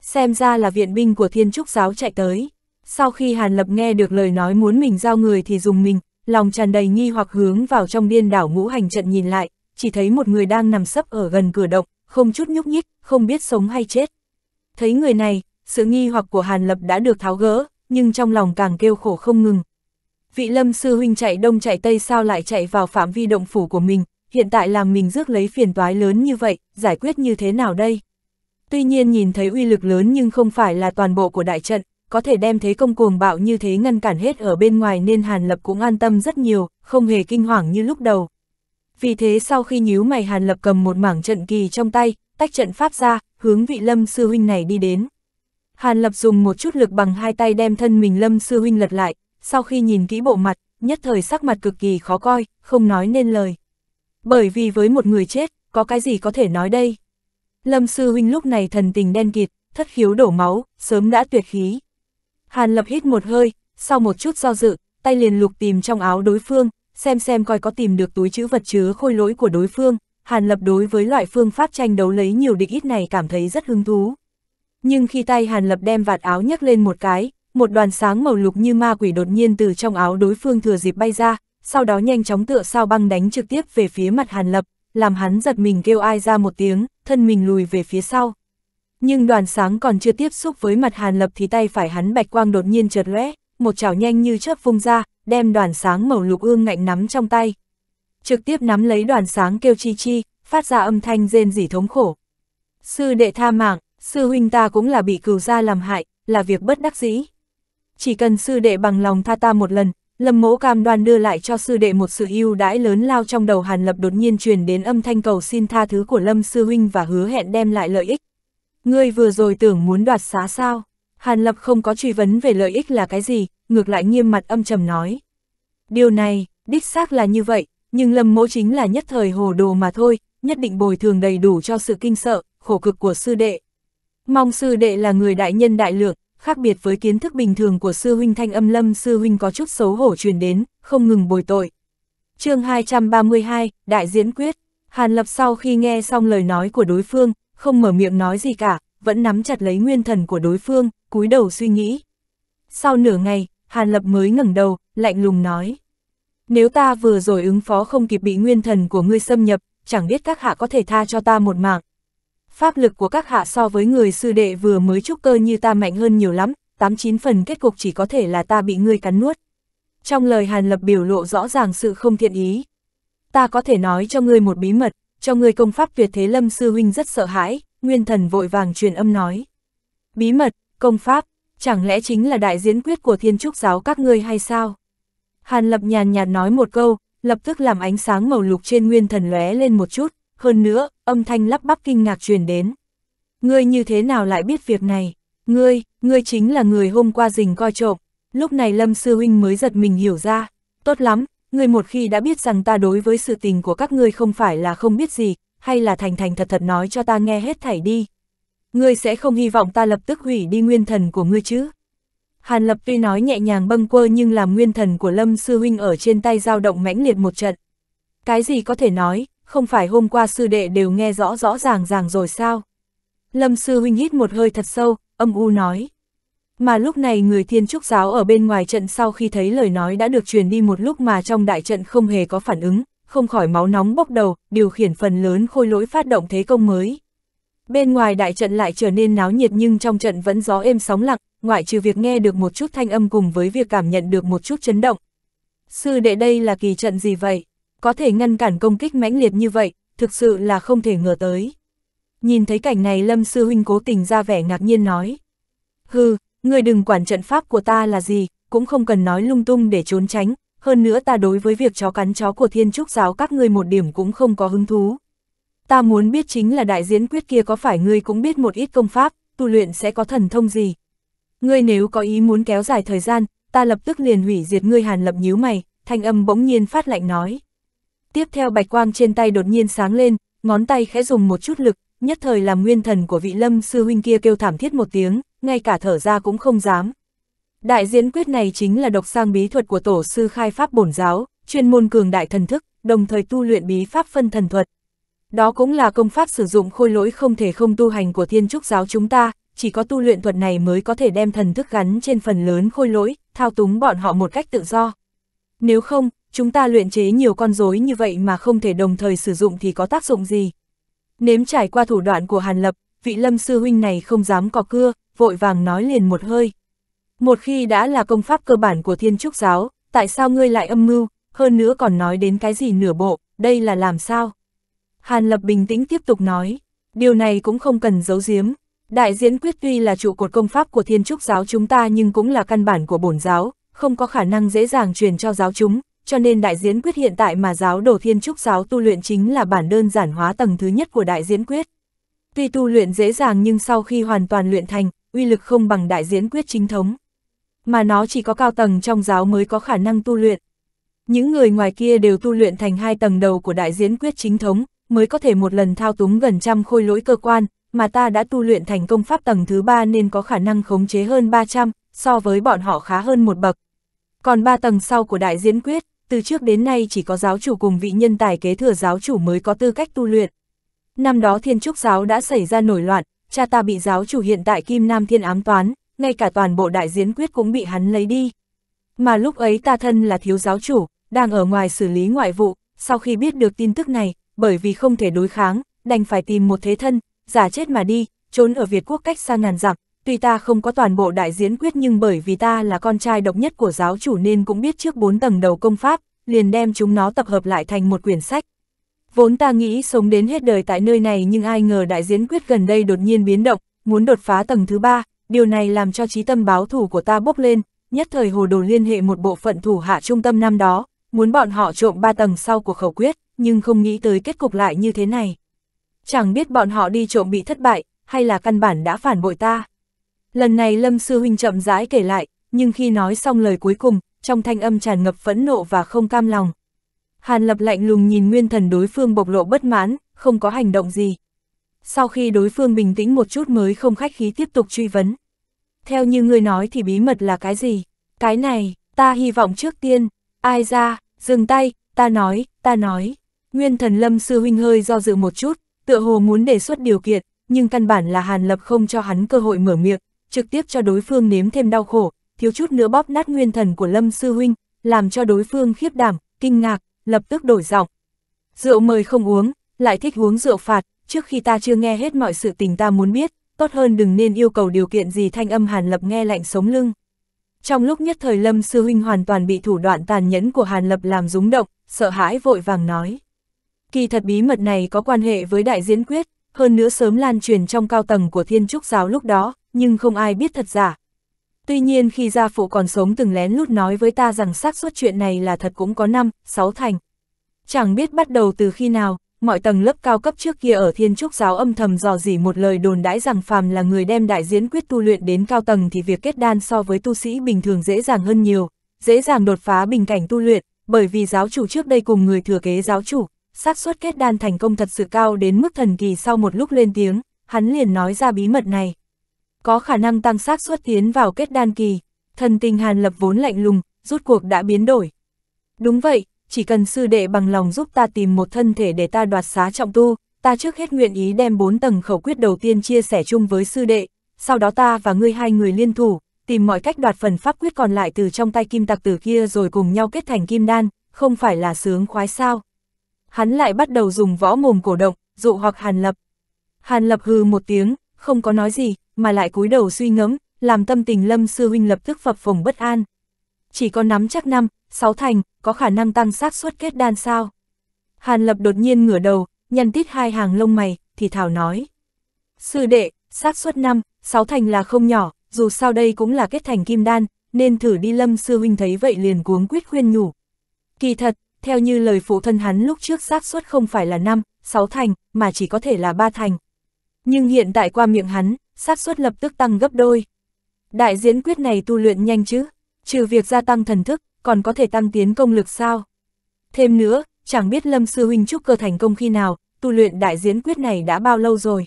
A: Xem ra là viện binh của thiên trúc giáo chạy tới. Sau khi Hàn Lập nghe được lời nói muốn mình giao người thì dùng mình, lòng tràn đầy nghi hoặc hướng vào trong điên đảo ngũ hành trận nhìn lại, chỉ thấy một người đang nằm sấp ở gần cửa động, không chút nhúc nhích, không biết sống hay chết. Thấy người này, sự nghi hoặc của Hàn Lập đã được tháo gỡ, nhưng trong lòng càng kêu khổ không ngừng, vị lâm sư huynh chạy đông chạy tây sao lại chạy vào phạm vi động phủ của mình, hiện tại làm mình rước lấy phiền toái lớn như vậy, giải quyết như thế nào đây? Tuy nhiên nhìn thấy uy lực lớn nhưng không phải là toàn bộ của đại trận, có thể đem thế công cuồng bạo như thế ngăn cản hết ở bên ngoài nên Hàn Lập cũng an tâm rất nhiều, không hề kinh hoàng như lúc đầu. Vì thế sau khi nhíu mày Hàn Lập cầm một mảng trận kỳ trong tay, tách trận pháp ra, hướng vị lâm sư huynh này đi đến. Hàn Lập dùng một chút lực bằng hai tay đem thân mình lâm sư huynh lật lại, sau khi nhìn kỹ bộ mặt, nhất thời sắc mặt cực kỳ khó coi, không nói nên lời. Bởi vì với một người chết, có cái gì có thể nói đây? Lâm sư huynh lúc này thần tình đen kịt, thất khiếu đổ máu, sớm đã tuyệt khí. Hàn lập hít một hơi, sau một chút do dự, tay liền lục tìm trong áo đối phương, xem xem coi có tìm được túi chữ vật chứa khôi lỗi của đối phương. Hàn lập đối với loại phương pháp tranh đấu lấy nhiều địch ít này cảm thấy rất hứng thú. Nhưng khi tay Hàn lập đem vạt áo nhấc lên một cái, một đoàn sáng màu lục như ma quỷ đột nhiên từ trong áo đối phương thừa dịp bay ra, sau đó nhanh chóng tựa sao băng đánh trực tiếp về phía mặt Hàn Lập, làm hắn giật mình kêu ai ra một tiếng, thân mình lùi về phía sau. Nhưng đoàn sáng còn chưa tiếp xúc với mặt Hàn Lập thì tay phải hắn bạch quang đột nhiên chợt lóe, một chảo nhanh như chớp vung ra, đem đoàn sáng màu lục ương ngạnh nắm trong tay. Trực tiếp nắm lấy đoàn sáng kêu chi chi, phát ra âm thanh rên rỉ thống khổ. Sư đệ tha mạng, sư huynh ta cũng là bị cừu gia làm hại, là việc bất đắc dĩ chỉ cần sư đệ bằng lòng tha ta một lần, Lâm Mỗ cam đoan đưa lại cho sư đệ một sự ưu đãi lớn lao trong đầu Hàn Lập đột nhiên truyền đến âm thanh cầu xin tha thứ của Lâm sư huynh và hứa hẹn đem lại lợi ích. Ngươi vừa rồi tưởng muốn đoạt xá sao? Hàn Lập không có truy vấn về lợi ích là cái gì, ngược lại nghiêm mặt âm trầm nói. Điều này, đích xác là như vậy, nhưng Lâm Mỗ chính là nhất thời hồ đồ mà thôi, nhất định bồi thường đầy đủ cho sự kinh sợ, khổ cực của sư đệ. Mong sư đệ là người đại nhân đại lượng, khác biệt với kiến thức bình thường của sư huynh thanh âm lâm sư huynh có chút xấu hổ truyền đến, không ngừng bồi tội. chương 232, Đại diễn quyết, Hàn Lập sau khi nghe xong lời nói của đối phương, không mở miệng nói gì cả, vẫn nắm chặt lấy nguyên thần của đối phương, cúi đầu suy nghĩ. Sau nửa ngày, Hàn Lập mới ngẩng đầu, lạnh lùng nói. Nếu ta vừa rồi ứng phó không kịp bị nguyên thần của ngươi xâm nhập, chẳng biết các hạ có thể tha cho ta một mạng, pháp lực của các hạ so với người sư đệ vừa mới trúc cơ như ta mạnh hơn nhiều lắm, tám chín phần kết cục chỉ có thể là ta bị ngươi cắn nuốt. Trong lời Hàn Lập biểu lộ rõ ràng sự không thiện ý. Ta có thể nói cho ngươi một bí mật, cho ngươi công pháp việt thế lâm sư huynh rất sợ hãi, nguyên thần vội vàng truyền âm nói. Bí mật, công pháp, chẳng lẽ chính là đại diễn quyết của thiên trúc giáo các ngươi hay sao? Hàn Lập nhàn nhạt nói một câu, lập tức làm ánh sáng màu lục trên nguyên thần lóe lên một chút, hơn nữa, âm thanh lắp bắp kinh ngạc truyền đến. Ngươi như thế nào lại biết việc này? Ngươi, ngươi chính là người hôm qua rình coi trộm. Lúc này Lâm Sư Huynh mới giật mình hiểu ra. Tốt lắm, ngươi một khi đã biết rằng ta đối với sự tình của các ngươi không phải là không biết gì, hay là thành thành thật thật nói cho ta nghe hết thảy đi. Ngươi sẽ không hy vọng ta lập tức hủy đi nguyên thần của ngươi chứ? Hàn Lập tuy nói nhẹ nhàng bâng quơ nhưng làm nguyên thần của Lâm Sư Huynh ở trên tay dao động mãnh liệt một trận. Cái gì có thể nói, không phải hôm qua sư đệ đều nghe rõ rõ ràng ràng rồi sao? Lâm sư huynh hít một hơi thật sâu, âm u nói. Mà lúc này người thiên trúc giáo ở bên ngoài trận sau khi thấy lời nói đã được truyền đi một lúc mà trong đại trận không hề có phản ứng, không khỏi máu nóng bốc đầu, điều khiển phần lớn khôi lỗi phát động thế công mới. Bên ngoài đại trận lại trở nên náo nhiệt nhưng trong trận vẫn gió êm sóng lặng, ngoại trừ việc nghe được một chút thanh âm cùng với việc cảm nhận được một chút chấn động. Sư đệ đây là kỳ trận gì vậy? có thể ngăn cản công kích mãnh liệt như vậy, thực sự là không thể ngờ tới. Nhìn thấy cảnh này Lâm Sư Huynh cố tình ra vẻ ngạc nhiên nói. Hừ, người đừng quản trận pháp của ta là gì, cũng không cần nói lung tung để trốn tránh, hơn nữa ta đối với việc chó cắn chó của thiên trúc giáo các ngươi một điểm cũng không có hứng thú. Ta muốn biết chính là đại diễn quyết kia có phải ngươi cũng biết một ít công pháp, tu luyện sẽ có thần thông gì. Ngươi nếu có ý muốn kéo dài thời gian, ta lập tức liền hủy diệt ngươi hàn lập nhíu mày, thanh âm bỗng nhiên phát lạnh nói. Tiếp theo bạch quang trên tay đột nhiên sáng lên, ngón tay khẽ dùng một chút lực, nhất thời làm nguyên thần của vị lâm sư huynh kia kêu thảm thiết một tiếng, ngay cả thở ra cũng không dám. Đại diễn quyết này chính là độc sang bí thuật của tổ sư khai pháp bổn giáo, chuyên môn cường đại thần thức, đồng thời tu luyện bí pháp phân thần thuật. Đó cũng là công pháp sử dụng khôi lỗi không thể không tu hành của thiên trúc giáo chúng ta, chỉ có tu luyện thuật này mới có thể đem thần thức gắn trên phần lớn khôi lỗi, thao túng bọn họ một cách tự do. Nếu không, chúng ta luyện chế nhiều con rối như vậy mà không thể đồng thời sử dụng thì có tác dụng gì. Nếm trải qua thủ đoạn của Hàn Lập, vị lâm sư huynh này không dám cò cưa, vội vàng nói liền một hơi. Một khi đã là công pháp cơ bản của thiên trúc giáo, tại sao ngươi lại âm mưu, hơn nữa còn nói đến cái gì nửa bộ, đây là làm sao? Hàn Lập bình tĩnh tiếp tục nói, điều này cũng không cần giấu giếm. Đại diễn quyết tuy là trụ cột công pháp của thiên trúc giáo chúng ta nhưng cũng là căn bản của bổn giáo, không có khả năng dễ dàng truyền cho giáo chúng, cho nên đại diễn quyết hiện tại mà giáo đồ thiên trúc giáo tu luyện chính là bản đơn giản hóa tầng thứ nhất của đại diễn quyết. Tuy tu luyện dễ dàng nhưng sau khi hoàn toàn luyện thành, uy lực không bằng đại diễn quyết chính thống. Mà nó chỉ có cao tầng trong giáo mới có khả năng tu luyện. Những người ngoài kia đều tu luyện thành hai tầng đầu của đại diễn quyết chính thống, mới có thể một lần thao túng gần trăm khôi lỗi cơ quan, mà ta đã tu luyện thành công pháp tầng thứ ba nên có khả năng khống chế hơn 300, so với bọn họ khá hơn một bậc. Còn ba tầng sau của đại diễn quyết, từ trước đến nay chỉ có giáo chủ cùng vị nhân tài kế thừa giáo chủ mới có tư cách tu luyện. Năm đó thiên trúc giáo đã xảy ra nổi loạn, cha ta bị giáo chủ hiện tại Kim Nam Thiên ám toán, ngay cả toàn bộ đại diễn quyết cũng bị hắn lấy đi. Mà lúc ấy ta thân là thiếu giáo chủ, đang ở ngoài xử lý ngoại vụ, sau khi biết được tin tức này, bởi vì không thể đối kháng, đành phải tìm một thế thân, giả chết mà đi, trốn ở Việt quốc cách xa ngàn dặm, tuy ta không có toàn bộ đại diễn quyết nhưng bởi vì ta là con trai độc nhất của giáo chủ nên cũng biết trước bốn tầng đầu công pháp, liền đem chúng nó tập hợp lại thành một quyển sách. Vốn ta nghĩ sống đến hết đời tại nơi này nhưng ai ngờ đại diễn quyết gần đây đột nhiên biến động, muốn đột phá tầng thứ ba, điều này làm cho trí tâm báo thủ của ta bốc lên, nhất thời hồ đồ liên hệ một bộ phận thủ hạ trung tâm năm đó, muốn bọn họ trộm ba tầng sau của khẩu quyết, nhưng không nghĩ tới kết cục lại như thế này. Chẳng biết bọn họ đi trộm bị thất bại, hay là căn bản đã phản bội ta. Lần này Lâm Sư Huynh chậm rãi kể lại, nhưng khi nói xong lời cuối cùng, trong thanh âm tràn ngập phẫn nộ và không cam lòng. Hàn Lập lạnh lùng nhìn nguyên thần đối phương bộc lộ bất mãn, không có hành động gì. Sau khi đối phương bình tĩnh một chút mới không khách khí tiếp tục truy vấn. Theo như người nói thì bí mật là cái gì? Cái này, ta hy vọng trước tiên, ai ra, dừng tay, ta nói, ta nói. Nguyên thần lâm sư huynh hơi do dự một chút, tựa hồ muốn đề xuất điều kiện, nhưng căn bản là Hàn Lập không cho hắn cơ hội mở miệng, trực tiếp cho đối phương nếm thêm đau khổ, thiếu chút nữa bóp nát nguyên thần của Lâm Sư Huynh, làm cho đối phương khiếp đảm, kinh ngạc, lập tức đổi giọng. Rượu mời không uống, lại thích uống rượu phạt, trước khi ta chưa nghe hết mọi sự tình ta muốn biết, tốt hơn đừng nên yêu cầu điều kiện gì thanh âm Hàn Lập nghe lạnh sống lưng. Trong lúc nhất thời Lâm Sư Huynh hoàn toàn bị thủ đoạn tàn nhẫn của Hàn Lập làm rúng động, sợ hãi vội vàng nói. Kỳ thật bí mật này có quan hệ với đại diễn quyết, hơn nữa sớm lan truyền trong cao tầng của thiên trúc giáo lúc đó, nhưng không ai biết thật giả. Tuy nhiên khi gia phụ còn sống từng lén lút nói với ta rằng xác suất chuyện này là thật cũng có năm, sáu thành. Chẳng biết bắt đầu từ khi nào, mọi tầng lớp cao cấp trước kia ở thiên trúc giáo âm thầm dò dỉ một lời đồn đãi rằng phàm là người đem đại diễn quyết tu luyện đến cao tầng thì việc kết đan so với tu sĩ bình thường dễ dàng hơn nhiều, dễ dàng đột phá bình cảnh tu luyện, bởi vì giáo chủ trước đây cùng người thừa kế giáo chủ, xác suất kết đan thành công thật sự cao đến mức thần kỳ sau một lúc lên tiếng, hắn liền nói ra bí mật này. Có khả năng tăng xác suất tiến vào kết đan kỳ, thần tình Hàn Lập vốn lạnh lùng, rút cuộc đã biến đổi. Đúng vậy, chỉ cần sư đệ bằng lòng giúp ta tìm một thân thể để ta đoạt xá trọng tu, ta trước hết nguyện ý đem bốn tầng khẩu quyết đầu tiên chia sẻ chung với sư đệ, sau đó ta và ngươi hai người liên thủ, tìm mọi cách đoạt phần pháp quyết còn lại từ trong tay kim tặc tử kia rồi cùng nhau kết thành kim đan, không phải là sướng khoái sao hắn lại bắt đầu dùng võ mồm cổ động, dụ hoặc Hàn Lập. Hàn Lập hừ một tiếng, không có nói gì, mà lại cúi đầu suy ngẫm, làm tâm tình Lâm Sư Huynh lập tức phập phồng bất an. Chỉ có nắm chắc năm, sáu thành, có khả năng tăng xác suất kết đan sao. Hàn Lập đột nhiên ngửa đầu, nhăn tít hai hàng lông mày, thì thảo nói. Sư đệ, xác suất năm, sáu thành là không nhỏ, dù sao đây cũng là kết thành kim đan, nên thử đi Lâm Sư Huynh thấy vậy liền cuống quyết khuyên nhủ. Kỳ thật, theo như lời phụ thân hắn lúc trước xác suất không phải là 5, 6 thành, mà chỉ có thể là 3 thành. Nhưng hiện tại qua miệng hắn, xác suất lập tức tăng gấp đôi. Đại diễn quyết này tu luyện nhanh chứ, trừ việc gia tăng thần thức, còn có thể tăng tiến công lực sao? Thêm nữa, chẳng biết Lâm Sư Huynh chúc cơ thành công khi nào, tu luyện đại diễn quyết này đã bao lâu rồi?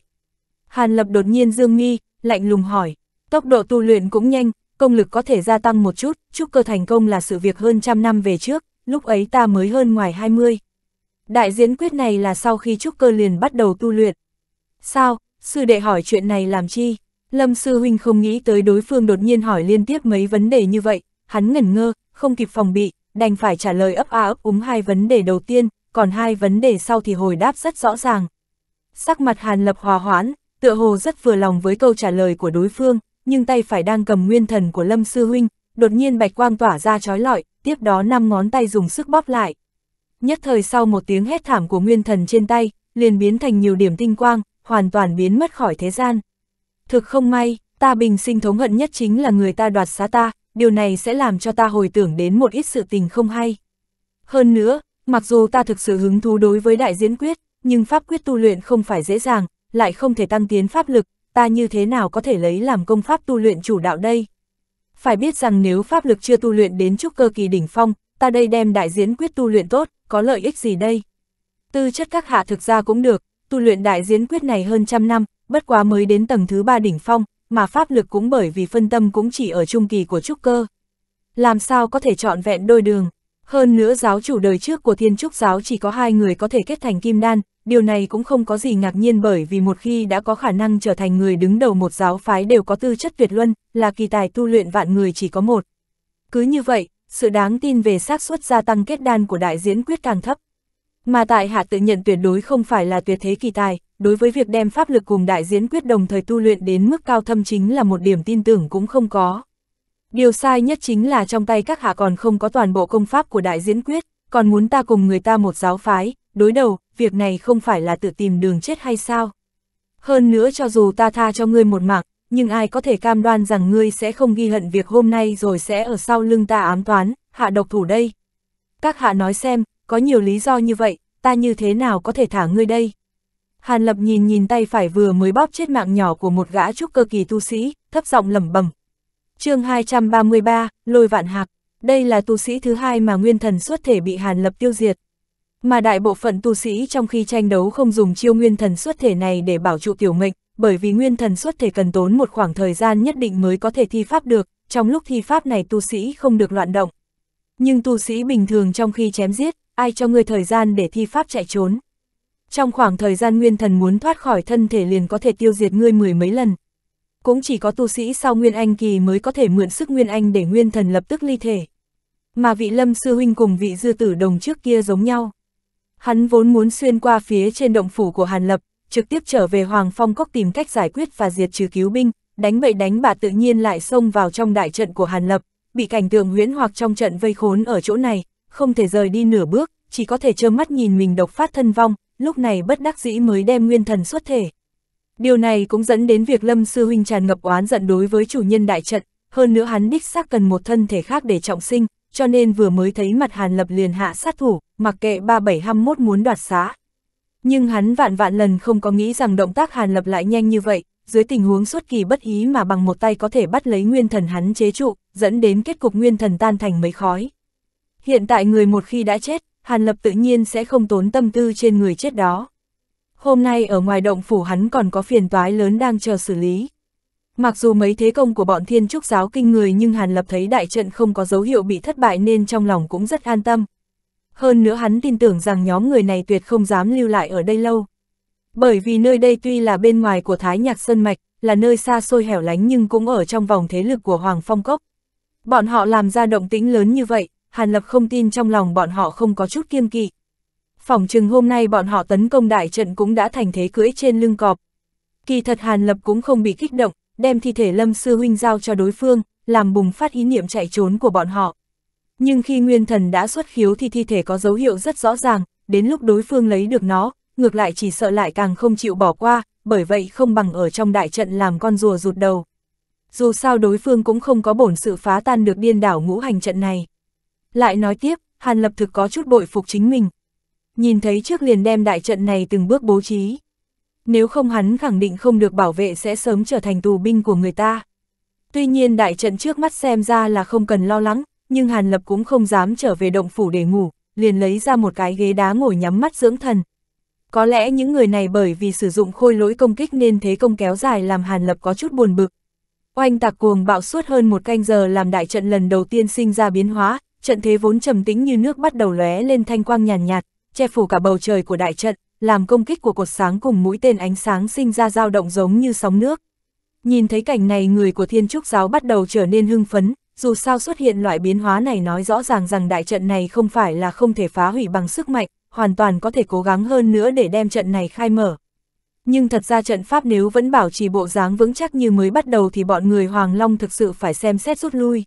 A: Hàn Lập đột nhiên dương nghi, lạnh lùng hỏi, tốc độ tu luyện cũng nhanh, công lực có thể gia tăng một chút, chúc cơ thành công là sự việc hơn trăm năm về trước lúc ấy ta mới hơn ngoài 20. Đại diễn quyết này là sau khi trúc cơ liền bắt đầu tu luyện. Sao, sư đệ hỏi chuyện này làm chi? Lâm sư huynh không nghĩ tới đối phương đột nhiên hỏi liên tiếp mấy vấn đề như vậy, hắn ngẩn ngơ, không kịp phòng bị, đành phải trả lời ấp a ấp úng hai vấn đề đầu tiên, còn hai vấn đề sau thì hồi đáp rất rõ ràng. Sắc mặt Hàn Lập hòa hoãn, tựa hồ rất vừa lòng với câu trả lời của đối phương, nhưng tay phải đang cầm nguyên thần của Lâm Sư Huynh, đột nhiên bạch quang tỏa ra trói lọi, tiếp đó năm ngón tay dùng sức bóp lại. Nhất thời sau một tiếng hét thảm của nguyên thần trên tay, liền biến thành nhiều điểm tinh quang, hoàn toàn biến mất khỏi thế gian. Thực không may, ta bình sinh thống hận nhất chính là người ta đoạt xá ta, điều này sẽ làm cho ta hồi tưởng đến một ít sự tình không hay. Hơn nữa, mặc dù ta thực sự hứng thú đối với đại diễn quyết, nhưng pháp quyết tu luyện không phải dễ dàng, lại không thể tăng tiến pháp lực, ta như thế nào có thể lấy làm công pháp tu luyện chủ đạo đây? phải biết rằng nếu pháp lực chưa tu luyện đến trúc cơ kỳ đỉnh phong, ta đây đem đại diễn quyết tu luyện tốt, có lợi ích gì đây? Tư chất các hạ thực ra cũng được, tu luyện đại diễn quyết này hơn trăm năm, bất quá mới đến tầng thứ ba đỉnh phong, mà pháp lực cũng bởi vì phân tâm cũng chỉ ở trung kỳ của trúc cơ. Làm sao có thể chọn vẹn đôi đường? Hơn nữa giáo chủ đời trước của thiên trúc giáo chỉ có hai người có thể kết thành kim đan, điều này cũng không có gì ngạc nhiên bởi vì một khi đã có khả năng trở thành người đứng đầu một giáo phái đều có tư chất tuyệt luân, là kỳ tài tu luyện vạn người chỉ có một. Cứ như vậy, sự đáng tin về xác suất gia tăng kết đan của đại diễn quyết càng thấp. Mà tại hạ tự nhận tuyệt đối không phải là tuyệt thế kỳ tài, đối với việc đem pháp lực cùng đại diễn quyết đồng thời tu luyện đến mức cao thâm chính là một điểm tin tưởng cũng không có. Điều sai nhất chính là trong tay các hạ còn không có toàn bộ công pháp của đại diễn quyết, còn muốn ta cùng người ta một giáo phái, đối đầu, việc này không phải là tự tìm đường chết hay sao? Hơn nữa cho dù ta tha cho ngươi một mạng, nhưng ai có thể cam đoan rằng ngươi sẽ không ghi hận việc hôm nay rồi sẽ ở sau lưng ta ám toán, hạ độc thủ đây. Các hạ nói xem, có nhiều lý do như vậy, ta như thế nào có thể thả ngươi đây? Hàn Lập nhìn nhìn tay phải vừa mới bóp chết mạng nhỏ của một gã trúc cơ kỳ tu sĩ, thấp giọng lẩm bẩm. Chương 233, Lôi Vạn Hạc, đây là tu sĩ thứ hai mà Nguyên Thần xuất thể bị Hàn Lập tiêu diệt. Mà đại bộ phận tu sĩ trong khi tranh đấu không dùng chiêu nguyên thần xuất thể này để bảo trụ tiểu mệnh, bởi vì nguyên thần xuất thể cần tốn một khoảng thời gian nhất định mới có thể thi pháp được, trong lúc thi pháp này tu sĩ không được loạn động. Nhưng tu sĩ bình thường trong khi chém giết, ai cho người thời gian để thi pháp chạy trốn. Trong khoảng thời gian nguyên thần muốn thoát khỏi thân thể liền có thể tiêu diệt ngươi mười mấy lần. Cũng chỉ có tu sĩ sau Nguyên Anh kỳ mới có thể mượn sức Nguyên Anh để nguyên thần lập tức ly thể. Mà vị lâm sư huynh cùng vị dư tử đồng trước kia giống nhau. Hắn vốn muốn xuyên qua phía trên động phủ của Hàn Lập, trực tiếp trở về Hoàng Phong Cốc tìm cách giải quyết và diệt trừ cứu binh, đánh bậy đánh bạ tự nhiên lại xông vào trong đại trận của Hàn Lập, bị cảnh tượng huyễn hoặc trong trận vây khốn ở chỗ này, không thể rời đi nửa bước, chỉ có thể trơ mắt nhìn mình độc phát thân vong, lúc này bất đắc dĩ mới đem nguyên thần xuất thể. Điều này cũng dẫn đến việc Lâm Sư Huynh tràn ngập oán giận đối với chủ nhân đại trận, hơn nữa hắn đích xác cần một thân thể khác để trọng sinh, cho nên vừa mới thấy mặt Hàn Lập liền hạ sát thủ, mặc kệ 3721 muốn đoạt xá. Nhưng hắn vạn vạn lần không có nghĩ rằng động tác Hàn Lập lại nhanh như vậy, dưới tình huống xuất kỳ bất ý mà bằng một tay có thể bắt lấy nguyên thần hắn chế trụ, dẫn đến kết cục nguyên thần tan thành mấy khói. Hiện tại người một khi đã chết, Hàn Lập tự nhiên sẽ không tốn tâm tư trên người chết đó. Hôm nay ở ngoài động phủ hắn còn có phiền toái lớn đang chờ xử lý. Mặc dù mấy thế công của bọn thiên trúc giáo kinh người nhưng Hàn Lập thấy đại trận không có dấu hiệu bị thất bại nên trong lòng cũng rất an tâm. Hơn nữa hắn tin tưởng rằng nhóm người này tuyệt không dám lưu lại ở đây lâu. Bởi vì nơi đây tuy là bên ngoài của Thái Nhạc Sơn Mạch, là nơi xa xôi hẻo lánh nhưng cũng ở trong vòng thế lực của Hoàng Phong Cốc. Bọn họ làm ra động tĩnh lớn như vậy, Hàn Lập không tin trong lòng bọn họ không có chút kiêng kỵ. Phỏng chừng hôm nay bọn họ tấn công đại trận cũng đã thành thế cưỡi trên lưng cọp. Kỳ thật Hàn Lập cũng không bị kích động, đem thi thể Lâm Sư Huynh giao cho đối phương, làm bùng phát ý niệm chạy trốn của bọn họ. Nhưng khi nguyên thần đã xuất khiếu thì thi thể có dấu hiệu rất rõ ràng, đến lúc đối phương lấy được nó, ngược lại chỉ sợ lại càng không chịu bỏ qua, bởi vậy không bằng ở trong đại trận làm con rùa rụt đầu. Dù sao đối phương cũng không có bổn sự phá tan được điên đảo ngũ hành trận này. Lại nói tiếp, Hàn Lập thực có chút bội phục chính mình. Nhìn thấy trước liền đem đại trận này từng bước bố trí nếu không hắn khẳng định không được bảo vệ sẽ sớm trở thành tù binh của người ta. Tuy nhiên đại trận trước mắt xem ra là không cần lo lắng, nhưng Hàn Lập cũng không dám trở về động phủ để ngủ, liền lấy ra một cái ghế đá ngồi nhắm mắt dưỡng thần. Có lẽ những người này bởi vì sử dụng khôi lỗi công kích nên thế công kéo dài làm Hàn Lập có chút buồn bực. Oanh tạc cuồng bạo suốt hơn một canh giờ làm đại trận lần đầu tiên sinh ra biến hóa, trận thế vốn trầm tĩnh như nước bắt đầu lóe lên thanh quang nhàn nhạt, nhạt, che phủ cả bầu trời của đại trận, làm công kích của cột sáng cùng mũi tên ánh sáng sinh ra dao động giống như sóng nước. Nhìn thấy cảnh này người của thiên trúc giáo bắt đầu trở nên hưng phấn, dù sao xuất hiện loại biến hóa này nói rõ ràng rằng đại trận này không phải là không thể phá hủy bằng sức mạnh, hoàn toàn có thể cố gắng hơn nữa để đem trận này khai mở. Nhưng thật ra trận pháp nếu vẫn bảo trì bộ dáng vững chắc như mới bắt đầu thì bọn người Hoàng Long thực sự phải xem xét rút lui.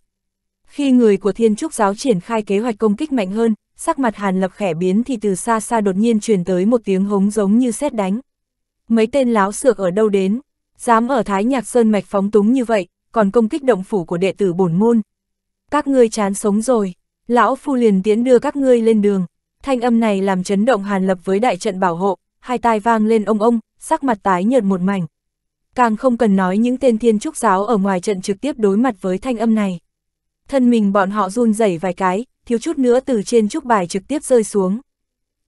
A: Khi người của Thiên Trúc giáo triển khai kế hoạch công kích mạnh hơn, sắc mặt Hàn Lập khẽ biến thì từ xa xa đột nhiên truyền tới một tiếng hống giống như xét đánh. Mấy tên láo xược ở đâu đến, dám ở Thái Nhạc Sơn mạch phóng túng như vậy, còn công kích động phủ của đệ tử bổn môn. Các ngươi chán sống rồi, lão phu liền tiến đưa các ngươi lên đường. Thanh âm này làm chấn động Hàn Lập với đại trận bảo hộ, hai tai vang lên ông ông, sắc mặt tái nhợt một mảnh. Càng không cần nói những tên thiên trúc giáo ở ngoài trận trực tiếp đối mặt với thanh âm này. Thân mình bọn họ run rẩy vài cái, thiếu chút nữa từ trên trúc bài trực tiếp rơi xuống.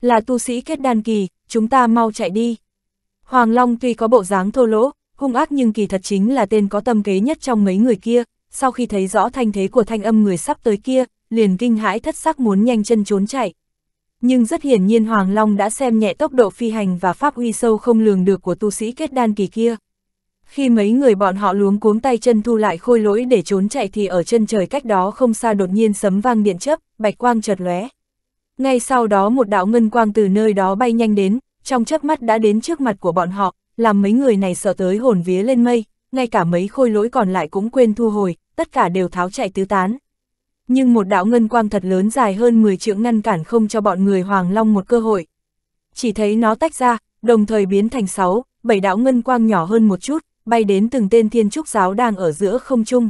A: Là tu sĩ kết đan kỳ, chúng ta mau chạy đi. Hoàng Long tuy có bộ dáng thô lỗ, hung ác nhưng kỳ thật chính là tên có tâm kế nhất trong mấy người kia, sau khi thấy rõ thanh thế của thanh âm người sắp tới kia, liền kinh hãi thất sắc muốn nhanh chân trốn chạy. Nhưng rất hiển nhiên Hoàng Long đã xem nhẹ tốc độ phi hành và pháp uy sâu không lường được của tu sĩ kết đan kỳ kia, khi mấy người bọn họ luống cuống tay chân thu lại khôi lỗi để trốn chạy thì ở chân trời cách đó không xa đột nhiên sấm vang điện chớp, bạch quang chợt lóe. Ngay sau đó một đạo ngân quang từ nơi đó bay nhanh đến, trong chớp mắt đã đến trước mặt của bọn họ, làm mấy người này sợ tới hồn vía lên mây, ngay cả mấy khôi lỗi còn lại cũng quên thu hồi, tất cả đều tháo chạy tứ tán. Nhưng một đạo ngân quang thật lớn dài hơn 10 trượng ngăn cản không cho bọn người Hoàng Long một cơ hội. Chỉ thấy nó tách ra, đồng thời biến thành 6, 7 đạo ngân quang nhỏ hơn một chút, bay đến từng tên thiên trúc giáo đang ở giữa không trung.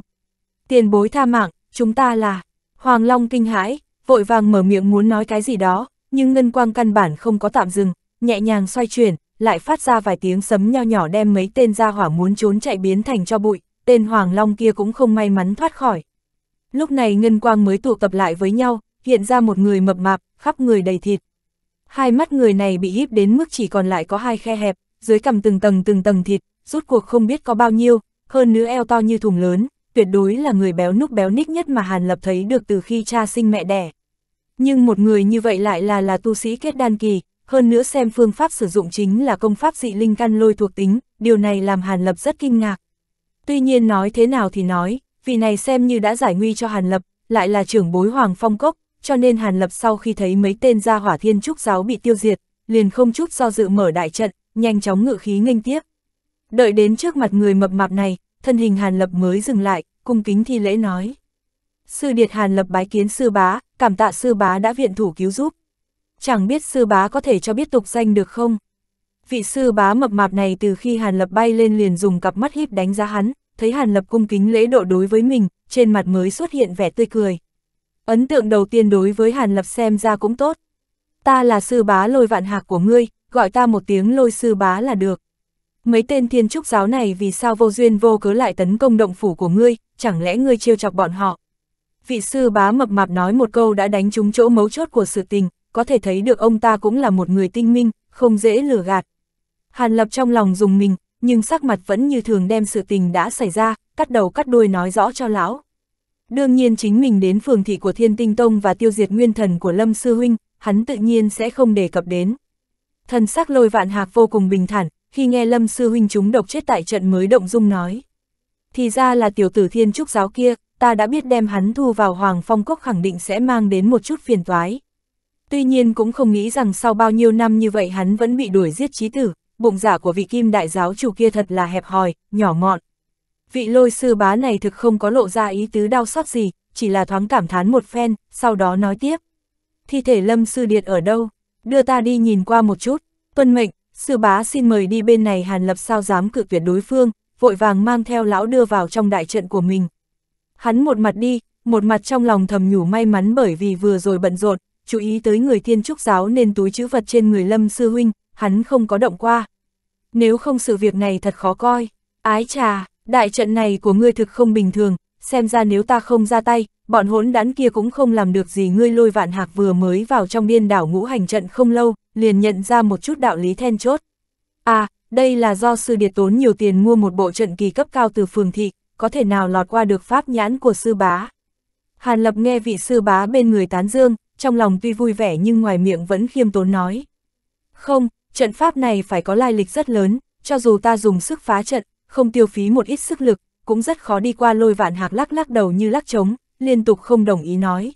A: Tiền bối tha mạng, chúng ta là... Hoàng Long kinh hãi, vội vàng mở miệng muốn nói cái gì đó, nhưng ngân quang căn bản không có tạm dừng, nhẹ nhàng xoay chuyển, lại phát ra vài tiếng sấm nho nhỏ đem mấy tên ra hỏa muốn trốn chạy biến thành cho bụi, tên Hoàng Long kia cũng không may mắn thoát khỏi. Lúc này ngân quang mới tụ tập lại với nhau, hiện ra một người mập mạp, khắp người đầy thịt. Hai mắt người này bị híp đến mức chỉ còn lại có hai khe hẹp, dưới cầm từng tầng từng tầng thịt, rút cuộc không biết có bao nhiêu, hơn nữa eo to như thùng lớn, tuyệt đối là người béo núc béo ních nhất mà Hàn Lập thấy được từ khi cha sinh mẹ đẻ. Nhưng một người như vậy lại là là tu sĩ kết đan kỳ, hơn nữa xem phương pháp sử dụng chính là công pháp dị linh căn lôi thuộc tính, điều này làm Hàn Lập rất kinh ngạc. Tuy nhiên nói thế nào thì nói, vị này xem như đã giải nguy cho Hàn Lập, lại là trưởng bối Hoàng Phong Cốc, cho nên Hàn Lập sau khi thấy mấy tên gia hỏa thiên trúc giáo bị tiêu diệt, liền không chút do dự mở đại trận, nhanh chóng ngự khí nghênh tiếp. Đợi đến trước mặt người mập mạp này, thân hình Hàn Lập mới dừng lại, cung kính thi lễ nói. Sư Điệt Hàn Lập bái kiến sư bá, cảm tạ sư bá đã viện thủ cứu giúp. Chẳng biết sư bá có thể cho biết tục danh được không? Vị sư bá mập mạp này từ khi Hàn Lập bay lên liền dùng cặp mắt híp đánh giá hắn, thấy Hàn Lập cung kính lễ độ đối với mình, trên mặt mới xuất hiện vẻ tươi cười. Ấn tượng đầu tiên đối với Hàn Lập xem ra cũng tốt. Ta là sư bá lôi vạn hạc của ngươi, gọi ta một tiếng lôi sư bá là được mấy tên thiên trúc giáo này vì sao vô duyên vô cớ lại tấn công động phủ của ngươi, chẳng lẽ ngươi chiêu chọc bọn họ. Vị sư bá mập mạp nói một câu đã đánh trúng chỗ mấu chốt của sự tình, có thể thấy được ông ta cũng là một người tinh minh, không dễ lừa gạt. Hàn lập trong lòng dùng mình, nhưng sắc mặt vẫn như thường đem sự tình đã xảy ra, cắt đầu cắt đuôi nói rõ cho lão. Đương nhiên chính mình đến phường thị của Thiên Tinh Tông và tiêu diệt nguyên thần của Lâm Sư Huynh, hắn tự nhiên sẽ không đề cập đến. Thần sắc lôi vạn hạc vô cùng bình thản, khi nghe Lâm Sư Huynh chúng độc chết tại trận mới động dung nói. Thì ra là tiểu tử thiên trúc giáo kia, ta đã biết đem hắn thu vào Hoàng Phong Cốc khẳng định sẽ mang đến một chút phiền toái. Tuy nhiên cũng không nghĩ rằng sau bao nhiêu năm như vậy hắn vẫn bị đuổi giết trí tử, bụng giả dạ của vị kim đại giáo chủ kia thật là hẹp hòi, nhỏ mọn. Vị lôi sư bá này thực không có lộ ra ý tứ đau xót gì, chỉ là thoáng cảm thán một phen, sau đó nói tiếp. Thi thể lâm sư điệt ở đâu? Đưa ta đi nhìn qua một chút. Tuân mệnh, Sư bá xin mời đi bên này Hàn Lập sao dám cự tuyệt đối phương, vội vàng mang theo lão đưa vào trong đại trận của mình. Hắn một mặt đi, một mặt trong lòng thầm nhủ may mắn bởi vì vừa rồi bận rộn, chú ý tới người thiên trúc giáo nên túi chữ vật trên người lâm sư huynh, hắn không có động qua. Nếu không sự việc này thật khó coi, ái trà, đại trận này của ngươi thực không bình thường, xem ra nếu ta không ra tay, bọn hỗn đán kia cũng không làm được gì ngươi lôi vạn hạc vừa mới vào trong biên đảo ngũ hành trận không lâu, liền nhận ra một chút đạo lý then chốt. À, đây là do sư điệt tốn nhiều tiền mua một bộ trận kỳ cấp cao từ phường thị, có thể nào lọt qua được pháp nhãn của sư bá. Hàn Lập nghe vị sư bá bên người tán dương, trong lòng tuy vui vẻ nhưng ngoài miệng vẫn khiêm tốn nói. Không, trận pháp này phải có lai lịch rất lớn, cho dù ta dùng sức phá trận, không tiêu phí một ít sức lực, cũng rất khó đi qua lôi vạn hạc lắc lắc đầu như lắc trống, liên tục không đồng ý nói.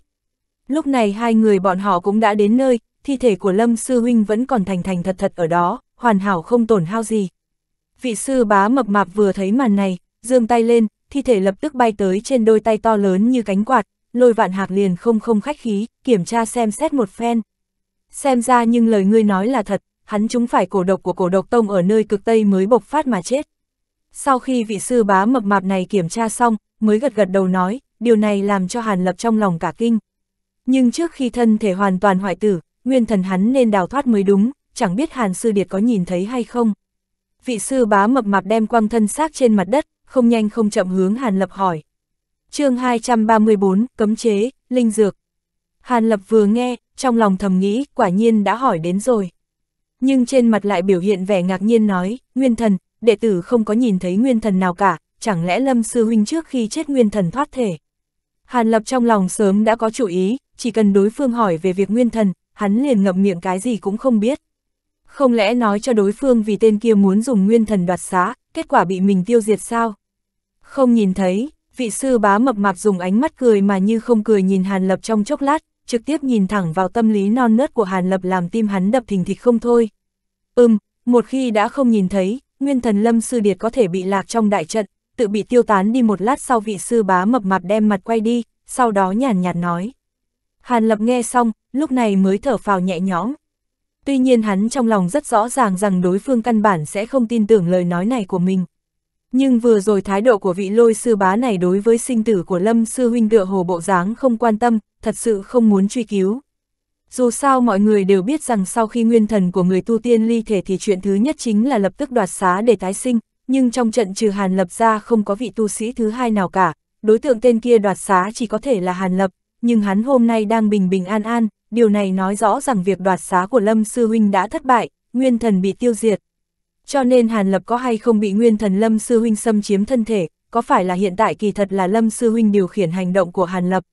A: Lúc này hai người bọn họ cũng đã đến nơi, thi thể của Lâm Sư Huynh vẫn còn thành thành thật thật ở đó, hoàn hảo không tổn hao gì. Vị sư bá mập mạp vừa thấy màn này, dương tay lên, thi thể lập tức bay tới trên đôi tay to lớn như cánh quạt, lôi vạn hạc liền không không khách khí, kiểm tra xem xét một phen. Xem ra nhưng lời ngươi nói là thật, hắn chúng phải cổ độc của cổ độc tông ở nơi cực Tây mới bộc phát mà chết. Sau khi vị sư bá mập mạp này kiểm tra xong, mới gật gật đầu nói, điều này làm cho Hàn Lập trong lòng cả kinh. Nhưng trước khi thân thể hoàn toàn hoại tử, nguyên thần hắn nên đào thoát mới đúng, chẳng biết Hàn Sư Điệt có nhìn thấy hay không. Vị sư bá mập mạp đem quăng thân xác trên mặt đất, không nhanh không chậm hướng Hàn Lập hỏi. chương 234, cấm chế, linh dược. Hàn Lập vừa nghe, trong lòng thầm nghĩ, quả nhiên đã hỏi đến rồi. Nhưng trên mặt lại biểu hiện vẻ ngạc nhiên nói, nguyên thần, đệ tử không có nhìn thấy nguyên thần nào cả, chẳng lẽ Lâm Sư Huynh trước khi chết nguyên thần thoát thể. Hàn Lập trong lòng sớm đã có chủ ý, chỉ cần đối phương hỏi về việc nguyên thần, hắn liền ngậm miệng cái gì cũng không biết. Không lẽ nói cho đối phương vì tên kia muốn dùng nguyên thần đoạt xá, kết quả bị mình tiêu diệt sao? Không nhìn thấy, vị sư bá mập mạp dùng ánh mắt cười mà như không cười nhìn Hàn Lập trong chốc lát, trực tiếp nhìn thẳng vào tâm lý non nớt của Hàn Lập làm tim hắn đập thình thịch không thôi. Ừm, một khi đã không nhìn thấy, nguyên thần lâm sư điệt có thể bị lạc trong đại trận, tự bị tiêu tán đi một lát sau vị sư bá mập mạp đem mặt quay đi, sau đó nhàn nhạt nói. Hàn Lập nghe xong, lúc này mới thở phào nhẹ nhõm. Tuy nhiên hắn trong lòng rất rõ ràng rằng đối phương căn bản sẽ không tin tưởng lời nói này của mình. Nhưng vừa rồi thái độ của vị lôi sư bá này đối với sinh tử của Lâm sư huynh tựa hồ bộ dáng không quan tâm, thật sự không muốn truy cứu. Dù sao mọi người đều biết rằng sau khi nguyên thần của người tu tiên ly thể thì chuyện thứ nhất chính là lập tức đoạt xá để tái sinh, nhưng trong trận trừ Hàn Lập ra không có vị tu sĩ thứ hai nào cả, đối tượng tên kia đoạt xá chỉ có thể là Hàn Lập, nhưng hắn hôm nay đang bình bình an an, điều này nói rõ rằng việc đoạt xá của Lâm Sư Huynh đã thất bại, nguyên thần bị tiêu diệt. Cho nên Hàn Lập có hay không bị nguyên thần Lâm Sư Huynh xâm chiếm thân thể, có phải là hiện tại kỳ thật là Lâm Sư Huynh điều khiển hành động của Hàn Lập.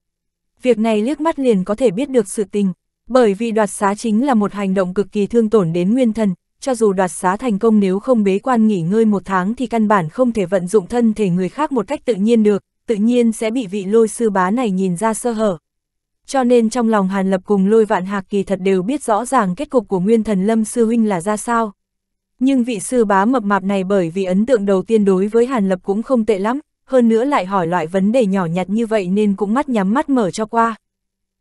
A: Việc này liếc mắt liền có thể biết được sự tình, bởi vì đoạt xá chính là một hành động cực kỳ thương tổn đến nguyên thần, cho dù đoạt xá thành công nếu không bế quan nghỉ ngơi một tháng thì căn bản không thể vận dụng thân thể người khác một cách tự nhiên được, tự nhiên sẽ bị vị lôi sư bá này nhìn ra sơ hở cho nên trong lòng Hàn Lập cùng lôi vạn hạc kỳ thật đều biết rõ ràng kết cục của nguyên thần lâm sư huynh là ra sao. Nhưng vị sư bá mập mạp này bởi vì ấn tượng đầu tiên đối với Hàn Lập cũng không tệ lắm, hơn nữa lại hỏi loại vấn đề nhỏ nhặt như vậy nên cũng mắt nhắm mắt mở cho qua.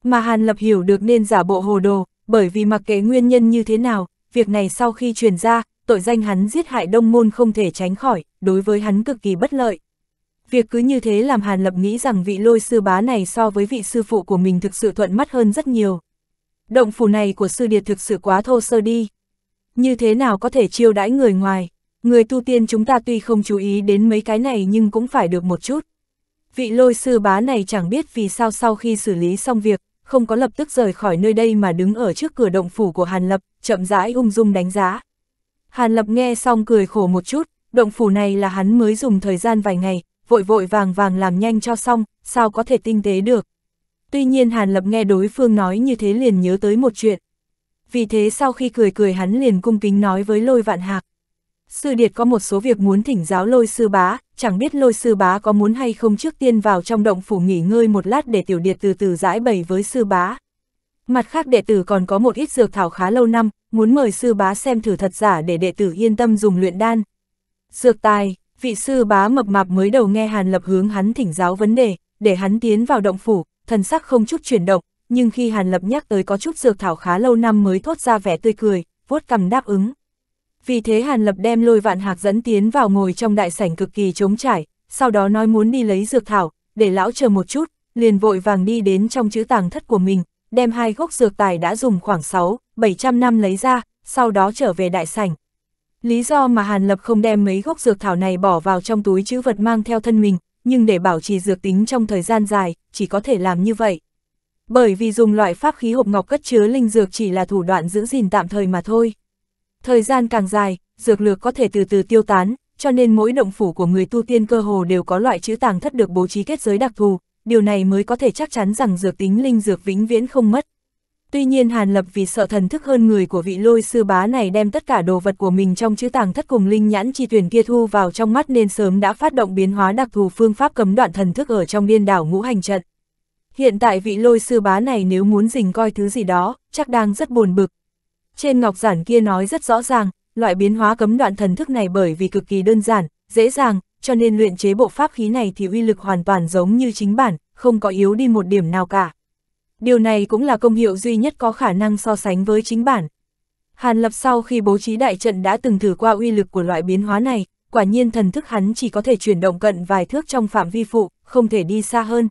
A: Mà Hàn Lập hiểu được nên giả bộ hồ đồ, bởi vì mặc kệ nguyên nhân như thế nào, việc này sau khi truyền ra, tội danh hắn giết hại đông môn không thể tránh khỏi, đối với hắn cực kỳ bất lợi. Việc cứ như thế làm Hàn Lập nghĩ rằng vị lôi sư bá này so với vị sư phụ của mình thực sự thuận mắt hơn rất nhiều. Động phủ này của sư điệt thực sự quá thô sơ đi. Như thế nào có thể chiêu đãi người ngoài, người tu tiên chúng ta tuy không chú ý đến mấy cái này nhưng cũng phải được một chút. Vị lôi sư bá này chẳng biết vì sao sau khi xử lý xong việc, không có lập tức rời khỏi nơi đây mà đứng ở trước cửa động phủ của Hàn Lập, chậm rãi ung dung đánh giá. Hàn Lập nghe xong cười khổ một chút, động phủ này là hắn mới dùng thời gian vài ngày, vội vội vàng vàng làm nhanh cho xong, sao có thể tinh tế được. Tuy nhiên Hàn Lập nghe đối phương nói như thế liền nhớ tới một chuyện. Vì thế sau khi cười cười hắn liền cung kính nói với lôi vạn hạc. Sư Điệt có một số việc muốn thỉnh giáo lôi sư bá, chẳng biết lôi sư bá có muốn hay không trước tiên vào trong động phủ nghỉ ngơi một lát để tiểu điệt từ từ giải bày với sư bá. Mặt khác đệ tử còn có một ít dược thảo khá lâu năm, muốn mời sư bá xem thử thật giả để đệ tử yên tâm dùng luyện đan. Dược tài vị sư bá mập mạp mới đầu nghe Hàn Lập hướng hắn thỉnh giáo vấn đề, để hắn tiến vào động phủ, thần sắc không chút chuyển động, nhưng khi Hàn Lập nhắc tới có chút dược thảo khá lâu năm mới thốt ra vẻ tươi cười, vuốt cầm đáp ứng. Vì thế Hàn Lập đem lôi vạn hạc dẫn tiến vào ngồi trong đại sảnh cực kỳ trống trải, sau đó nói muốn đi lấy dược thảo, để lão chờ một chút, liền vội vàng đi đến trong chữ tàng thất của mình, đem hai gốc dược tài đã dùng khoảng 6, 700 năm lấy ra, sau đó trở về đại sảnh. Lý do mà Hàn Lập không đem mấy gốc dược thảo này bỏ vào trong túi chữ vật mang theo thân mình, nhưng để bảo trì dược tính trong thời gian dài, chỉ có thể làm như vậy. Bởi vì dùng loại pháp khí hộp ngọc cất chứa linh dược chỉ là thủ đoạn giữ gìn tạm thời mà thôi. Thời gian càng dài, dược lược có thể từ từ tiêu tán, cho nên mỗi động phủ của người tu tiên cơ hồ đều có loại chữ tàng thất được bố trí kết giới đặc thù, điều này mới có thể chắc chắn rằng dược tính linh dược vĩnh viễn không mất. Tuy nhiên Hàn Lập vì sợ thần thức hơn người của vị lôi sư bá này đem tất cả đồ vật của mình trong chữ tàng thất cùng linh nhãn chi tuyển kia thu vào trong mắt nên sớm đã phát động biến hóa đặc thù phương pháp cấm đoạn thần thức ở trong điên đảo ngũ hành trận. Hiện tại vị lôi sư bá này nếu muốn rình coi thứ gì đó, chắc đang rất buồn bực. Trên ngọc giản kia nói rất rõ ràng, loại biến hóa cấm đoạn thần thức này bởi vì cực kỳ đơn giản, dễ dàng, cho nên luyện chế bộ pháp khí này thì uy lực hoàn toàn giống như chính bản, không có yếu đi một điểm nào cả. Điều này cũng là công hiệu duy nhất có khả năng so sánh với chính bản. Hàn Lập sau khi bố trí đại trận đã từng thử qua uy lực của loại biến hóa này, quả nhiên thần thức hắn chỉ có thể chuyển động cận vài thước trong phạm vi phụ, không thể đi xa hơn.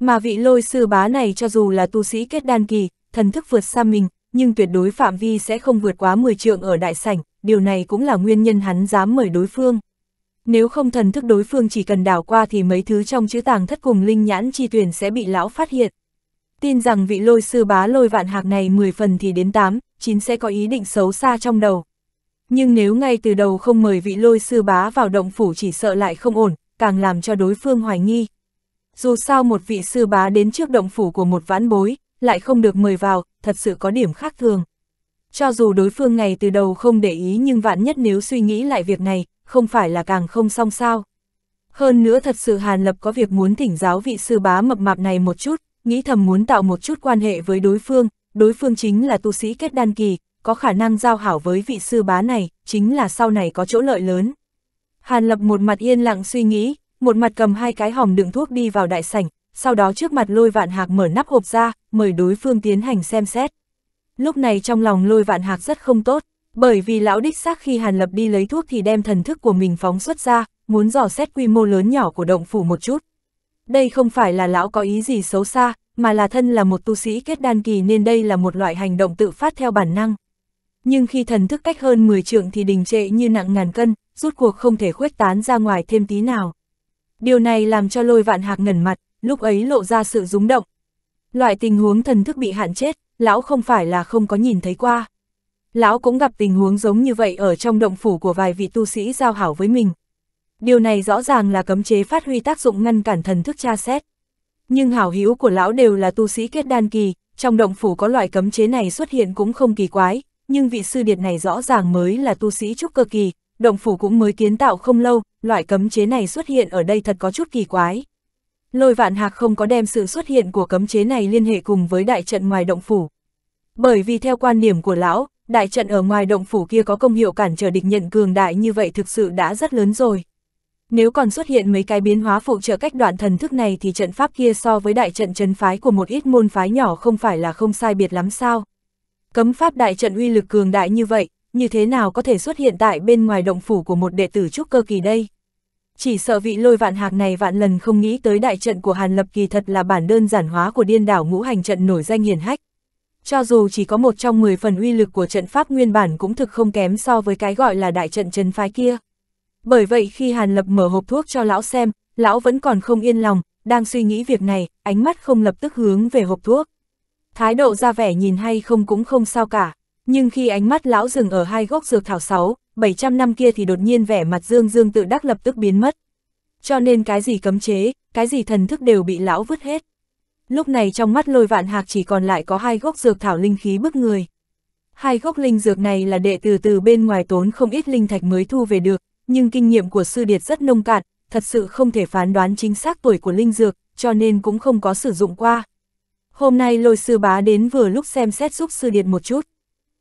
A: Mà vị lôi sư bá này cho dù là tu sĩ kết đan kỳ, thần thức vượt xa mình, nhưng tuyệt đối phạm vi sẽ không vượt quá 10 trượng ở đại sảnh, điều này cũng là nguyên nhân hắn dám mời đối phương. Nếu không thần thức đối phương chỉ cần đảo qua thì mấy thứ trong chữ tàng thất cùng linh nhãn chi tuyển sẽ bị lão phát hiện. Tin rằng vị lôi sư bá lôi vạn hạc này 10 phần thì đến 8, 9 sẽ có ý định xấu xa trong đầu. Nhưng nếu ngay từ đầu không mời vị lôi sư bá vào động phủ chỉ sợ lại không ổn, càng làm cho đối phương hoài nghi. Dù sao một vị sư bá đến trước động phủ của một vãn bối, lại không được mời vào, thật sự có điểm khác thường. Cho dù đối phương ngày từ đầu không để ý nhưng vạn nhất nếu suy nghĩ lại việc này, không phải là càng không xong sao. Hơn nữa thật sự Hàn Lập có việc muốn thỉnh giáo vị sư bá mập mạp này một chút, nghĩ thầm muốn tạo một chút quan hệ với đối phương, đối phương chính là tu sĩ kết đan kỳ, có khả năng giao hảo với vị sư bá này, chính là sau này có chỗ lợi lớn. Hàn Lập một mặt yên lặng suy nghĩ, một mặt cầm hai cái hòm đựng thuốc đi vào đại sảnh, sau đó trước mặt lôi vạn hạc mở nắp hộp ra, mời đối phương tiến hành xem xét. Lúc này trong lòng lôi vạn hạc rất không tốt, bởi vì lão đích xác khi Hàn Lập đi lấy thuốc thì đem thần thức của mình phóng xuất ra, muốn dò xét quy mô lớn nhỏ của động phủ một chút đây không phải là lão có ý gì xấu xa, mà là thân là một tu sĩ kết đan kỳ nên đây là một loại hành động tự phát theo bản năng. Nhưng khi thần thức cách hơn 10 trượng thì đình trệ như nặng ngàn cân, rút cuộc không thể khuếch tán ra ngoài thêm tí nào. Điều này làm cho lôi vạn hạc ngẩn mặt, lúc ấy lộ ra sự rúng động. Loại tình huống thần thức bị hạn chết, lão không phải là không có nhìn thấy qua. Lão cũng gặp tình huống giống như vậy ở trong động phủ của vài vị tu sĩ giao hảo với mình, Điều này rõ ràng là cấm chế phát huy tác dụng ngăn cản thần thức tra xét. Nhưng hảo hữu của lão đều là tu sĩ kết đan kỳ, trong động phủ có loại cấm chế này xuất hiện cũng không kỳ quái, nhưng vị sư điệt này rõ ràng mới là tu sĩ trúc cơ kỳ, động phủ cũng mới kiến tạo không lâu, loại cấm chế này xuất hiện ở đây thật có chút kỳ quái. Lôi vạn hạc không có đem sự xuất hiện của cấm chế này liên hệ cùng với đại trận ngoài động phủ. Bởi vì theo quan điểm của lão, đại trận ở ngoài động phủ kia có công hiệu cản trở địch nhận cường đại như vậy thực sự đã rất lớn rồi. Nếu còn xuất hiện mấy cái biến hóa phụ trợ cách đoạn thần thức này thì trận pháp kia so với đại trận trấn phái của một ít môn phái nhỏ không phải là không sai biệt lắm sao. Cấm pháp đại trận uy lực cường đại như vậy, như thế nào có thể xuất hiện tại bên ngoài động phủ của một đệ tử trúc cơ kỳ đây? Chỉ sợ vị lôi vạn hạc này vạn lần không nghĩ tới đại trận của Hàn Lập kỳ thật là bản đơn giản hóa của điên đảo ngũ hành trận nổi danh hiển hách. Cho dù chỉ có một trong 10 phần uy lực của trận pháp nguyên bản cũng thực không kém so với cái gọi là đại trận trấn phái kia. Bởi vậy khi Hàn Lập mở hộp thuốc cho lão xem, lão vẫn còn không yên lòng, đang suy nghĩ việc này, ánh mắt không lập tức hướng về hộp thuốc. Thái độ ra vẻ nhìn hay không cũng không sao cả, nhưng khi ánh mắt lão dừng ở hai gốc dược thảo 6, 700 năm kia thì đột nhiên vẻ mặt dương dương tự đắc lập tức biến mất. Cho nên cái gì cấm chế, cái gì thần thức đều bị lão vứt hết. Lúc này trong mắt lôi vạn hạc chỉ còn lại có hai gốc dược thảo linh khí bức người. Hai gốc linh dược này là đệ từ từ bên ngoài tốn không ít linh thạch mới thu về được, nhưng kinh nghiệm của sư điệt rất nông cạn, thật sự không thể phán đoán chính xác tuổi của linh dược, cho nên cũng không có sử dụng qua. Hôm nay lôi sư bá đến vừa lúc xem xét giúp sư điệt một chút.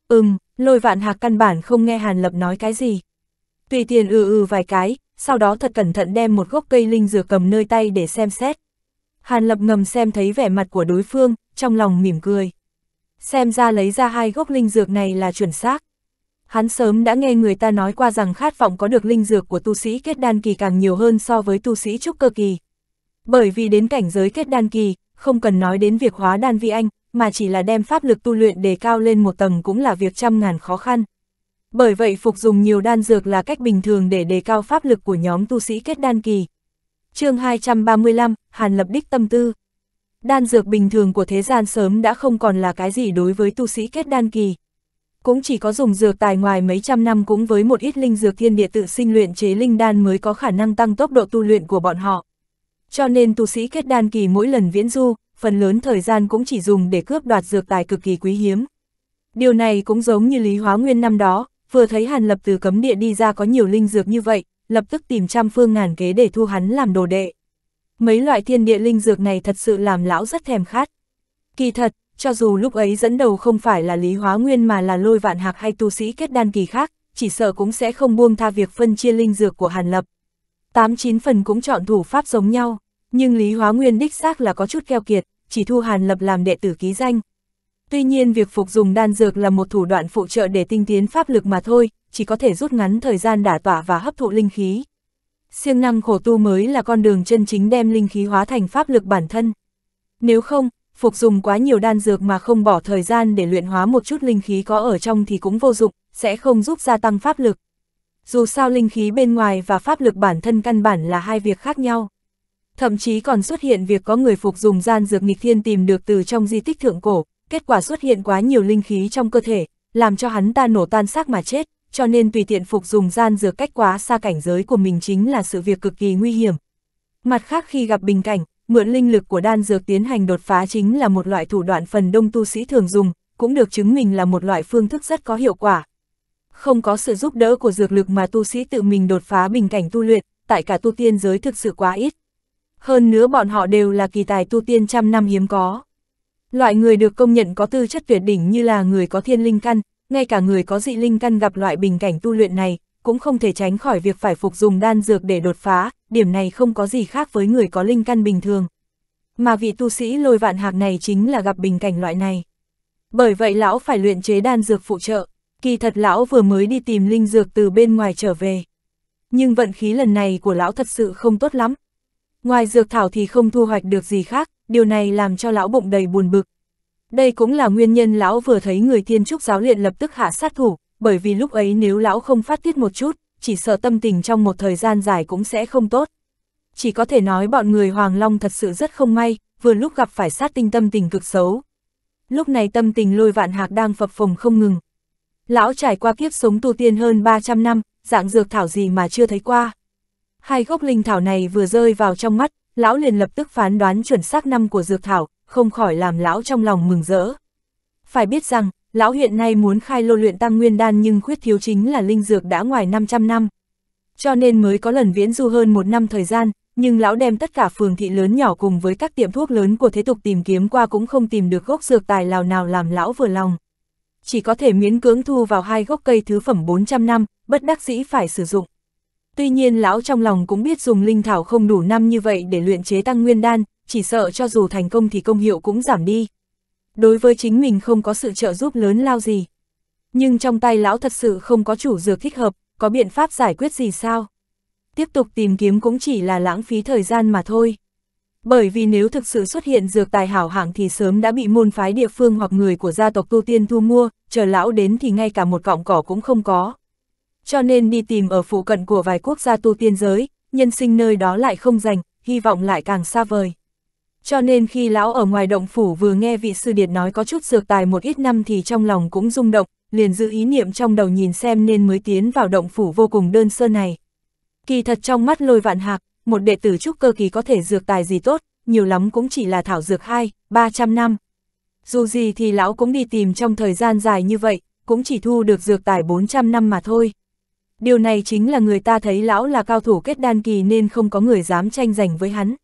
A: Ừm, lôi vạn hạc căn bản không nghe Hàn Lập nói cái gì. Tùy tiền ừ ừ vài cái, sau đó thật cẩn thận đem một gốc cây linh dược cầm nơi tay để xem xét. Hàn Lập ngầm xem thấy vẻ mặt của đối phương, trong lòng mỉm cười. Xem ra lấy ra hai gốc linh dược này là chuẩn xác. Hắn sớm đã nghe người ta nói qua rằng khát vọng có được linh dược của tu sĩ kết đan kỳ càng nhiều hơn so với tu sĩ trúc cơ kỳ. Bởi vì đến cảnh giới kết đan kỳ, không cần nói đến việc hóa đan vi anh, mà chỉ là đem pháp lực tu luyện đề cao lên một tầng cũng là việc trăm ngàn khó khăn. Bởi vậy phục dùng nhiều đan dược là cách bình thường để đề cao pháp lực của nhóm tu sĩ kết đan kỳ. chương 235, Hàn lập đích tâm tư. Đan dược bình thường của thế gian sớm đã không còn là cái gì đối với tu sĩ kết đan kỳ cũng chỉ có dùng dược tài ngoài mấy trăm năm cũng với một ít linh dược thiên địa tự sinh luyện chế linh đan mới có khả năng tăng tốc độ tu luyện của bọn họ. Cho nên tu sĩ kết đan kỳ mỗi lần viễn du, phần lớn thời gian cũng chỉ dùng để cướp đoạt dược tài cực kỳ quý hiếm. Điều này cũng giống như Lý Hóa Nguyên năm đó, vừa thấy Hàn Lập từ cấm địa đi ra có nhiều linh dược như vậy, lập tức tìm trăm phương ngàn kế để thu hắn làm đồ đệ. Mấy loại thiên địa linh dược này thật sự làm lão rất thèm khát. Kỳ thật, cho dù lúc ấy dẫn đầu không phải là Lý Hóa Nguyên mà là lôi vạn hạc hay tu sĩ kết đan kỳ khác, chỉ sợ cũng sẽ không buông tha việc phân chia linh dược của Hàn Lập. Tám chín phần cũng chọn thủ pháp giống nhau, nhưng Lý Hóa Nguyên đích xác là có chút keo kiệt, chỉ thu Hàn Lập làm đệ tử ký danh. Tuy nhiên việc phục dùng đan dược là một thủ đoạn phụ trợ để tinh tiến pháp lực mà thôi, chỉ có thể rút ngắn thời gian đả tỏa và hấp thụ linh khí. Siêng năng khổ tu mới là con đường chân chính đem linh khí hóa thành pháp lực bản thân. Nếu không, phục dùng quá nhiều đan dược mà không bỏ thời gian để luyện hóa một chút linh khí có ở trong thì cũng vô dụng, sẽ không giúp gia tăng pháp lực. Dù sao linh khí bên ngoài và pháp lực bản thân căn bản là hai việc khác nhau. Thậm chí còn xuất hiện việc có người phục dùng gian dược nghịch thiên tìm được từ trong di tích thượng cổ, kết quả xuất hiện quá nhiều linh khí trong cơ thể, làm cho hắn ta nổ tan xác mà chết, cho nên tùy tiện phục dùng gian dược cách quá xa cảnh giới của mình chính là sự việc cực kỳ nguy hiểm. Mặt khác khi gặp bình cảnh, mượn linh lực của đan dược tiến hành đột phá chính là một loại thủ đoạn phần đông tu sĩ thường dùng, cũng được chứng minh là một loại phương thức rất có hiệu quả. Không có sự giúp đỡ của dược lực mà tu sĩ tự mình đột phá bình cảnh tu luyện, tại cả tu tiên giới thực sự quá ít. Hơn nữa bọn họ đều là kỳ tài tu tiên trăm năm hiếm có. Loại người được công nhận có tư chất tuyệt đỉnh như là người có thiên linh căn, ngay cả người có dị linh căn gặp loại bình cảnh tu luyện này, cũng không thể tránh khỏi việc phải phục dùng đan dược để đột phá, điểm này không có gì khác với người có linh căn bình thường. Mà vị tu sĩ lôi vạn hạc này chính là gặp bình cảnh loại này. Bởi vậy lão phải luyện chế đan dược phụ trợ, kỳ thật lão vừa mới đi tìm linh dược từ bên ngoài trở về. Nhưng vận khí lần này của lão thật sự không tốt lắm. Ngoài dược thảo thì không thu hoạch được gì khác, điều này làm cho lão bụng đầy buồn bực. Đây cũng là nguyên nhân lão vừa thấy người thiên trúc giáo luyện lập tức hạ sát thủ, bởi vì lúc ấy nếu lão không phát tiết một chút, chỉ sợ tâm tình trong một thời gian dài cũng sẽ không tốt. Chỉ có thể nói bọn người Hoàng Long thật sự rất không may, vừa lúc gặp phải sát tinh tâm tình cực xấu. Lúc này tâm tình lôi vạn hạc đang phập phồng không ngừng. Lão trải qua kiếp sống tu tiên hơn 300 năm, dạng dược thảo gì mà chưa thấy qua. Hai gốc linh thảo này vừa rơi vào trong mắt, lão liền lập tức phán đoán chuẩn xác năm của dược thảo, không khỏi làm lão trong lòng mừng rỡ. Phải biết rằng, Lão hiện nay muốn khai lô luyện tăng nguyên đan nhưng khuyết thiếu chính là linh dược đã ngoài 500 năm. Cho nên mới có lần viễn du hơn một năm thời gian, nhưng lão đem tất cả phường thị lớn nhỏ cùng với các tiệm thuốc lớn của thế tục tìm kiếm qua cũng không tìm được gốc dược tài lào nào làm lão vừa lòng. Chỉ có thể miễn cưỡng thu vào hai gốc cây thứ phẩm 400 năm, bất đắc dĩ phải sử dụng. Tuy nhiên lão trong lòng cũng biết dùng linh thảo không đủ năm như vậy để luyện chế tăng nguyên đan, chỉ sợ cho dù thành công thì công hiệu cũng giảm đi đối với chính mình không có sự trợ giúp lớn lao gì. Nhưng trong tay lão thật sự không có chủ dược thích hợp, có biện pháp giải quyết gì sao? Tiếp tục tìm kiếm cũng chỉ là lãng phí thời gian mà thôi. Bởi vì nếu thực sự xuất hiện dược tài hảo hạng thì sớm đã bị môn phái địa phương hoặc người của gia tộc tu tiên thu mua, chờ lão đến thì ngay cả một cọng cỏ cũng không có. Cho nên đi tìm ở phụ cận của vài quốc gia tu tiên giới, nhân sinh nơi đó lại không dành, hy vọng lại càng xa vời. Cho nên khi lão ở ngoài động phủ vừa nghe vị sư điệt nói có chút dược tài một ít năm thì trong lòng cũng rung động, liền giữ ý niệm trong đầu nhìn xem nên mới tiến vào động phủ vô cùng đơn sơ này. Kỳ thật trong mắt lôi vạn hạc, một đệ tử trúc cơ kỳ có thể dược tài gì tốt, nhiều lắm cũng chỉ là thảo dược 2, 300 năm. Dù gì thì lão cũng đi tìm trong thời gian dài như vậy, cũng chỉ thu được dược tài 400 năm mà thôi. Điều này chính là người ta thấy lão là cao thủ kết đan kỳ nên không có người dám tranh giành với hắn.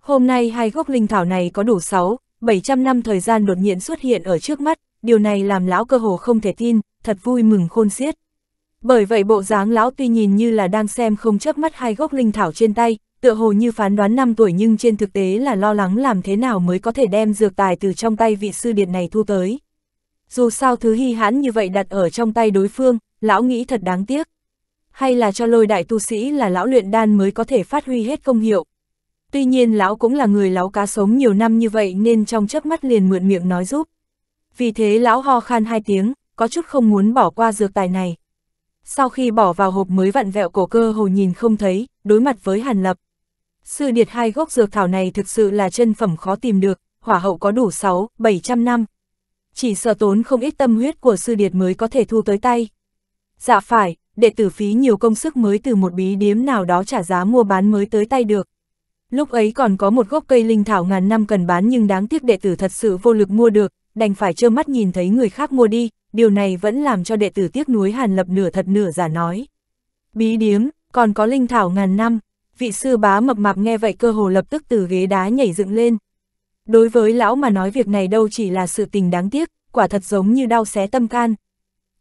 A: Hôm nay hai gốc linh thảo này có đủ 6, 700 năm thời gian đột nhiên xuất hiện ở trước mắt, điều này làm lão cơ hồ không thể tin, thật vui mừng khôn xiết. Bởi vậy bộ dáng lão tuy nhìn như là đang xem không chớp mắt hai gốc linh thảo trên tay, tựa hồ như phán đoán năm tuổi nhưng trên thực tế là lo lắng làm thế nào mới có thể đem dược tài từ trong tay vị sư điện này thu tới. Dù sao thứ hy hãn như vậy đặt ở trong tay đối phương, lão nghĩ thật đáng tiếc. Hay là cho lôi đại tu sĩ là lão luyện đan mới có thể phát huy hết công hiệu, Tuy nhiên lão cũng là người lão cá sống nhiều năm như vậy nên trong chớp mắt liền mượn miệng nói giúp. Vì thế lão ho khan hai tiếng, có chút không muốn bỏ qua dược tài này. Sau khi bỏ vào hộp mới vặn vẹo cổ cơ hồ nhìn không thấy, đối mặt với Hàn Lập. Sư điệt hai gốc dược thảo này thực sự là chân phẩm khó tìm được, hỏa hậu có đủ 6, 700 năm. Chỉ sợ tốn không ít tâm huyết của sư điệt mới có thể thu tới tay. Dạ phải, đệ tử phí nhiều công sức mới từ một bí điếm nào đó trả giá mua bán mới tới tay được. Lúc ấy còn có một gốc cây linh thảo ngàn năm cần bán nhưng đáng tiếc đệ tử thật sự vô lực mua được, đành phải trơ mắt nhìn thấy người khác mua đi, điều này vẫn làm cho đệ tử tiếc nuối hàn lập nửa thật nửa giả nói. Bí điếm, còn có linh thảo ngàn năm, vị sư bá mập mạp nghe vậy cơ hồ lập tức từ ghế đá nhảy dựng lên. Đối với lão mà nói việc này đâu chỉ là sự tình đáng tiếc, quả thật giống như đau xé tâm can.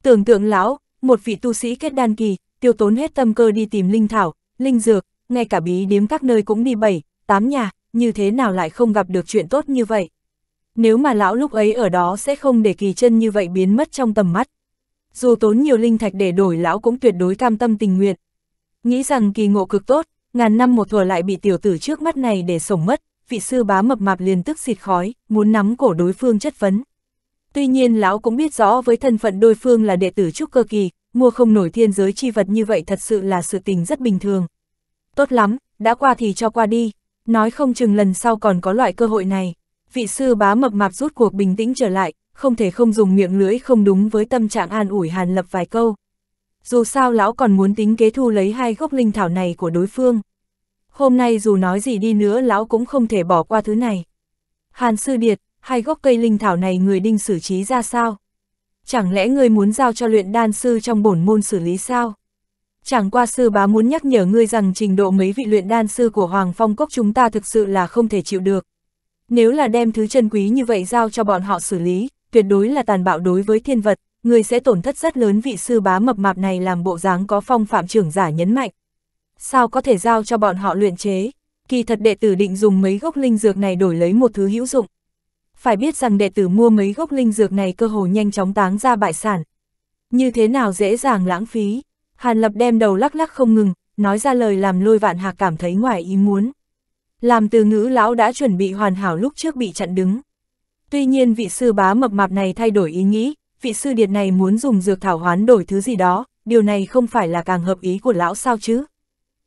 A: Tưởng tượng lão, một vị tu sĩ kết đan kỳ, tiêu tốn hết tâm cơ đi tìm linh thảo, linh dược, ngay cả bí điếm các nơi cũng đi bảy, tám nhà, như thế nào lại không gặp được chuyện tốt như vậy. Nếu mà lão lúc ấy ở đó sẽ không để kỳ chân như vậy biến mất trong tầm mắt. Dù tốn nhiều linh thạch để đổi lão cũng tuyệt đối cam tâm tình nguyện. Nghĩ rằng kỳ ngộ cực tốt, ngàn năm một thuở lại bị tiểu tử trước mắt này để sổng mất, vị sư bá mập mạp liền tức xịt khói, muốn nắm cổ đối phương chất vấn. Tuy nhiên lão cũng biết rõ với thân phận đối phương là đệ tử trúc cơ kỳ, mua không nổi thiên giới chi vật như vậy thật sự là sự tình rất bình thường tốt lắm, đã qua thì cho qua đi, nói không chừng lần sau còn có loại cơ hội này. Vị sư bá mập mạp rút cuộc bình tĩnh trở lại, không thể không dùng miệng lưỡi không đúng với tâm trạng an ủi Hàn Lập vài câu. Dù sao lão còn muốn tính kế thu lấy hai gốc linh thảo này của đối phương. Hôm nay dù nói gì đi nữa lão cũng không thể bỏ qua thứ này. Hàn sư điệt, hai gốc cây linh thảo này người đinh xử trí ra sao? Chẳng lẽ người muốn giao cho luyện đan sư trong bổn môn xử lý sao? chẳng qua sư bá muốn nhắc nhở ngươi rằng trình độ mấy vị luyện đan sư của Hoàng Phong Cốc chúng ta thực sự là không thể chịu được. Nếu là đem thứ chân quý như vậy giao cho bọn họ xử lý, tuyệt đối là tàn bạo đối với thiên vật, ngươi sẽ tổn thất rất lớn vị sư bá mập mạp này làm bộ dáng có phong phạm trưởng giả nhấn mạnh. Sao có thể giao cho bọn họ luyện chế? Kỳ thật đệ tử định dùng mấy gốc linh dược này đổi lấy một thứ hữu dụng. Phải biết rằng đệ tử mua mấy gốc linh dược này cơ hồ nhanh chóng táng ra bại sản. Như thế nào dễ dàng lãng phí? Hàn Lập đem đầu lắc lắc không ngừng, nói ra lời làm lôi vạn hạc cảm thấy ngoài ý muốn. Làm từ ngữ lão đã chuẩn bị hoàn hảo lúc trước bị chặn đứng. Tuy nhiên vị sư bá mập mạp này thay đổi ý nghĩ, vị sư điệt này muốn dùng dược thảo hoán đổi thứ gì đó, điều này không phải là càng hợp ý của lão sao chứ.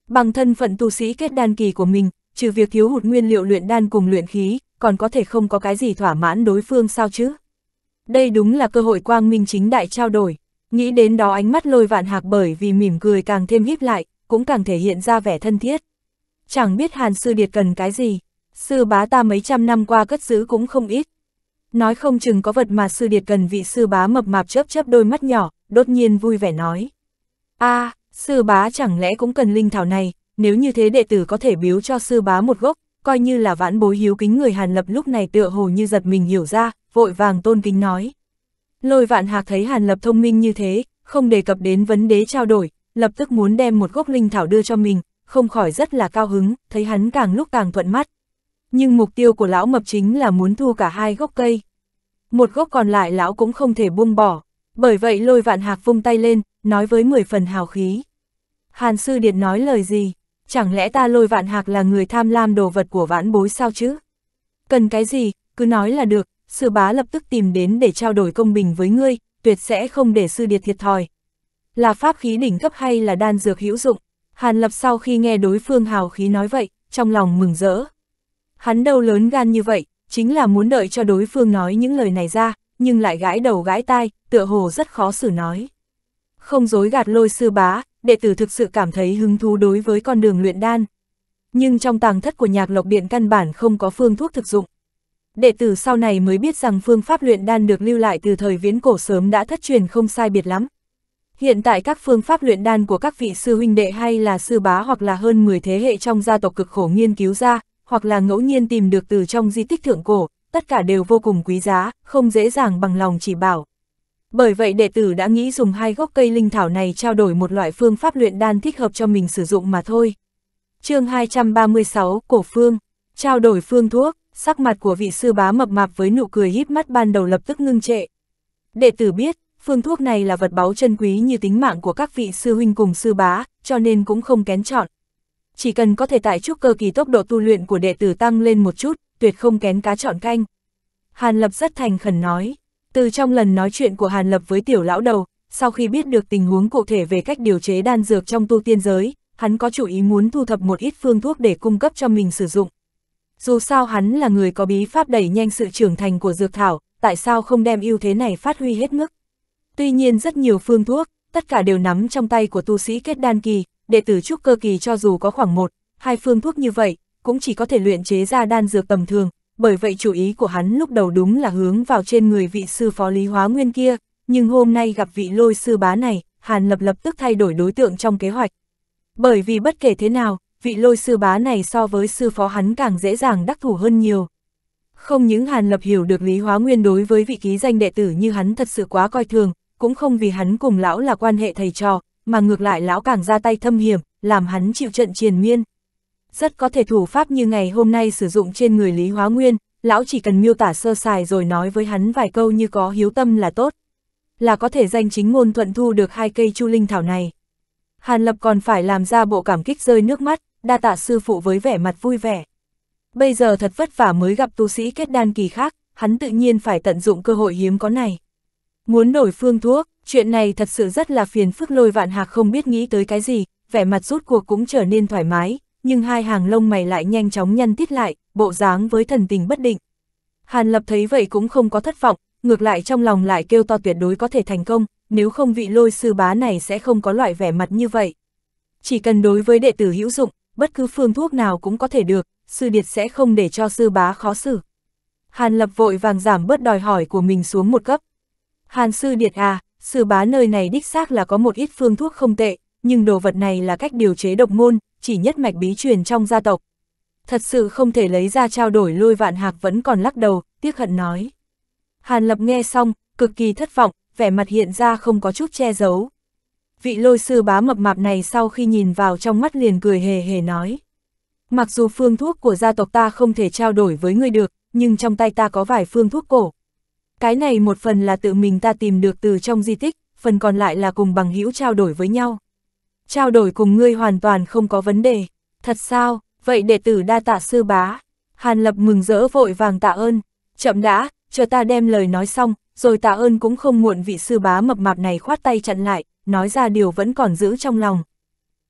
A: Bằng thân phận tu sĩ kết đan kỳ của mình, trừ việc thiếu hụt nguyên liệu luyện đan cùng luyện khí, còn có thể không có cái gì thỏa mãn đối phương sao chứ. Đây đúng là cơ hội quang minh chính đại trao đổi. Nghĩ đến đó ánh mắt lôi vạn hạc bởi vì mỉm cười càng thêm híp lại, cũng càng thể hiện ra vẻ thân thiết. Chẳng biết hàn sư điệt cần cái gì, sư bá ta mấy trăm năm qua cất giữ cũng không ít. Nói không chừng có vật mà sư điệt cần vị sư bá mập mạp chớp chớp đôi mắt nhỏ, đột nhiên vui vẻ nói. a à, sư bá chẳng lẽ cũng cần linh thảo này, nếu như thế đệ tử có thể biếu cho sư bá một gốc, coi như là vãn bối hiếu kính người hàn lập lúc này tựa hồ như giật mình hiểu ra, vội vàng tôn kính nói. Lôi vạn hạc thấy Hàn Lập thông minh như thế, không đề cập đến vấn đề trao đổi, lập tức muốn đem một gốc linh thảo đưa cho mình, không khỏi rất là cao hứng, thấy hắn càng lúc càng thuận mắt. Nhưng mục tiêu của lão mập chính là muốn thu cả hai gốc cây. Một gốc còn lại lão cũng không thể buông bỏ, bởi vậy lôi vạn hạc vung tay lên, nói với mười phần hào khí. Hàn sư điện nói lời gì? Chẳng lẽ ta lôi vạn hạc là người tham lam đồ vật của vãn bối sao chứ? Cần cái gì, cứ nói là được, sư bá lập tức tìm đến để trao đổi công bình với ngươi, tuyệt sẽ không để sư điệt thiệt thòi. Là pháp khí đỉnh cấp hay là đan dược hữu dụng? Hàn Lập sau khi nghe đối phương hào khí nói vậy, trong lòng mừng rỡ. Hắn đâu lớn gan như vậy, chính là muốn đợi cho đối phương nói những lời này ra, nhưng lại gãi đầu gãi tai, tựa hồ rất khó xử nói. Không dối gạt lôi sư bá, đệ tử thực sự cảm thấy hứng thú đối với con đường luyện đan. Nhưng trong tàng thất của nhạc lộc điện căn bản không có phương thuốc thực dụng đệ tử sau này mới biết rằng phương pháp luyện đan được lưu lại từ thời viễn cổ sớm đã thất truyền không sai biệt lắm. Hiện tại các phương pháp luyện đan của các vị sư huynh đệ hay là sư bá hoặc là hơn 10 thế hệ trong gia tộc cực khổ nghiên cứu ra, hoặc là ngẫu nhiên tìm được từ trong di tích thượng cổ, tất cả đều vô cùng quý giá, không dễ dàng bằng lòng chỉ bảo. Bởi vậy đệ tử đã nghĩ dùng hai gốc cây linh thảo này trao đổi một loại phương pháp luyện đan thích hợp cho mình sử dụng mà thôi. chương 236 Cổ Phương Trao đổi phương thuốc sắc mặt của vị sư bá mập mạp với nụ cười híp mắt ban đầu lập tức ngưng trệ. Đệ tử biết, phương thuốc này là vật báu chân quý như tính mạng của các vị sư huynh cùng sư bá, cho nên cũng không kén chọn. Chỉ cần có thể tại trúc cơ kỳ tốc độ tu luyện của đệ tử tăng lên một chút, tuyệt không kén cá chọn canh. Hàn Lập rất thành khẩn nói, từ trong lần nói chuyện của Hàn Lập với tiểu lão đầu, sau khi biết được tình huống cụ thể về cách điều chế đan dược trong tu tiên giới, hắn có chủ ý muốn thu thập một ít phương thuốc để cung cấp cho mình sử dụng dù sao hắn là người có bí pháp đẩy nhanh sự trưởng thành của dược thảo, tại sao không đem ưu thế này phát huy hết mức. Tuy nhiên rất nhiều phương thuốc, tất cả đều nắm trong tay của tu sĩ kết đan kỳ, đệ tử trúc cơ kỳ cho dù có khoảng một, hai phương thuốc như vậy, cũng chỉ có thể luyện chế ra đan dược tầm thường, bởi vậy chủ ý của hắn lúc đầu đúng là hướng vào trên người vị sư phó lý hóa nguyên kia, nhưng hôm nay gặp vị lôi sư bá này, Hàn Lập lập tức thay đổi đối tượng trong kế hoạch. Bởi vì bất kể thế nào, vị lôi sư bá này so với sư phó hắn càng dễ dàng đắc thủ hơn nhiều. Không những Hàn Lập hiểu được Lý Hóa Nguyên đối với vị ký danh đệ tử như hắn thật sự quá coi thường, cũng không vì hắn cùng lão là quan hệ thầy trò, mà ngược lại lão càng ra tay thâm hiểm, làm hắn chịu trận triền miên. Rất có thể thủ pháp như ngày hôm nay sử dụng trên người Lý Hóa Nguyên, lão chỉ cần miêu tả sơ sài rồi nói với hắn vài câu như có hiếu tâm là tốt. Là có thể danh chính ngôn thuận thu được hai cây chu linh thảo này. Hàn Lập còn phải làm ra bộ cảm kích rơi nước mắt, đa tạ sư phụ với vẻ mặt vui vẻ. Bây giờ thật vất vả mới gặp tu sĩ kết đan kỳ khác, hắn tự nhiên phải tận dụng cơ hội hiếm có này. Muốn đổi phương thuốc, chuyện này thật sự rất là phiền phức lôi vạn hạc không biết nghĩ tới cái gì, vẻ mặt rút cuộc cũng trở nên thoải mái, nhưng hai hàng lông mày lại nhanh chóng nhăn tít lại, bộ dáng với thần tình bất định. Hàn lập thấy vậy cũng không có thất vọng, ngược lại trong lòng lại kêu to tuyệt đối có thể thành công, nếu không vị lôi sư bá này sẽ không có loại vẻ mặt như vậy. Chỉ cần đối với đệ tử hữu dụng, bất cứ phương thuốc nào cũng có thể được, sư điệt sẽ không để cho sư bá khó xử. Hàn lập vội vàng giảm bớt đòi hỏi của mình xuống một cấp. Hàn sư điệt à, sư bá nơi này đích xác là có một ít phương thuốc không tệ, nhưng đồ vật này là cách điều chế độc môn, chỉ nhất mạch bí truyền trong gia tộc. Thật sự không thể lấy ra trao đổi lôi vạn hạc vẫn còn lắc đầu, tiếc hận nói. Hàn lập nghe xong, cực kỳ thất vọng, vẻ mặt hiện ra không có chút che giấu, vị lôi sư bá mập mạp này sau khi nhìn vào trong mắt liền cười hề hề nói. Mặc dù phương thuốc của gia tộc ta không thể trao đổi với ngươi được, nhưng trong tay ta có vài phương thuốc cổ. Cái này một phần là tự mình ta tìm được từ trong di tích, phần còn lại là cùng bằng hữu trao đổi với nhau. Trao đổi cùng ngươi hoàn toàn không có vấn đề. Thật sao, vậy đệ tử đa tạ sư bá. Hàn Lập mừng rỡ vội vàng tạ ơn. Chậm đã, chờ ta đem lời nói xong, rồi tạ ơn cũng không muộn vị sư bá mập mạp này khoát tay chặn lại, nói ra điều vẫn còn giữ trong lòng.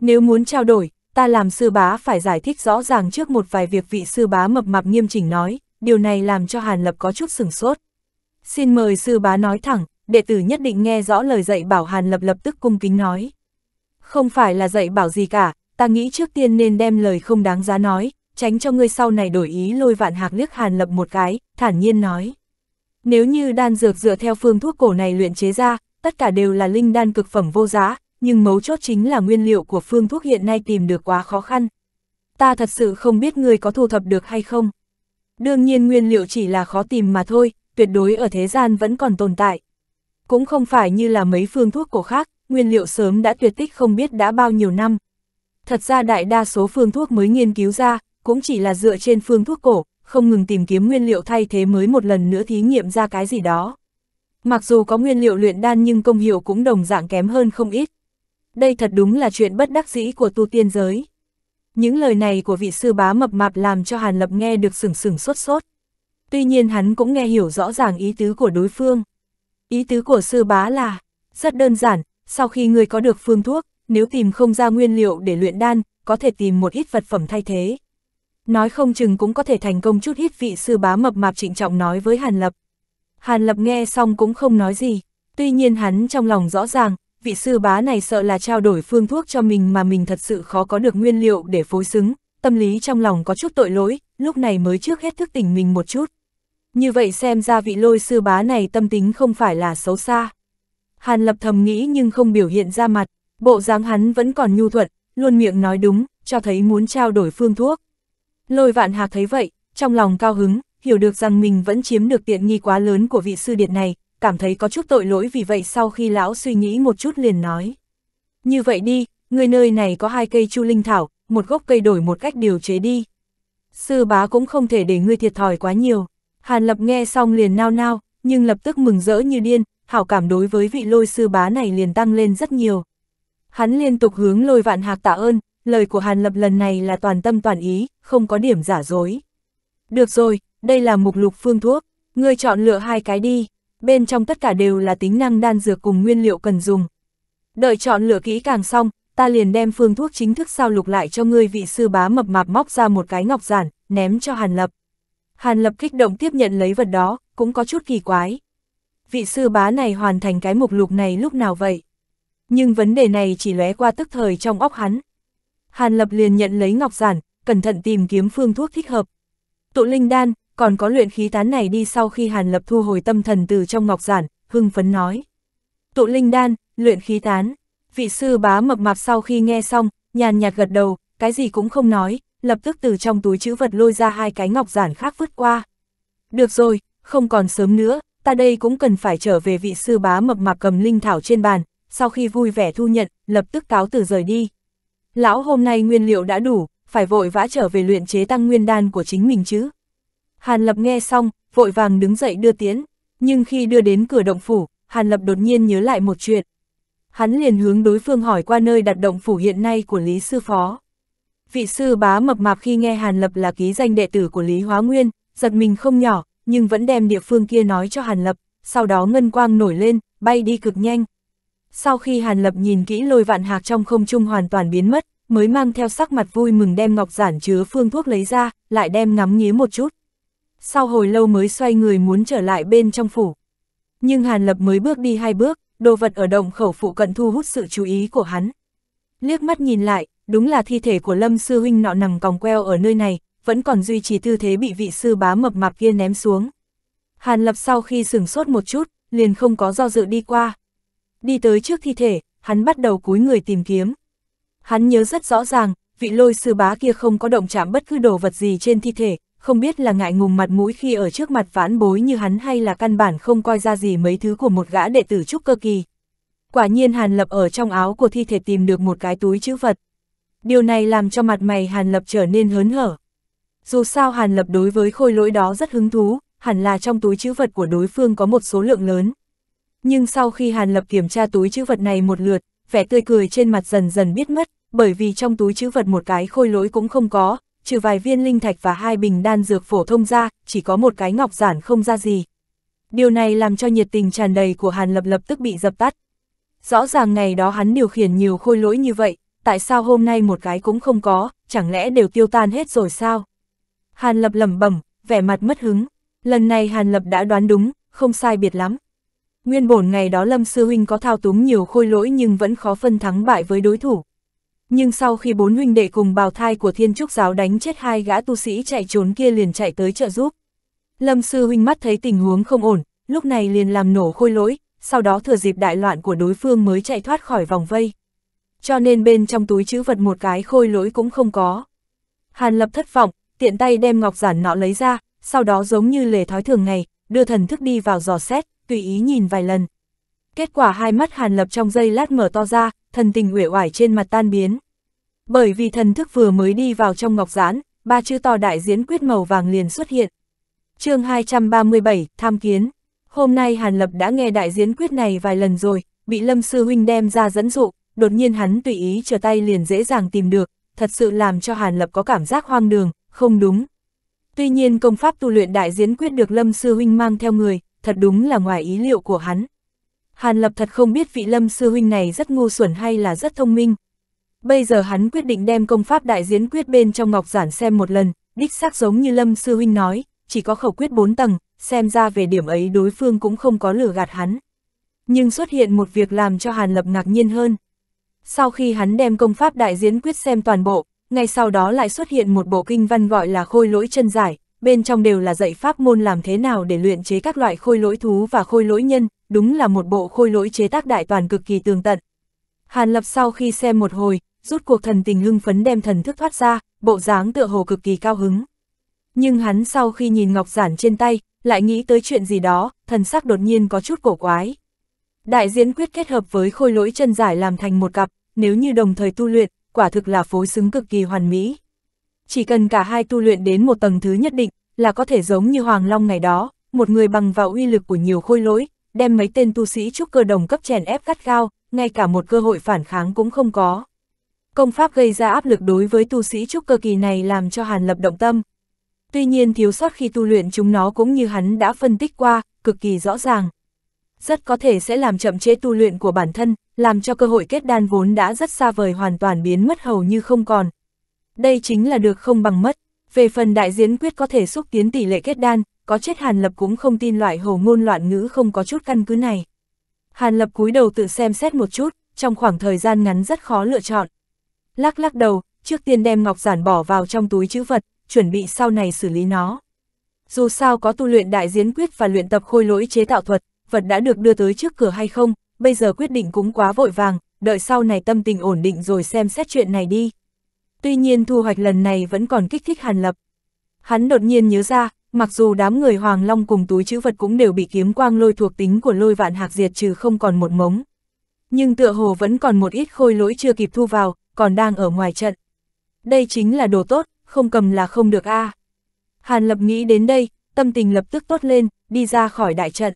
A: Nếu muốn trao đổi, ta làm sư bá phải giải thích rõ ràng trước một vài việc vị sư bá mập mạp nghiêm chỉnh nói, điều này làm cho Hàn Lập có chút sừng sốt. Xin mời sư bá nói thẳng, đệ tử nhất định nghe rõ lời dạy bảo Hàn Lập lập tức cung kính nói. Không phải là dạy bảo gì cả, ta nghĩ trước tiên nên đem lời không đáng giá nói, tránh cho ngươi sau này đổi ý lôi vạn hạc liếc Hàn Lập một cái, thản nhiên nói. Nếu như đan dược dựa theo phương thuốc cổ này luyện chế ra, tất cả đều là linh đan cực phẩm vô giá, nhưng mấu chốt chính là nguyên liệu của phương thuốc hiện nay tìm được quá khó khăn. Ta thật sự không biết người có thu thập được hay không. Đương nhiên nguyên liệu chỉ là khó tìm mà thôi, tuyệt đối ở thế gian vẫn còn tồn tại. Cũng không phải như là mấy phương thuốc cổ khác, nguyên liệu sớm đã tuyệt tích không biết đã bao nhiêu năm. Thật ra đại đa số phương thuốc mới nghiên cứu ra, cũng chỉ là dựa trên phương thuốc cổ, không ngừng tìm kiếm nguyên liệu thay thế mới một lần nữa thí nghiệm ra cái gì đó. Mặc dù có nguyên liệu luyện đan nhưng công hiệu cũng đồng dạng kém hơn không ít. Đây thật đúng là chuyện bất đắc dĩ của tu tiên giới. Những lời này của vị sư bá mập mạp làm cho Hàn Lập nghe được sừng sừng sốt sốt. Tuy nhiên hắn cũng nghe hiểu rõ ràng ý tứ của đối phương. Ý tứ của sư bá là, rất đơn giản, sau khi người có được phương thuốc, nếu tìm không ra nguyên liệu để luyện đan, có thể tìm một ít vật phẩm thay thế. Nói không chừng cũng có thể thành công chút ít vị sư bá mập mạp trịnh trọng nói với Hàn Lập. Hàn Lập nghe xong cũng không nói gì, tuy nhiên hắn trong lòng rõ ràng, vị sư bá này sợ là trao đổi phương thuốc cho mình mà mình thật sự khó có được nguyên liệu để phối xứng, tâm lý trong lòng có chút tội lỗi, lúc này mới trước hết thức tỉnh mình một chút. Như vậy xem ra vị lôi sư bá này tâm tính không phải là xấu xa. Hàn Lập thầm nghĩ nhưng không biểu hiện ra mặt, bộ dáng hắn vẫn còn nhu thuận, luôn miệng nói đúng, cho thấy muốn trao đổi phương thuốc. Lôi vạn hạc thấy vậy, trong lòng cao hứng, hiểu được rằng mình vẫn chiếm được tiện nghi quá lớn của vị sư điện này, cảm thấy có chút tội lỗi vì vậy sau khi lão suy nghĩ một chút liền nói. Như vậy đi, người nơi này có hai cây chu linh thảo, một gốc cây đổi một cách điều chế đi. Sư bá cũng không thể để ngươi thiệt thòi quá nhiều. Hàn lập nghe xong liền nao nao, nhưng lập tức mừng rỡ như điên, hảo cảm đối với vị lôi sư bá này liền tăng lên rất nhiều. Hắn liên tục hướng lôi vạn hạc tạ ơn, lời của Hàn lập lần này là toàn tâm toàn ý, không có điểm giả dối. Được rồi, đây là mục lục phương thuốc, ngươi chọn lựa hai cái đi, bên trong tất cả đều là tính năng đan dược cùng nguyên liệu cần dùng. Đợi chọn lựa kỹ càng xong, ta liền đem phương thuốc chính thức sao lục lại cho ngươi vị sư bá mập mạp móc ra một cái ngọc giản, ném cho Hàn Lập. Hàn Lập kích động tiếp nhận lấy vật đó, cũng có chút kỳ quái. Vị sư bá này hoàn thành cái mục lục này lúc nào vậy? Nhưng vấn đề này chỉ lóe qua tức thời trong óc hắn. Hàn Lập liền nhận lấy ngọc giản, cẩn thận tìm kiếm phương thuốc thích hợp. Tụ linh đan, còn có luyện khí tán này đi sau khi Hàn Lập thu hồi tâm thần từ trong ngọc giản, hưng phấn nói. Tụ linh đan, luyện khí tán, vị sư bá mập mạp sau khi nghe xong, nhàn nhạt gật đầu, cái gì cũng không nói, lập tức từ trong túi chữ vật lôi ra hai cái ngọc giản khác vứt qua. Được rồi, không còn sớm nữa, ta đây cũng cần phải trở về vị sư bá mập mạp cầm linh thảo trên bàn, sau khi vui vẻ thu nhận, lập tức cáo từ rời đi. Lão hôm nay nguyên liệu đã đủ, phải vội vã trở về luyện chế tăng nguyên đan của chính mình chứ. Hàn Lập nghe xong, vội vàng đứng dậy đưa tiến, nhưng khi đưa đến cửa động phủ, Hàn Lập đột nhiên nhớ lại một chuyện. Hắn liền hướng đối phương hỏi qua nơi đặt động phủ hiện nay của Lý Sư Phó. Vị sư bá mập mạp khi nghe Hàn Lập là ký danh đệ tử của Lý Hóa Nguyên, giật mình không nhỏ, nhưng vẫn đem địa phương kia nói cho Hàn Lập, sau đó ngân quang nổi lên, bay đi cực nhanh. Sau khi Hàn Lập nhìn kỹ lôi vạn hạc trong không trung hoàn toàn biến mất, mới mang theo sắc mặt vui mừng đem ngọc giản chứa phương thuốc lấy ra, lại đem ngắm nghía một chút sau hồi lâu mới xoay người muốn trở lại bên trong phủ. Nhưng Hàn Lập mới bước đi hai bước, đồ vật ở động khẩu phụ cận thu hút sự chú ý của hắn. Liếc mắt nhìn lại, đúng là thi thể của Lâm Sư Huynh nọ nằm còng queo ở nơi này, vẫn còn duy trì tư thế bị vị sư bá mập mạp kia ném xuống. Hàn Lập sau khi sửng sốt một chút, liền không có do dự đi qua. Đi tới trước thi thể, hắn bắt đầu cúi người tìm kiếm. Hắn nhớ rất rõ ràng, vị lôi sư bá kia không có động chạm bất cứ đồ vật gì trên thi thể, không biết là ngại ngùng mặt mũi khi ở trước mặt vãn bối như hắn hay là căn bản không coi ra gì mấy thứ của một gã đệ tử trúc cơ kỳ. Quả nhiên Hàn Lập ở trong áo của thi thể tìm được một cái túi chữ vật. Điều này làm cho mặt mày Hàn Lập trở nên hớn hở. Dù sao Hàn Lập đối với khôi lỗi đó rất hứng thú, hẳn là trong túi chữ vật của đối phương có một số lượng lớn. Nhưng sau khi Hàn Lập kiểm tra túi chữ vật này một lượt, vẻ tươi cười trên mặt dần dần biết mất, bởi vì trong túi chữ vật một cái khôi lỗi cũng không có, trừ vài viên linh thạch và hai bình đan dược phổ thông ra, chỉ có một cái ngọc giản không ra gì. Điều này làm cho nhiệt tình tràn đầy của Hàn Lập lập tức bị dập tắt. Rõ ràng ngày đó hắn điều khiển nhiều khôi lỗi như vậy, tại sao hôm nay một cái cũng không có, chẳng lẽ đều tiêu tan hết rồi sao? Hàn Lập lẩm bẩm, vẻ mặt mất hứng. Lần này Hàn Lập đã đoán đúng, không sai biệt lắm. Nguyên bổn ngày đó Lâm Sư Huynh có thao túng nhiều khôi lỗi nhưng vẫn khó phân thắng bại với đối thủ. Nhưng sau khi bốn huynh đệ cùng bào thai của thiên trúc giáo đánh chết hai gã tu sĩ chạy trốn kia liền chạy tới trợ giúp. Lâm sư huynh mắt thấy tình huống không ổn, lúc này liền làm nổ khôi lỗi, sau đó thừa dịp đại loạn của đối phương mới chạy thoát khỏi vòng vây. Cho nên bên trong túi chữ vật một cái khôi lỗi cũng không có. Hàn lập thất vọng, tiện tay đem ngọc giản nọ lấy ra, sau đó giống như lề thói thường ngày, đưa thần thức đi vào dò xét, tùy ý nhìn vài lần, kết quả hai mắt Hàn Lập trong giây lát mở to ra, thần tình uể oải trên mặt tan biến. Bởi vì thần thức vừa mới đi vào trong ngọc gián, ba chữ to đại diễn quyết màu vàng liền xuất hiện. chương 237, tham kiến. Hôm nay Hàn Lập đã nghe đại diễn quyết này vài lần rồi, bị Lâm Sư Huynh đem ra dẫn dụ, đột nhiên hắn tùy ý trở tay liền dễ dàng tìm được, thật sự làm cho Hàn Lập có cảm giác hoang đường, không đúng. Tuy nhiên công pháp tu luyện đại diễn quyết được Lâm Sư Huynh mang theo người, thật đúng là ngoài ý liệu của hắn. Hàn Lập thật không biết vị lâm sư huynh này rất ngu xuẩn hay là rất thông minh. Bây giờ hắn quyết định đem công pháp đại diễn quyết bên trong ngọc giản xem một lần, đích xác giống như lâm sư huynh nói, chỉ có khẩu quyết bốn tầng, xem ra về điểm ấy đối phương cũng không có lừa gạt hắn. Nhưng xuất hiện một việc làm cho Hàn Lập ngạc nhiên hơn. Sau khi hắn đem công pháp đại diễn quyết xem toàn bộ, ngay sau đó lại xuất hiện một bộ kinh văn gọi là khôi lỗi chân giải, bên trong đều là dạy pháp môn làm thế nào để luyện chế các loại khôi lỗi thú và khôi lỗi nhân, đúng là một bộ khôi lỗi chế tác đại toàn cực kỳ tường tận. Hàn Lập sau khi xem một hồi, rút cuộc thần tình hưng phấn đem thần thức thoát ra, bộ dáng tựa hồ cực kỳ cao hứng. Nhưng hắn sau khi nhìn ngọc giản trên tay, lại nghĩ tới chuyện gì đó, thần sắc đột nhiên có chút cổ quái. Đại diễn quyết kết hợp với khôi lỗi chân giải làm thành một cặp, nếu như đồng thời tu luyện, quả thực là phối xứng cực kỳ hoàn mỹ. Chỉ cần cả hai tu luyện đến một tầng thứ nhất định, là có thể giống như Hoàng Long ngày đó, một người bằng vào uy lực của nhiều khôi lỗi, đem mấy tên tu sĩ trúc cơ đồng cấp chèn ép gắt gao, ngay cả một cơ hội phản kháng cũng không có. Công pháp gây ra áp lực đối với tu sĩ trúc cơ kỳ này làm cho Hàn Lập động tâm. Tuy nhiên thiếu sót khi tu luyện chúng nó cũng như hắn đã phân tích qua, cực kỳ rõ ràng. Rất có thể sẽ làm chậm chế tu luyện của bản thân, làm cho cơ hội kết đan vốn đã rất xa vời hoàn toàn biến mất hầu như không còn. Đây chính là được không bằng mất. Về phần đại diễn quyết có thể xúc tiến tỷ lệ kết đan, có chết Hàn Lập cũng không tin loại hồ ngôn loạn ngữ không có chút căn cứ này. Hàn Lập cúi đầu tự xem xét một chút, trong khoảng thời gian ngắn rất khó lựa chọn. Lắc lắc đầu, trước tiên đem ngọc giản bỏ vào trong túi chữ vật, chuẩn bị sau này xử lý nó. Dù sao có tu luyện đại diễn quyết và luyện tập khôi lỗi chế tạo thuật, vật đã được đưa tới trước cửa hay không, bây giờ quyết định cũng quá vội vàng, đợi sau này tâm tình ổn định rồi xem xét chuyện này đi tuy nhiên thu hoạch lần này vẫn còn kích thích Hàn Lập. Hắn đột nhiên nhớ ra, mặc dù đám người Hoàng Long cùng túi chữ vật cũng đều bị kiếm quang lôi thuộc tính của lôi vạn hạc diệt trừ không còn một mống. Nhưng tựa hồ vẫn còn một ít khôi lỗi chưa kịp thu vào, còn đang ở ngoài trận. Đây chính là đồ tốt, không cầm là không được a. À. Hàn Lập nghĩ đến đây, tâm tình lập tức tốt lên, đi ra khỏi đại trận.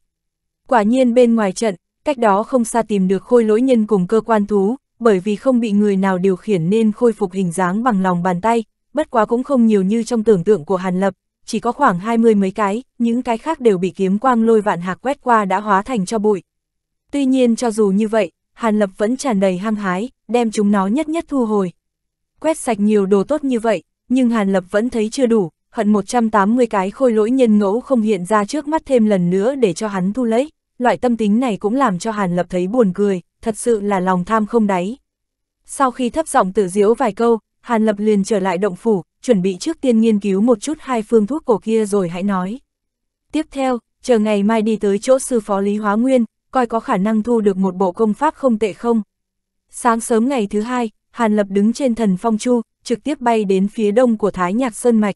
A: Quả nhiên bên ngoài trận, cách đó không xa tìm được khôi lỗi nhân cùng cơ quan thú, bởi vì không bị người nào điều khiển nên khôi phục hình dáng bằng lòng bàn tay, bất quá cũng không nhiều như trong tưởng tượng của Hàn Lập, chỉ có khoảng hai mươi mấy cái, những cái khác đều bị kiếm quang lôi vạn hạc quét qua đã hóa thành cho bụi. Tuy nhiên cho dù như vậy, Hàn Lập vẫn tràn đầy hăng hái, đem chúng nó nhất nhất thu hồi. Quét sạch nhiều đồ tốt như vậy, nhưng Hàn Lập vẫn thấy chưa đủ, hận 180 cái khôi lỗi nhân ngẫu không hiện ra trước mắt thêm lần nữa để cho hắn thu lấy, loại tâm tính này cũng làm cho Hàn Lập thấy buồn cười thật sự là lòng tham không đáy. Sau khi thấp giọng tự diễu vài câu, Hàn Lập liền trở lại động phủ, chuẩn bị trước tiên nghiên cứu một chút hai phương thuốc cổ kia rồi hãy nói. Tiếp theo, chờ ngày mai đi tới chỗ sư phó Lý Hóa Nguyên, coi có khả năng thu được một bộ công pháp không tệ không. Sáng sớm ngày thứ hai, Hàn Lập đứng trên thần phong chu, trực tiếp bay đến phía đông của Thái Nhạc Sơn Mạch.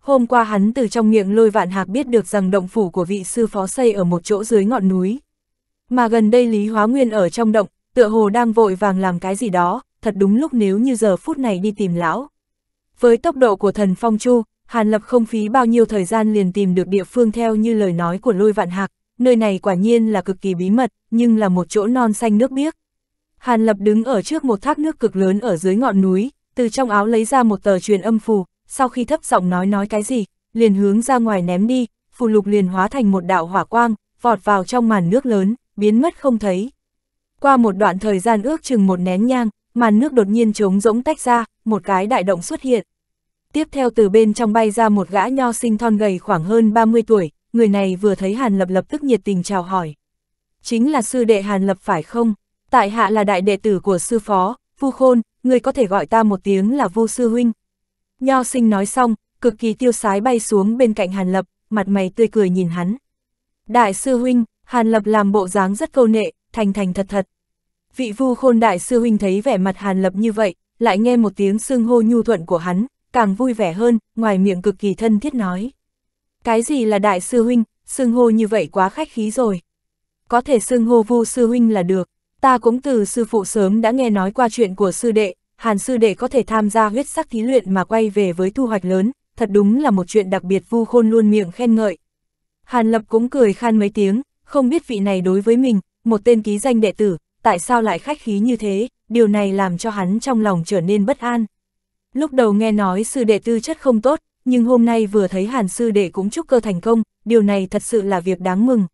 A: Hôm qua hắn từ trong miệng lôi vạn hạc biết được rằng động phủ của vị sư phó xây ở một chỗ dưới ngọn núi. Mà gần đây Lý Hóa Nguyên ở trong động, tựa hồ đang vội vàng làm cái gì đó, thật đúng lúc nếu như giờ phút này đi tìm lão. Với tốc độ của thần Phong Chu, Hàn Lập không phí bao nhiêu thời gian liền tìm được địa phương theo như lời nói của lôi vạn hạc, nơi này quả nhiên là cực kỳ bí mật, nhưng là một chỗ non xanh nước biếc. Hàn Lập đứng ở trước một thác nước cực lớn ở dưới ngọn núi, từ trong áo lấy ra một tờ truyền âm phù, sau khi thấp giọng nói nói cái gì, liền hướng ra ngoài ném đi, phù lục liền hóa thành một đạo hỏa quang, vọt vào trong màn nước lớn biến mất không thấy. Qua một đoạn thời gian ước chừng một nén nhang, màn nước đột nhiên trống rỗng tách ra, một cái đại động xuất hiện. Tiếp theo từ bên trong bay ra một gã nho sinh thon gầy khoảng hơn 30 tuổi, người này vừa thấy Hàn Lập lập tức nhiệt tình chào hỏi. Chính là sư đệ Hàn Lập phải không? Tại hạ là đại đệ tử của sư phó, Vu Khôn, người có thể gọi ta một tiếng là Vu Sư Huynh. Nho sinh nói xong, cực kỳ tiêu sái bay xuống bên cạnh Hàn Lập, mặt mày tươi cười nhìn hắn. Đại sư Huynh, Hàn Lập làm bộ dáng rất câu nệ, thành thành thật thật. Vị vu khôn đại sư huynh thấy vẻ mặt Hàn Lập như vậy, lại nghe một tiếng xương hô nhu thuận của hắn, càng vui vẻ hơn, ngoài miệng cực kỳ thân thiết nói. Cái gì là đại sư huynh, xương hô như vậy quá khách khí rồi. Có thể xương hô vu sư huynh là được, ta cũng từ sư phụ sớm đã nghe nói qua chuyện của sư đệ, Hàn sư đệ có thể tham gia huyết sắc thí luyện mà quay về với thu hoạch lớn, thật đúng là một chuyện đặc biệt vu khôn luôn miệng khen ngợi. Hàn Lập cũng cười khan mấy tiếng, không biết vị này đối với mình, một tên ký danh đệ tử, tại sao lại khách khí như thế, điều này làm cho hắn trong lòng trở nên bất an. Lúc đầu nghe nói sư đệ tư chất không tốt, nhưng hôm nay vừa thấy hàn sư đệ cũng chúc cơ thành công, điều này thật sự là việc đáng mừng.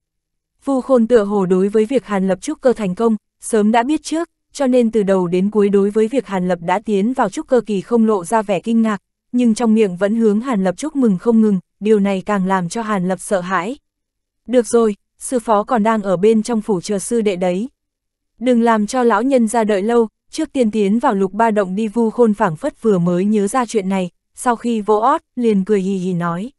A: Vu khôn tựa hồ đối với việc hàn lập chúc cơ thành công, sớm đã biết trước, cho nên từ đầu đến cuối đối với việc hàn lập đã tiến vào chúc cơ kỳ không lộ ra vẻ kinh ngạc, nhưng trong miệng vẫn hướng hàn lập chúc mừng không ngừng, điều này càng làm cho hàn lập sợ hãi. Được rồi, sư phó còn đang ở bên trong phủ chờ sư đệ đấy. Đừng làm cho lão nhân ra đợi lâu, trước tiên tiến vào lục ba động đi vu khôn phảng phất vừa mới nhớ ra chuyện này, sau khi vỗ ót, liền cười hì hì nói.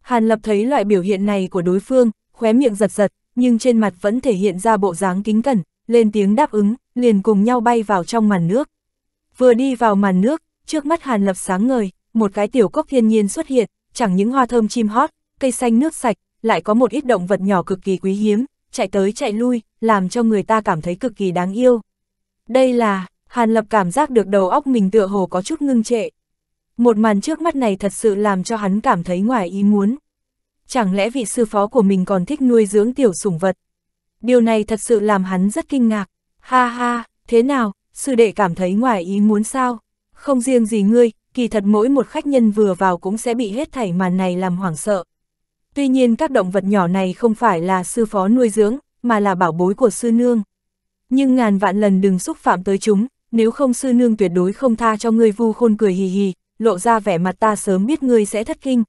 A: Hàn lập thấy loại biểu hiện này của đối phương, khóe miệng giật giật, nhưng trên mặt vẫn thể hiện ra bộ dáng kính cẩn, lên tiếng đáp ứng, liền cùng nhau bay vào trong màn nước. Vừa đi vào màn nước, trước mắt Hàn Lập sáng ngời, một cái tiểu cốc thiên nhiên xuất hiện, chẳng những hoa thơm chim hót, cây xanh nước sạch, lại có một ít động vật nhỏ cực kỳ quý hiếm, chạy tới chạy lui, làm cho người ta cảm thấy cực kỳ đáng yêu. Đây là, Hàn Lập cảm giác được đầu óc mình tựa hồ có chút ngưng trệ. Một màn trước mắt này thật sự làm cho hắn cảm thấy ngoài ý muốn. Chẳng lẽ vị sư phó của mình còn thích nuôi dưỡng tiểu sủng vật? Điều này thật sự làm hắn rất kinh ngạc. Ha ha, thế nào, sư đệ cảm thấy ngoài ý muốn sao? Không riêng gì ngươi, kỳ thật mỗi một khách nhân vừa vào cũng sẽ bị hết thảy màn này làm hoảng sợ. Tuy nhiên các động vật nhỏ này không phải là sư phó nuôi dưỡng, mà là bảo bối của sư nương. Nhưng ngàn vạn lần đừng xúc phạm tới chúng, nếu không sư nương tuyệt đối không tha cho ngươi vu khôn cười hì hì, lộ ra vẻ mặt ta sớm biết ngươi sẽ thất kinh.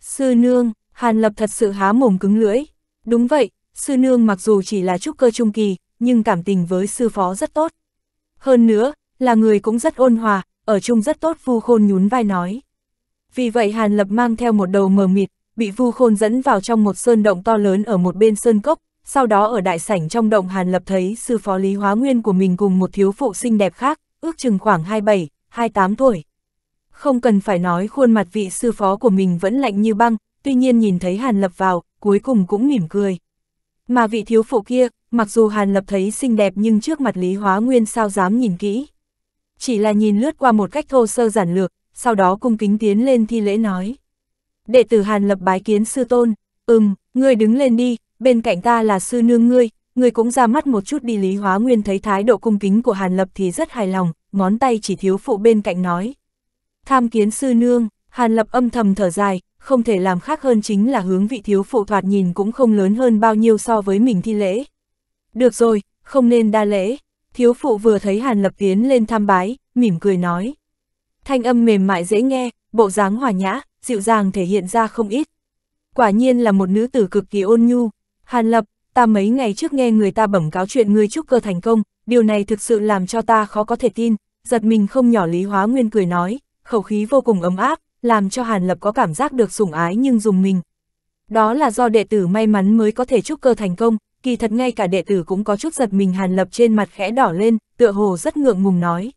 A: Sư nương, Hàn Lập thật sự há mồm cứng lưỡi. Đúng vậy, sư nương mặc dù chỉ là trúc cơ trung kỳ, nhưng cảm tình với sư phó rất tốt. Hơn nữa, là người cũng rất ôn hòa, ở chung rất tốt vu khôn nhún vai nói. Vì vậy Hàn Lập mang theo một đầu mờ mịt, bị Vu Khôn dẫn vào trong một sơn động to lớn ở một bên sơn cốc, sau đó ở đại sảnh trong động Hàn Lập thấy sư phó Lý Hóa Nguyên của mình cùng một thiếu phụ xinh đẹp khác, ước chừng khoảng 27, 28 tuổi. Không cần phải nói khuôn mặt vị sư phó của mình vẫn lạnh như băng, tuy nhiên nhìn thấy Hàn Lập vào, cuối cùng cũng mỉm cười. Mà vị thiếu phụ kia, mặc dù Hàn Lập thấy xinh đẹp nhưng trước mặt Lý Hóa Nguyên sao dám nhìn kỹ. Chỉ là nhìn lướt qua một cách thô sơ giản lược, sau đó cung kính tiến lên thi lễ nói đệ tử Hàn Lập bái kiến sư tôn, ừm, ngươi đứng lên đi, bên cạnh ta là sư nương ngươi, ngươi cũng ra mắt một chút đi Lý Hóa Nguyên thấy thái độ cung kính của Hàn Lập thì rất hài lòng, ngón tay chỉ thiếu phụ bên cạnh nói. Tham kiến sư nương, Hàn Lập âm thầm thở dài, không thể làm khác hơn chính là hướng vị thiếu phụ thoạt nhìn cũng không lớn hơn bao nhiêu so với mình thi lễ. Được rồi, không nên đa lễ, thiếu phụ vừa thấy Hàn Lập tiến lên tham bái, mỉm cười nói. Thanh âm mềm mại dễ nghe, bộ dáng hòa nhã, dịu dàng thể hiện ra không ít. Quả nhiên là một nữ tử cực kỳ ôn nhu, Hàn Lập, ta mấy ngày trước nghe người ta bẩm cáo chuyện ngươi trúc cơ thành công, điều này thực sự làm cho ta khó có thể tin, giật mình không nhỏ Lý Hóa Nguyên cười nói, khẩu khí vô cùng ấm áp, làm cho Hàn Lập có cảm giác được sủng ái nhưng dùng mình. Đó là do đệ tử may mắn mới có thể trúc cơ thành công, kỳ thật ngay cả đệ tử cũng có chút giật mình Hàn Lập trên mặt khẽ đỏ lên, tựa hồ rất ngượng ngùng nói.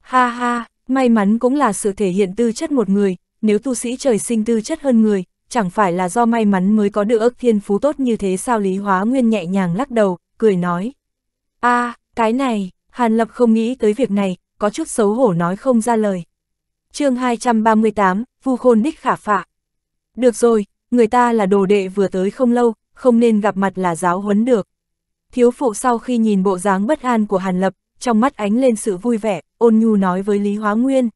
A: Ha ha, may mắn cũng là sự thể hiện tư chất một người, nếu tu sĩ trời sinh tư chất hơn người, chẳng phải là do may mắn mới có được ức thiên phú tốt như thế sao Lý Hóa Nguyên nhẹ nhàng lắc đầu, cười nói. a à, cái này, Hàn Lập không nghĩ tới việc này, có chút xấu hổ nói không ra lời. chương 238, Vu Khôn Đích Khả Phạ. Được rồi, người ta là đồ đệ vừa tới không lâu, không nên gặp mặt là giáo huấn được. Thiếu phụ sau khi nhìn bộ dáng bất an của Hàn Lập, trong mắt ánh lên sự vui vẻ, ôn nhu nói với Lý Hóa Nguyên.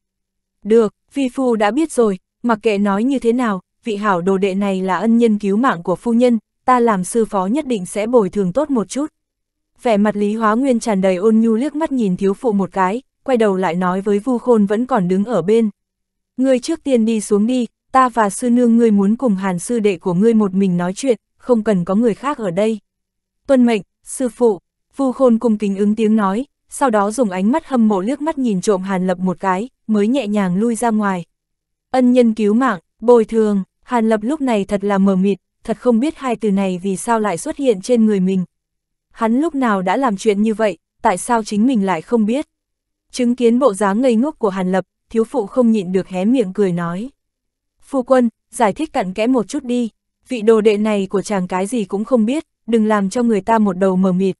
A: Được, vi phu đã biết rồi, mặc kệ nói như thế nào, vị hảo đồ đệ này là ân nhân cứu mạng của phu nhân, ta làm sư phó nhất định sẽ bồi thường tốt một chút. Vẻ mặt Lý Hóa Nguyên tràn đầy ôn nhu liếc mắt nhìn thiếu phụ một cái, quay đầu lại nói với Vu Khôn vẫn còn đứng ở bên. Ngươi trước tiên đi xuống đi, ta và sư nương ngươi muốn cùng hàn sư đệ của ngươi một mình nói chuyện, không cần có người khác ở đây. Tuân mệnh, sư phụ, Vu Khôn cung kính ứng tiếng nói, sau đó dùng ánh mắt hâm mộ liếc mắt nhìn trộm hàn lập một cái, mới nhẹ nhàng lui ra ngoài. Ân nhân cứu mạng, bồi thường, Hàn Lập lúc này thật là mờ mịt, thật không biết hai từ này vì sao lại xuất hiện trên người mình. Hắn lúc nào đã làm chuyện như vậy, tại sao chính mình lại không biết. Chứng kiến bộ dáng ngây ngốc của Hàn Lập, thiếu phụ không nhịn được hé miệng cười nói. Phu quân, giải thích cặn kẽ một chút đi, vị đồ đệ này của chàng cái gì cũng không biết, đừng làm cho người ta một đầu mờ mịt.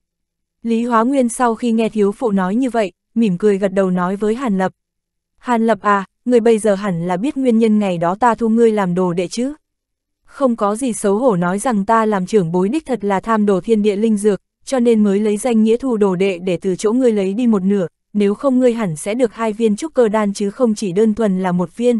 A: Lý Hóa Nguyên sau khi nghe thiếu phụ nói như vậy, mỉm cười gật đầu nói với Hàn Lập. Hàn Lập à, người bây giờ hẳn là biết nguyên nhân ngày đó ta thu ngươi làm đồ đệ chứ. Không có gì xấu hổ nói rằng ta làm trưởng bối đích thật là tham đồ thiên địa linh dược, cho nên mới lấy danh nghĩa thu đồ đệ để từ chỗ ngươi lấy đi một nửa, nếu không ngươi hẳn sẽ được hai viên trúc cơ đan chứ không chỉ đơn thuần là một viên.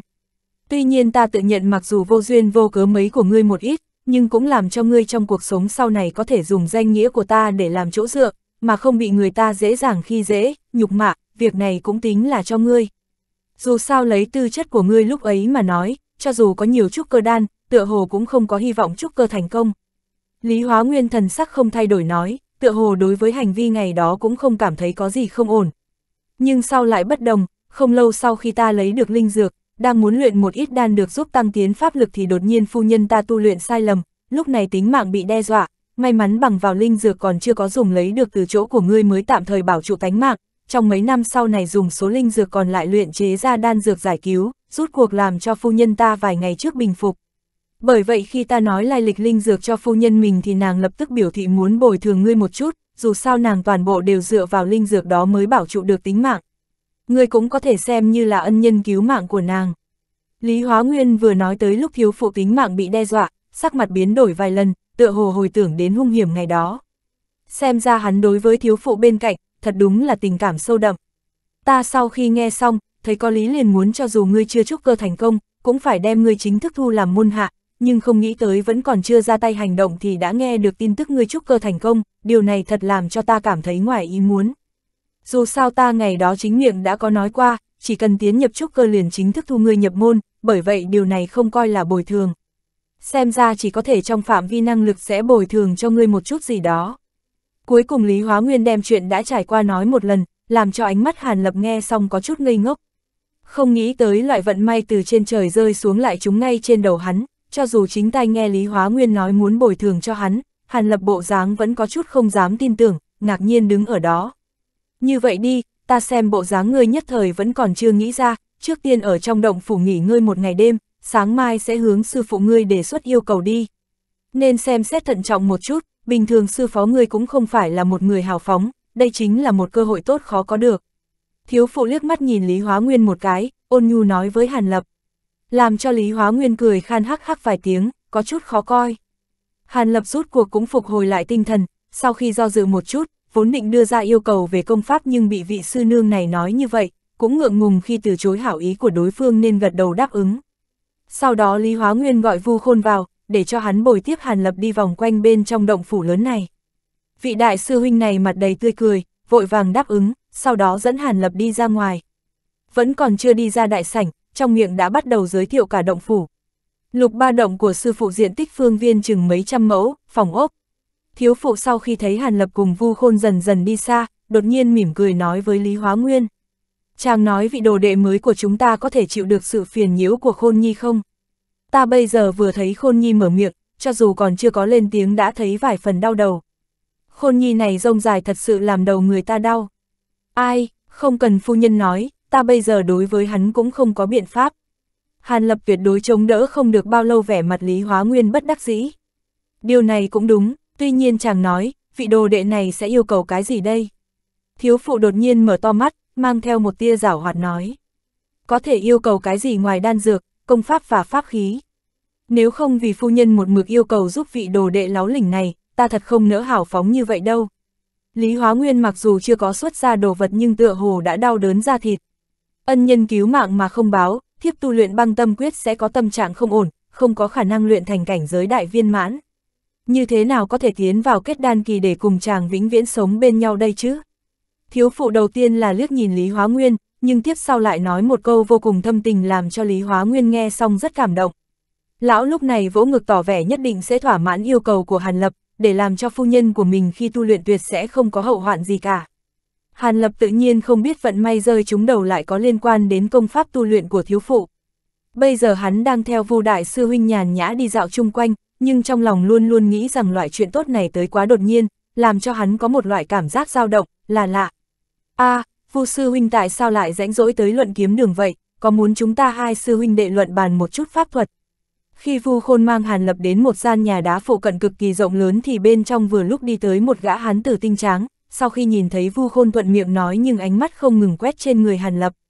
A: Tuy nhiên ta tự nhận mặc dù vô duyên vô cớ mấy của ngươi một ít, nhưng cũng làm cho ngươi trong cuộc sống sau này có thể dùng danh nghĩa của ta để làm chỗ dựa, mà không bị người ta dễ dàng khi dễ, nhục mạ, việc này cũng tính là cho ngươi. Dù sao lấy tư chất của ngươi lúc ấy mà nói, cho dù có nhiều trúc cơ đan, tựa hồ cũng không có hy vọng trúc cơ thành công. Lý Hóa Nguyên thần sắc không thay đổi nói, tựa hồ đối với hành vi ngày đó cũng không cảm thấy có gì không ổn. Nhưng sau lại bất đồng, không lâu sau khi ta lấy được linh dược, đang muốn luyện một ít đan được giúp tăng tiến pháp lực thì đột nhiên phu nhân ta tu luyện sai lầm, lúc này tính mạng bị đe dọa, may mắn bằng vào linh dược còn chưa có dùng lấy được từ chỗ của ngươi mới tạm thời bảo trụ tánh mạng, trong mấy năm sau này dùng số linh dược còn lại luyện chế ra đan dược giải cứu, rút cuộc làm cho phu nhân ta vài ngày trước bình phục. Bởi vậy khi ta nói lai lịch linh dược cho phu nhân mình thì nàng lập tức biểu thị muốn bồi thường ngươi một chút, dù sao nàng toàn bộ đều dựa vào linh dược đó mới bảo trụ được tính mạng. Ngươi cũng có thể xem như là ân nhân cứu mạng của nàng. Lý Hóa Nguyên vừa nói tới lúc thiếu phụ tính mạng bị đe dọa, sắc mặt biến đổi vài lần, tựa hồ hồi tưởng đến hung hiểm ngày đó. Xem ra hắn đối với thiếu phụ bên cạnh, thật đúng là tình cảm sâu đậm. Ta sau khi nghe xong, thấy có lý liền muốn cho dù ngươi chưa trúc cơ thành công, cũng phải đem ngươi chính thức thu làm môn hạ, nhưng không nghĩ tới vẫn còn chưa ra tay hành động thì đã nghe được tin tức ngươi trúc cơ thành công, điều này thật làm cho ta cảm thấy ngoài ý muốn. Dù sao ta ngày đó chính miệng đã có nói qua, chỉ cần tiến nhập trúc cơ liền chính thức thu ngươi nhập môn, bởi vậy điều này không coi là bồi thường. Xem ra chỉ có thể trong phạm vi năng lực sẽ bồi thường cho ngươi một chút gì đó. Cuối cùng Lý Hóa Nguyên đem chuyện đã trải qua nói một lần, làm cho ánh mắt Hàn Lập nghe xong có chút ngây ngốc. Không nghĩ tới loại vận may từ trên trời rơi xuống lại chúng ngay trên đầu hắn, cho dù chính tay nghe Lý Hóa Nguyên nói muốn bồi thường cho hắn, Hàn Lập bộ dáng vẫn có chút không dám tin tưởng, ngạc nhiên đứng ở đó. Như vậy đi, ta xem bộ dáng ngươi nhất thời vẫn còn chưa nghĩ ra, trước tiên ở trong động phủ nghỉ ngơi một ngày đêm, sáng mai sẽ hướng sư phụ ngươi đề xuất yêu cầu đi. Nên xem xét thận trọng một chút, bình thường sư phó ngươi cũng không phải là một người hào phóng, đây chính là một cơ hội tốt khó có được. Thiếu phụ liếc mắt nhìn Lý Hóa Nguyên một cái, ôn nhu nói với Hàn Lập. Làm cho Lý Hóa Nguyên cười khan hắc hắc vài tiếng, có chút khó coi. Hàn Lập rút cuộc cũng phục hồi lại tinh thần, sau khi do dự một chút, vốn định đưa ra yêu cầu về công pháp nhưng bị vị sư nương này nói như vậy, cũng ngượng ngùng khi từ chối hảo ý của đối phương nên gật đầu đáp ứng. Sau đó Lý Hóa Nguyên gọi Vu Khôn vào, để cho hắn bồi tiếp Hàn Lập đi vòng quanh bên trong động phủ lớn này. Vị đại sư huynh này mặt đầy tươi cười, vội vàng đáp ứng, sau đó dẫn Hàn Lập đi ra ngoài. Vẫn còn chưa đi ra đại sảnh, trong miệng đã bắt đầu giới thiệu cả động phủ. Lục ba động của sư phụ diện tích phương viên chừng mấy trăm mẫu, phòng ốc. Thiếu phụ sau khi thấy Hàn Lập cùng Vu Khôn dần dần đi xa, đột nhiên mỉm cười nói với Lý Hóa Nguyên. Chàng nói vị đồ đệ mới của chúng ta có thể chịu được sự phiền nhiễu của Khôn Nhi không? ta bây giờ vừa thấy khôn nhi mở miệng, cho dù còn chưa có lên tiếng đã thấy vài phần đau đầu. Khôn nhi này rông dài thật sự làm đầu người ta đau. Ai, không cần phu nhân nói, ta bây giờ đối với hắn cũng không có biện pháp. Hàn lập tuyệt đối chống đỡ không được bao lâu vẻ mặt lý hóa nguyên bất đắc dĩ. Điều này cũng đúng, tuy nhiên chàng nói, vị đồ đệ này sẽ yêu cầu cái gì đây? Thiếu phụ đột nhiên mở to mắt, mang theo một tia giảo hoạt nói. Có thể yêu cầu cái gì ngoài đan dược, công pháp và pháp khí. Nếu không vì phu nhân một mực yêu cầu giúp vị đồ đệ láo lỉnh này, ta thật không nỡ hảo phóng như vậy đâu. Lý Hóa Nguyên mặc dù chưa có xuất ra đồ vật nhưng tựa hồ đã đau đớn ra thịt. Ân nhân cứu mạng mà không báo, thiếp tu luyện băng tâm quyết sẽ có tâm trạng không ổn, không có khả năng luyện thành cảnh giới đại viên mãn. Như thế nào có thể tiến vào kết đan kỳ để cùng chàng vĩnh viễn sống bên nhau đây chứ? Thiếu phụ đầu tiên là liếc nhìn Lý Hóa Nguyên, nhưng tiếp sau lại nói một câu vô cùng thâm tình làm cho Lý Hóa Nguyên nghe xong rất cảm động. Lão lúc này vỗ ngực tỏ vẻ nhất định sẽ thỏa mãn yêu cầu của Hàn Lập, để làm cho phu nhân của mình khi tu luyện tuyệt sẽ không có hậu hoạn gì cả. Hàn Lập tự nhiên không biết vận may rơi chúng đầu lại có liên quan đến công pháp tu luyện của thiếu phụ. Bây giờ hắn đang theo vô đại sư huynh nhàn nhã đi dạo chung quanh, nhưng trong lòng luôn luôn nghĩ rằng loại chuyện tốt này tới quá đột nhiên, làm cho hắn có một loại cảm giác dao động, là lạ. a à, Vu sư huynh tại sao lại rãnh rỗi tới luận kiếm đường vậy, có muốn chúng ta hai sư huynh đệ luận bàn một chút pháp thuật. Khi Vu Khôn mang Hàn Lập đến một gian nhà đá phụ cận cực kỳ rộng lớn thì bên trong vừa lúc đi tới một gã hán tử tinh tráng, sau khi nhìn thấy Vu Khôn thuận miệng nói nhưng ánh mắt không ngừng quét trên người Hàn Lập.